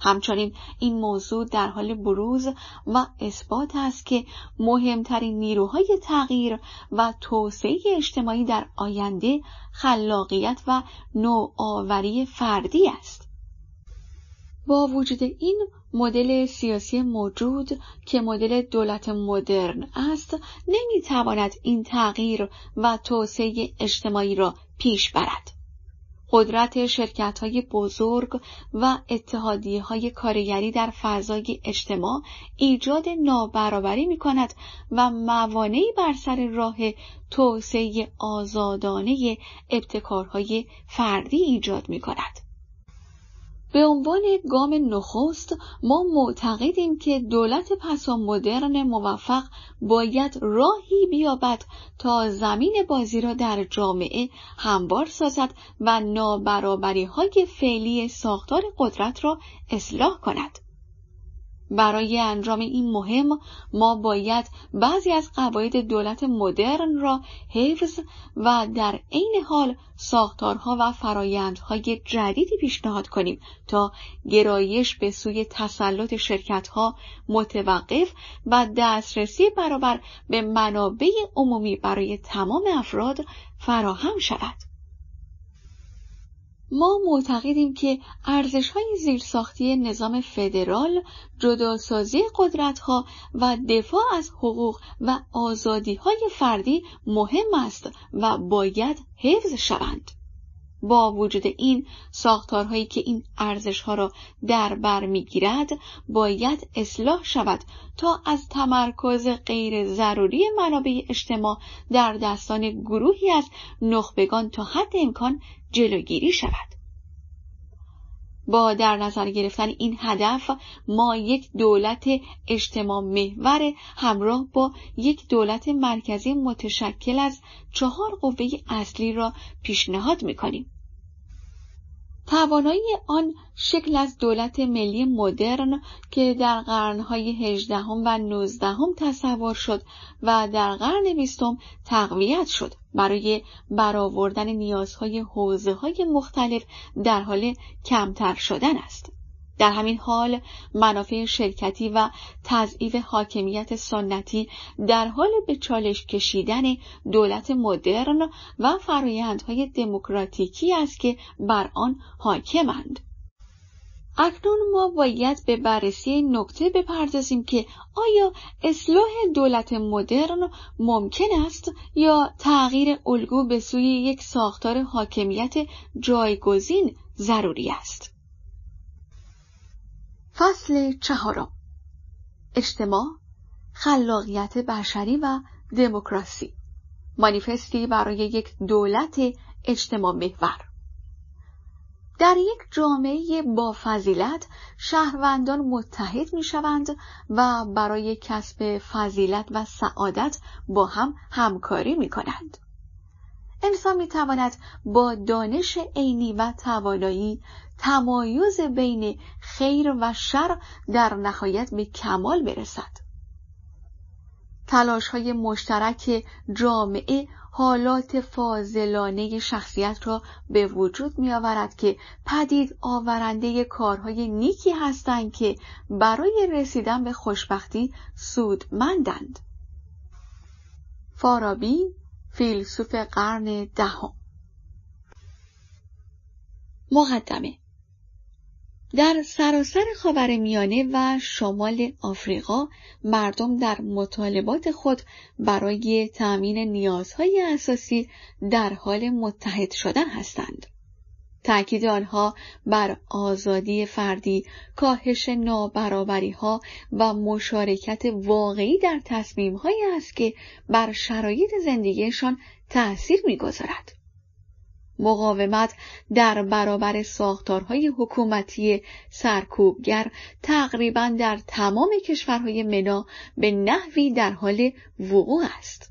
همچنین این موضوع در حال بروز و اثبات است که مهمترین نیروهای تغییر و توسعه اجتماعی در آینده خلاقیت و نوآوری فردی است با وجود این مدل سیاسی موجود که مدل دولت مدرن است نمیتواند این تغییر و توسعه اجتماعی را پیش برد قدرت شرکت های بزرگ و اتحادیه های کارگری در فضای اجتماع ایجاد نابرابری می کند و موانعی بر سر راه توسعه آزادانه ابتکارهای فردی ایجاد می کند. به عنوان گام نخست ما معتقدیم که دولت پسا مدرن موفق باید راهی بیابد تا زمین بازی را در جامعه هموار سازد و نابرابری های فعلی ساختار قدرت را اصلاح کند. برای انجام این مهم ما باید بعضی از قواعد دولت مدرن را حفظ و در عین حال ساختارها و فرایندهای جدیدی پیشنهاد کنیم تا گرایش به سوی تسلط شرکتها متوقف و دسترسی برابر به منابع عمومی برای تمام افراد فراهم شود. ما معتقدیم که ارزش های زیرساختی نظام فدرال جداسازی قدرت ها و دفاع از حقوق و آزادی های فردی مهم است و باید حفظ شوند. با وجود این ساختارهایی که این ارزشها را در بر میگیرد باید اصلاح شود تا از تمرکز غیر ضروری منابع اجتماع در دستان گروهی از نخبگان تا حد امکان جلوگیری شود با در نظر گرفتن این هدف ما یک دولت اجتماع محور همراه با یک دولت مرکزی متشکل از چهار قوه اصلی را پیشنهاد می توانایی آن شکل از دولت ملی مدرن که در قرنهای هجدهم و نوزدهم تصور شد و در قرن بیستم تقویت شد برای برآوردن نیازهای حوزه های مختلف در حال کمتر شدن است. در همین حال منافع شرکتی و تضعیف حاکمیت سنتی در حال به چالش کشیدن دولت مدرن و فرایندهای دموکراتیکی است که بر آن حاکمند اکنون ما باید به بررسی نکته بپردازیم که آیا اصلاح دولت مدرن ممکن است یا تغییر الگو به سوی یک ساختار حاکمیت جایگزین ضروری است فصل چهارم اجتماع خلاقیت بشری و دموکراسی مانیفستی برای یک دولت اجتماع محور در یک جامعه با فضیلت شهروندان متحد می شوند و برای کسب فضیلت و سعادت با هم همکاری می کنند. انسان می تواند با دانش عینی و توانایی تمایز بین خیر و شر در نهایت به کمال برسد تلاش های مشترک جامعه حالات فاضلانه شخصیت را به وجود می آورد که پدید آورنده کارهای نیکی هستند که برای رسیدن به خوشبختی سودمندند. فارابی فیلسوف قرن دهم مقدمه در سراسر خاور میانه و شمال آفریقا مردم در مطالبات خود برای تأمین نیازهای اساسی در حال متحد شدن هستند. تأکید آنها بر آزادی فردی کاهش نابرابری ها و مشارکت واقعی در تصمیم است که بر شرایط زندگیشان تأثیر میگذارد. مقاومت در برابر ساختارهای حکومتی سرکوبگر تقریبا در تمام کشورهای منا به نحوی در حال وقوع است.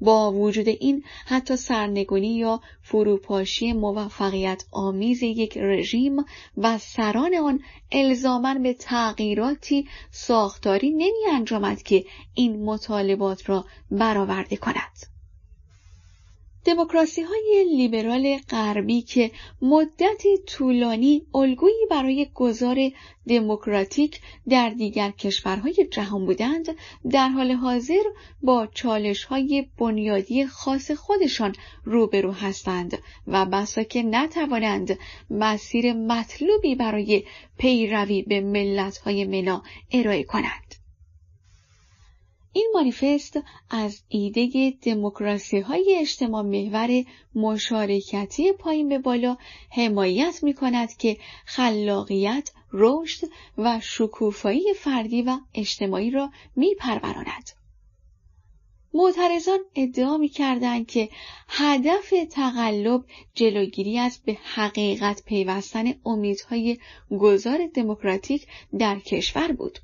با وجود این حتی سرنگونی یا فروپاشی موفقیت آمیز یک رژیم و سران آن الزاما به تغییراتی ساختاری نمی انجامد که این مطالبات را برآورده کند دموکراسی های لیبرال غربی که مدت طولانی الگویی برای گذار دموکراتیک در دیگر کشورهای جهان بودند در حال حاضر با چالش های بنیادی خاص خودشان روبرو هستند و بسا که نتوانند مسیر مطلوبی برای پیروی به ملت های منا ارائه کنند. این مانیفست از ایده دموکراسی های اجتماع محور مشارکتی پایین به بالا حمایت می کند که خلاقیت، رشد و شکوفایی فردی و اجتماعی را می پروراند. معترضان ادعا می کردن که هدف تقلب جلوگیری از به حقیقت پیوستن امیدهای گذار دموکراتیک در کشور بود.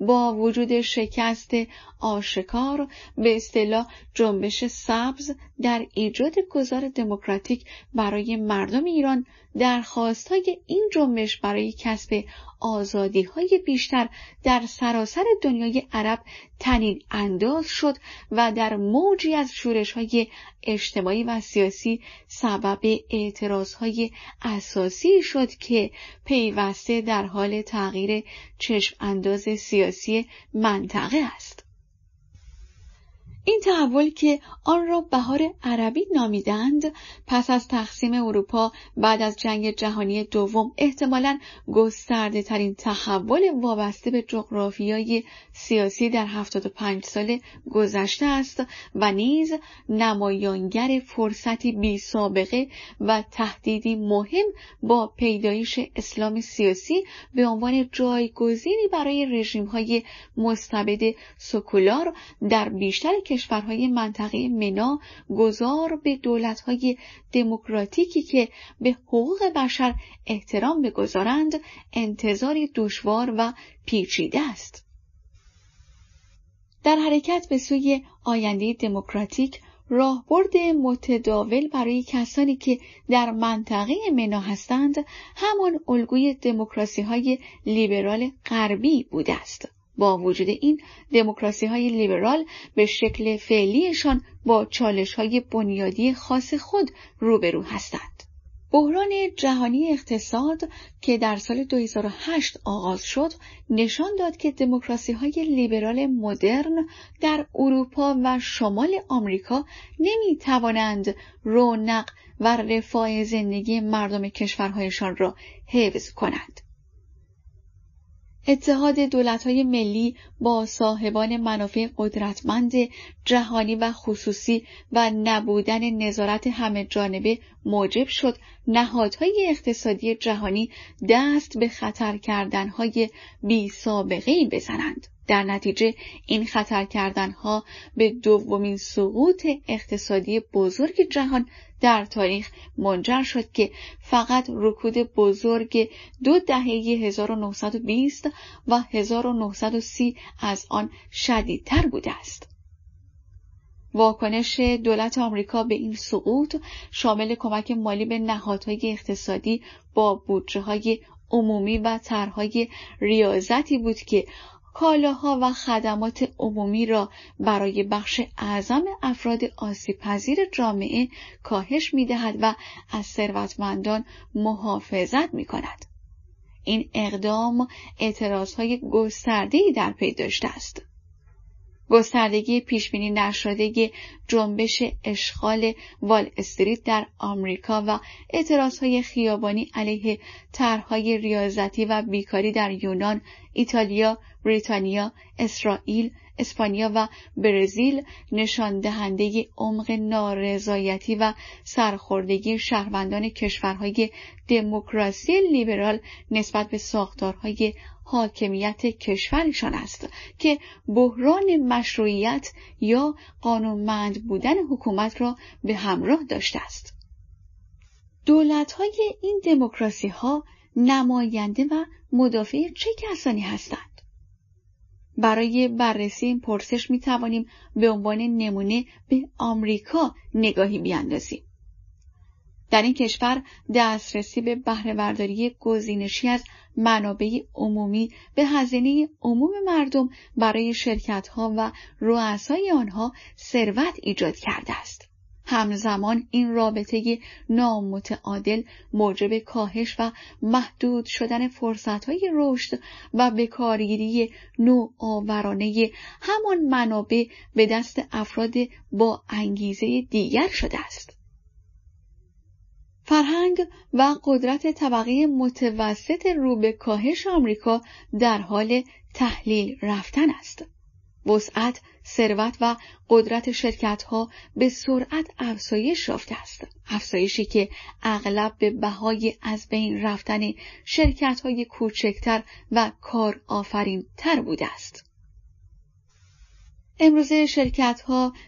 با وجود شکست آشکار به اصطلاح جنبش سبز در ایجاد گذار دموکراتیک برای مردم ایران درخواست این جنبش برای کسب آزادی های بیشتر در سراسر دنیای عرب تنین انداز شد و در موجی از شورش های اجتماعی و سیاسی سبب اعتراض های اساسی شد که پیوسته در حال تغییر چشم انداز سیاسی منطقه است. این تحول که آن را بهار عربی نامیدند پس از تقسیم اروپا بعد از جنگ جهانی دوم احتمالا گسترده ترین تحول وابسته به جغرافیای سیاسی در 75 سال گذشته است و نیز نمایانگر فرصتی بی سابقه و تهدیدی مهم با پیدایش اسلام سیاسی به عنوان جایگزینی برای های مستبد سکولار در بیشتر کشورهای منطقه منا گذار به دولتهای دموکراتیکی که به حقوق بشر احترام بگذارند انتظاری دشوار و پیچیده است. در حرکت به سوی آینده دموکراتیک راهبرد متداول برای کسانی که در منطقه منا هستند همان الگوی دموکراسی لیبرال غربی بوده است. با وجود این دموکراسی های لیبرال به شکل فعلیشان با چالش های بنیادی خاص خود روبرو هستند. بحران جهانی اقتصاد که در سال 2008 آغاز شد نشان داد که دموکراسی های لیبرال مدرن در اروپا و شمال آمریکا نمی توانند رونق و رفاه زندگی مردم کشورهایشان را حفظ کنند. اتحاد های ملی با صاحبان منافع قدرتمند جهانی و خصوصی و نبودن نظارت همه جانبه موجب شد نهادهای اقتصادی جهانی دست به خطر کردنهای بی سابقه بزنند. در نتیجه این خطر کردنها به دومین سقوط اقتصادی بزرگ جهان در تاریخ منجر شد که فقط رکود بزرگ دو دهه 1920 و 1930 از آن شدیدتر بوده است. واکنش دولت آمریکا به این سقوط شامل کمک مالی به نهادهای اقتصادی با بودجه های عمومی و طرحهای ریاضتی بود که کالاها و خدمات عمومی را برای بخش اعظم افراد آسیب جامعه کاهش می دهد و از ثروتمندان محافظت می کند. این اقدام اعتراض های در پی داشته است. گستردگی پیشبینی نشده جنبش اشغال وال استریت در آمریکا و اعتراضهای خیابانی علیه طرحهای ریاضتی و بیکاری در یونان، ایتالیا، بریتانیا، اسرائیل، اسپانیا و برزیل نشان دهنده عمق نارضایتی و سرخوردگی شهروندان کشورهای دموکراسی لیبرال نسبت به ساختارهای حاکمیت کشورشان است که بحران مشروعیت یا قانونمند بودن حکومت را به همراه داشته است دولت های این دموکراسی ها نماینده و مدافع چه کسانی هستند برای بررسی این پرسش می توانیم به عنوان نمونه به آمریکا نگاهی بیاندازیم در این کشور دسترسی به بهرهبرداری گزینشی از منابع عمومی به هزینه عموم مردم برای شرکتها و رؤسای آنها ثروت ایجاد کرده است همزمان این رابطه نامتعادل موجب کاهش و محدود شدن فرصتهای رشد و بکارگیری نوآورانه همان منابع به دست افراد با انگیزه دیگر شده است فرهنگ و قدرت طبقه متوسط رو به کاهش آمریکا در حال تحلیل رفتن است. وسعت، ثروت و قدرت شرکت ها به سرعت افزایش یافته است. افزایشی که اغلب به بهای از بین رفتن شرکت های کوچکتر و کار تر بوده است. امروزه شرکت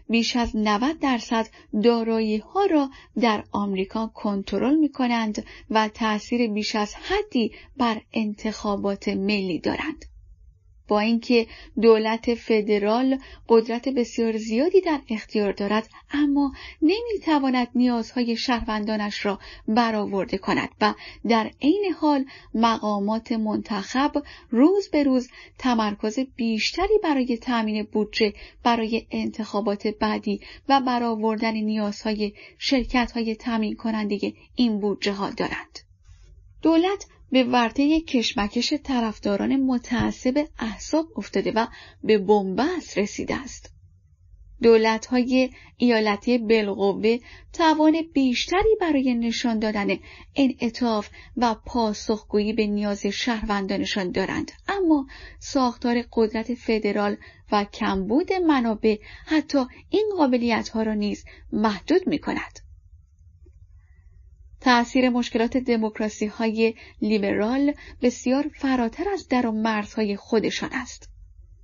بیش از 90 درصد دارایی ها را در آمریکا کنترل می کنند و تأثیر بیش از حدی بر انتخابات ملی دارند. با اینکه دولت فدرال قدرت بسیار زیادی در اختیار دارد اما نمیتواند نیازهای شهروندانش را برآورده کند و در عین حال مقامات منتخب روز به روز تمرکز بیشتری برای تأمین بودجه برای انتخابات بعدی و برآوردن نیازهای شرکت‌های تأمین کننده این بودجه ها دارند. دولت به ورطه کشمکش طرفداران متعصب احساب افتاده و به بنبست رسیده است. دولت های ایالتی بلقوه توان بیشتری برای نشان دادن انعطاف و پاسخگویی به نیاز شهروندانشان دارند اما ساختار قدرت فدرال و کمبود منابع حتی این قابلیت ها را نیز محدود می کند. تأثیر مشکلات دموکراسی های لیبرال بسیار فراتر از در و مرزهای خودشان است.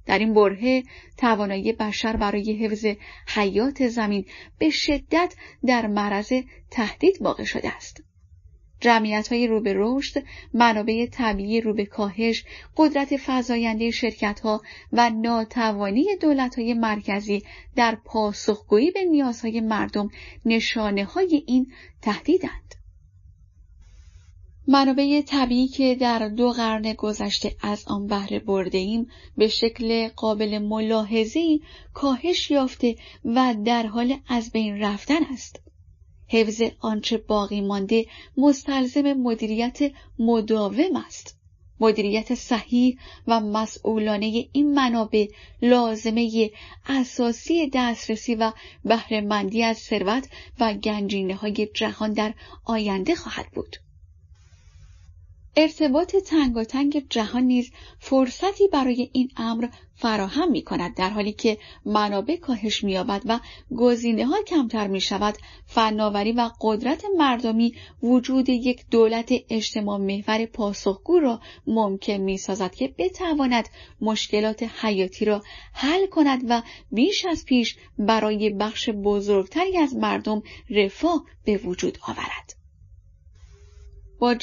در این برهه، توانایی بشر برای حفظ حیات زمین به شدت در معرض تهدید واقع شده است. جمعیت های رو به رشد، منابع طبیعی رو به کاهش، قدرت فزاینده شرکت ها و ناتوانی دولت های مرکزی در پاسخگویی به نیازهای مردم نشانه های این تهدیدند. منابع طبیعی که در دو قرن گذشته از آن بهره برده ایم به شکل قابل ملاحظه کاهش یافته و در حال از بین رفتن است. حفظ آنچه باقی مانده مستلزم مدیریت مداوم است. مدیریت صحیح و مسئولانه این منابع لازمه اساسی دسترسی و بهرهمندی از ثروت و گنجینه های جهان در آینده خواهد بود. ارتباط تنگ جهان نیز فرصتی برای این امر فراهم می کند در حالی که منابع کاهش می و گزینه ها کمتر می شود فناوری و قدرت مردمی وجود یک دولت اجتماع محور پاسخگو را ممکن می سازد که بتواند مشکلات حیاتی را حل کند و بیش از پیش برای بخش بزرگتری از مردم رفاه به وجود آورد. با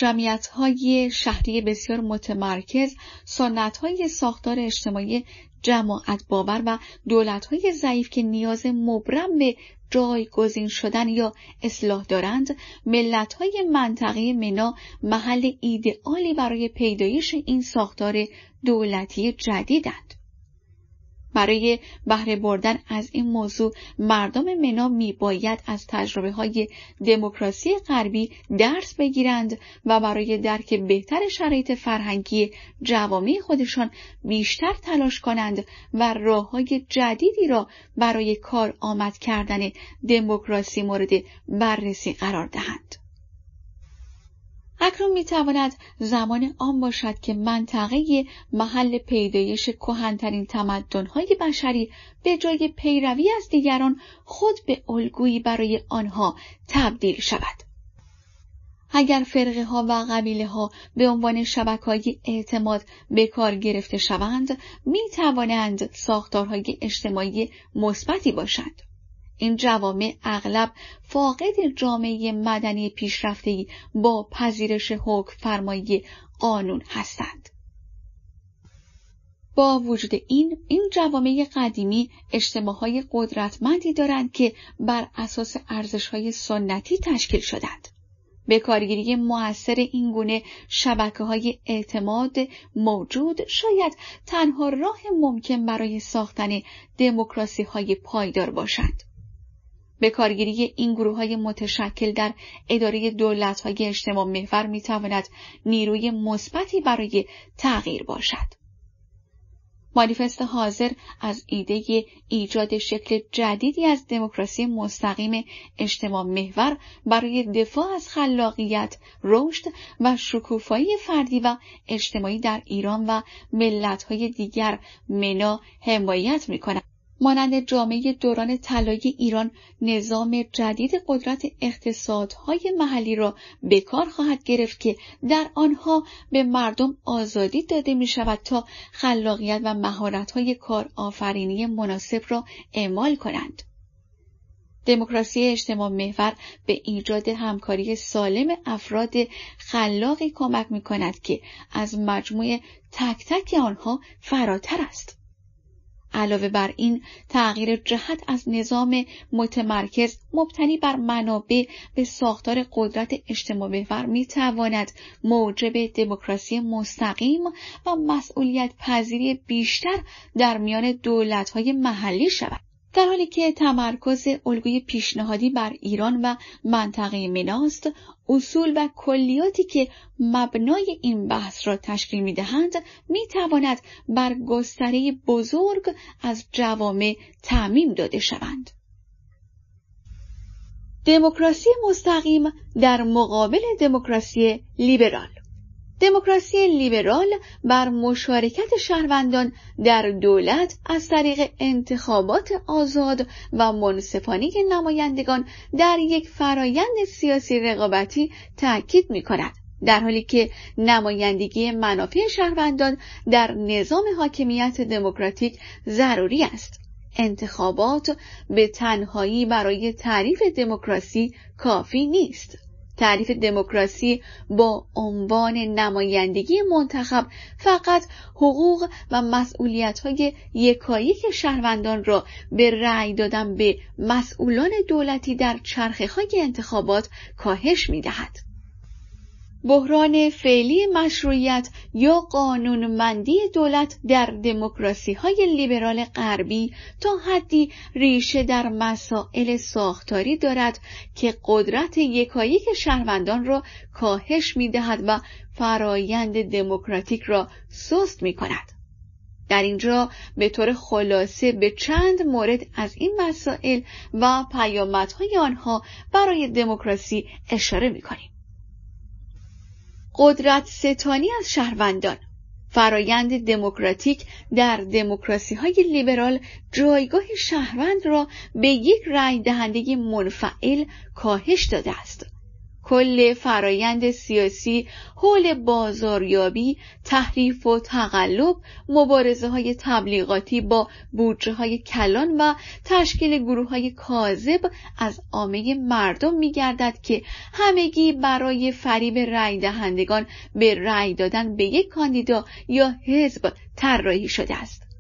های شهری بسیار متمرکز های ساختار اجتماعی جماعت باور و های ضعیف که نیاز مبرم به جایگزین شدن یا اصلاح دارند های منطقه منا محل ایدئالی برای پیدایش این ساختار دولتی جدیدند برای بهره بردن از این موضوع مردم منا باید از تجربه های دموکراسی غربی درس بگیرند و برای درک بهتر شرایط فرهنگی جوامع خودشان بیشتر تلاش کنند و راه های جدیدی را برای کار آمد کردن دموکراسی مورد بررسی قرار دهند. اکنون می زمان آن باشد که منطقه محل پیدایش کهنترین تمدنهای بشری به جای پیروی از دیگران خود به الگویی برای آنها تبدیل شود. اگر فرقه ها و قبیله ها به عنوان شبکه اعتماد به کار گرفته شوند می توانند ساختارهای اجتماعی مثبتی باشند. این جوامع اغلب فاقد جامعه مدنی پیشرفتهای با پذیرش حکم فرمایی قانون هستند. با وجود این این جوامع قدیمی اجتماعهای قدرتمندی دارند که بر اساس ارزشهای سنتی تشکیل شدند. به کارگیری موثر این گونه شبکه های اعتماد موجود شاید تنها راه ممکن برای ساختن دموکراسی های پایدار باشند. به کارگیری این گروه های متشکل در اداره دولت های اجتماع محور می نیروی مثبتی برای تغییر باشد. مانیفست حاضر از ایده ایجاد شکل جدیدی از دموکراسی مستقیم اجتماع محور برای دفاع از خلاقیت، رشد و شکوفایی فردی و اجتماعی در ایران و ملت‌های دیگر منا حمایت می‌کند. مانند جامعه دوران طلایی ایران نظام جدید قدرت اقتصادهای محلی را به کار خواهد گرفت که در آنها به مردم آزادی داده می شود تا خلاقیت و مهارت‌های کارآفرینی مناسب را اعمال کنند. دموکراسی اجتماع محور به ایجاد همکاری سالم افراد خلاقی کمک می کند که از مجموع تک تک آنها فراتر است. علاوه بر این تغییر جهت از نظام متمرکز مبتنی بر منابع به ساختار قدرت اجتماع بفر می تواند موجب دموکراسی مستقیم و مسئولیت پذیری بیشتر در میان دولت محلی شود. در حالی که تمرکز الگوی پیشنهادی بر ایران و منطقه مناست اصول و کلیاتی که مبنای این بحث را تشکیل می تواند بر گستره بزرگ از جوامع تعمیم داده شوند دموکراسی مستقیم در مقابل دموکراسی لیبرال دموکراسی لیبرال بر مشارکت شهروندان در دولت از طریق انتخابات آزاد و منصفانه نمایندگان در یک فرایند سیاسی رقابتی تاکید می کند. در حالی که نمایندگی منافع شهروندان در نظام حاکمیت دموکراتیک ضروری است انتخابات به تنهایی برای تعریف دموکراسی کافی نیست تعریف دموکراسی با عنوان نمایندگی منتخب فقط حقوق و مسئولیت های که شهروندان را به رأی دادن به مسئولان دولتی در چرخه های انتخابات کاهش می دهد. بحران فعلی مشروعیت یا قانونمندی دولت در دموکراسی های لیبرال غربی تا حدی ریشه در مسائل ساختاری دارد که قدرت که شهروندان را کاهش می دهد و فرایند دموکراتیک را سست می کند. در اینجا به طور خلاصه به چند مورد از این مسائل و پیامدهای آنها برای دموکراسی اشاره می کنیم. قدرت ستانی از شهروندان فرایند دموکراتیک در دموکراسی های لیبرال جایگاه شهروند را به یک رأی دهندگی منفعل کاهش داده است کل فرایند سیاسی حول بازاریابی، تحریف و تقلب، مبارزه های تبلیغاتی با بودجه های کلان و تشکیل گروه های کاذب از عامه مردم می گردد که همگی برای فریب رای دهندگان به رأی دادن به یک کاندیدا یا حزب طراحی شده است.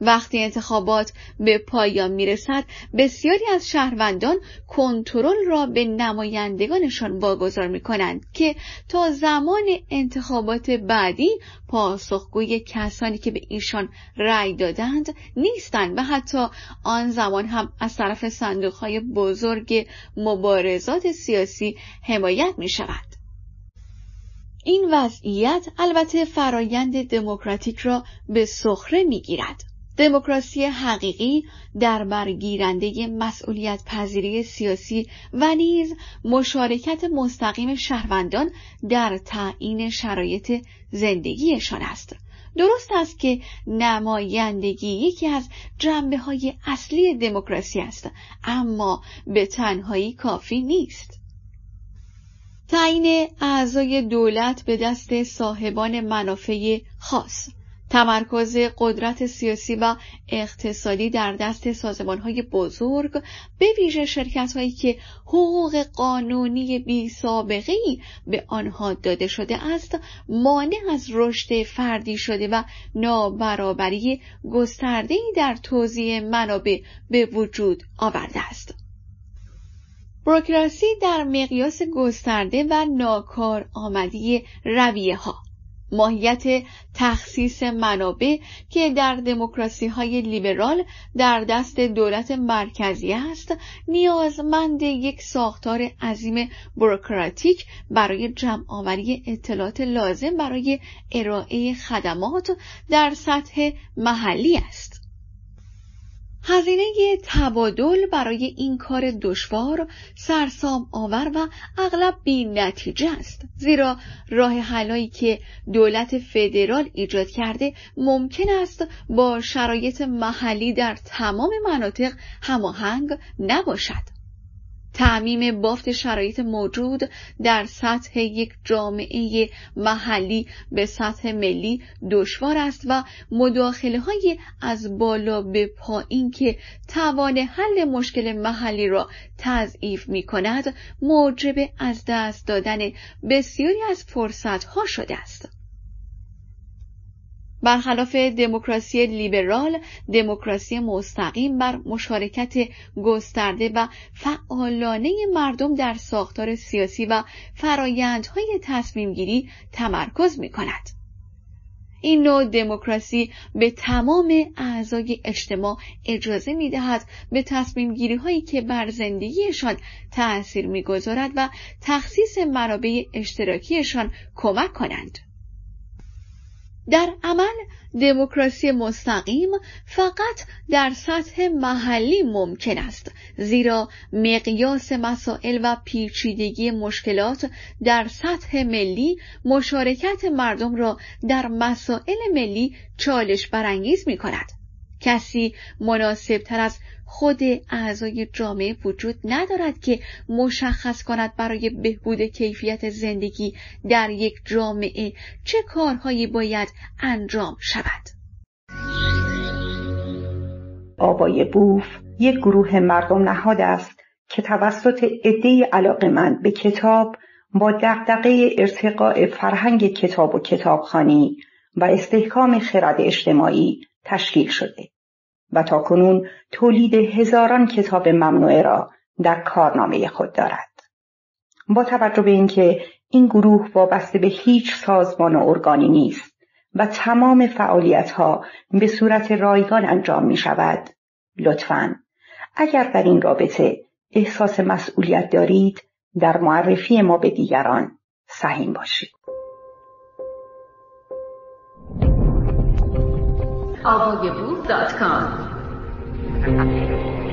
وقتی انتخابات به پایان میرسد بسیاری از شهروندان کنترل را به نمایندگانشان واگذار میکنند که تا زمان انتخابات بعدی پاسخگوی کسانی که به ایشان رأی دادند نیستند و حتی آن زمان هم از طرف صندوقهای بزرگ مبارزات سیاسی حمایت می این وضعیت البته فرایند دموکراتیک را به سخره می گیرد. دموکراسی حقیقی در برگیرنده مسئولیت پذیری سیاسی و نیز مشارکت مستقیم شهروندان در تعیین شرایط زندگیشان است. درست است که نمایندگی یکی از جنبه های اصلی دموکراسی است اما به تنهایی کافی نیست تعیین اعضای دولت به دست صاحبان منافع خاص تمرکز قدرت سیاسی و اقتصادی در دست های بزرگ به ویژه هایی که حقوق قانونی بی سابقه به آنها داده شده است مانع از رشد فردی شده و نابرابری گسترده در توزیع منابع به وجود آورده است. بروکراسی در مقیاس گسترده و ناکار آمدی رویه ها ماهیت تخصیص منابع که در دموکراسی های لیبرال در دست دولت مرکزی است نیازمند یک ساختار عظیم بروکراتیک برای جمع آوری اطلاعات لازم برای ارائه خدمات در سطح محلی است هزینه تبادل برای این کار دشوار سرسام آور و اغلب بی نتیجه است زیرا راه حلایی که دولت فدرال ایجاد کرده ممکن است با شرایط محلی در تمام مناطق هماهنگ نباشد تعمیم بافت شرایط موجود در سطح یک جامعه محلی به سطح ملی دشوار است و مداخله های از بالا به پایین که توان حل مشکل محلی را تضعیف می کند موجب از دست دادن بسیاری از فرصت ها شده است. برخلاف دموکراسی لیبرال دموکراسی مستقیم بر مشارکت گسترده و فعالانه مردم در ساختار سیاسی و فرایندهای تصمیمگیری تمرکز می کند. این نوع دموکراسی به تمام اعضای اجتماع اجازه می دهد به تصمیم هایی که بر زندگیشان تأثیر می گذارد و تخصیص منابع اشتراکیشان کمک کنند. در عمل دموکراسی مستقیم فقط در سطح محلی ممکن است زیرا مقیاس مسائل و پیچیدگی مشکلات در سطح ملی مشارکت مردم را در مسائل ملی چالش برانگیز می کند کسی مناسب تر از خود اعضای جامعه وجود ندارد که مشخص کند برای بهبود کیفیت زندگی در یک جامعه چه کارهایی باید انجام شود آبای بوف یک گروه مردم نهاد است که توسط عده علاقمند به کتاب با دقدقه ارتقاء فرهنگ کتاب و کتابخانی و استحکام خرد اجتماعی تشکیل شده و تا کنون تولید هزاران کتاب ممنوعه را در کارنامه خود دارد. با توجه به اینکه این گروه وابسته به هیچ سازمان و ارگانی نیست و تمام فعالیت ها به صورت رایگان انجام می شود لطفا اگر در این رابطه احساس مسئولیت دارید در معرفی ما به دیگران سهیم باشید avogaboo.com.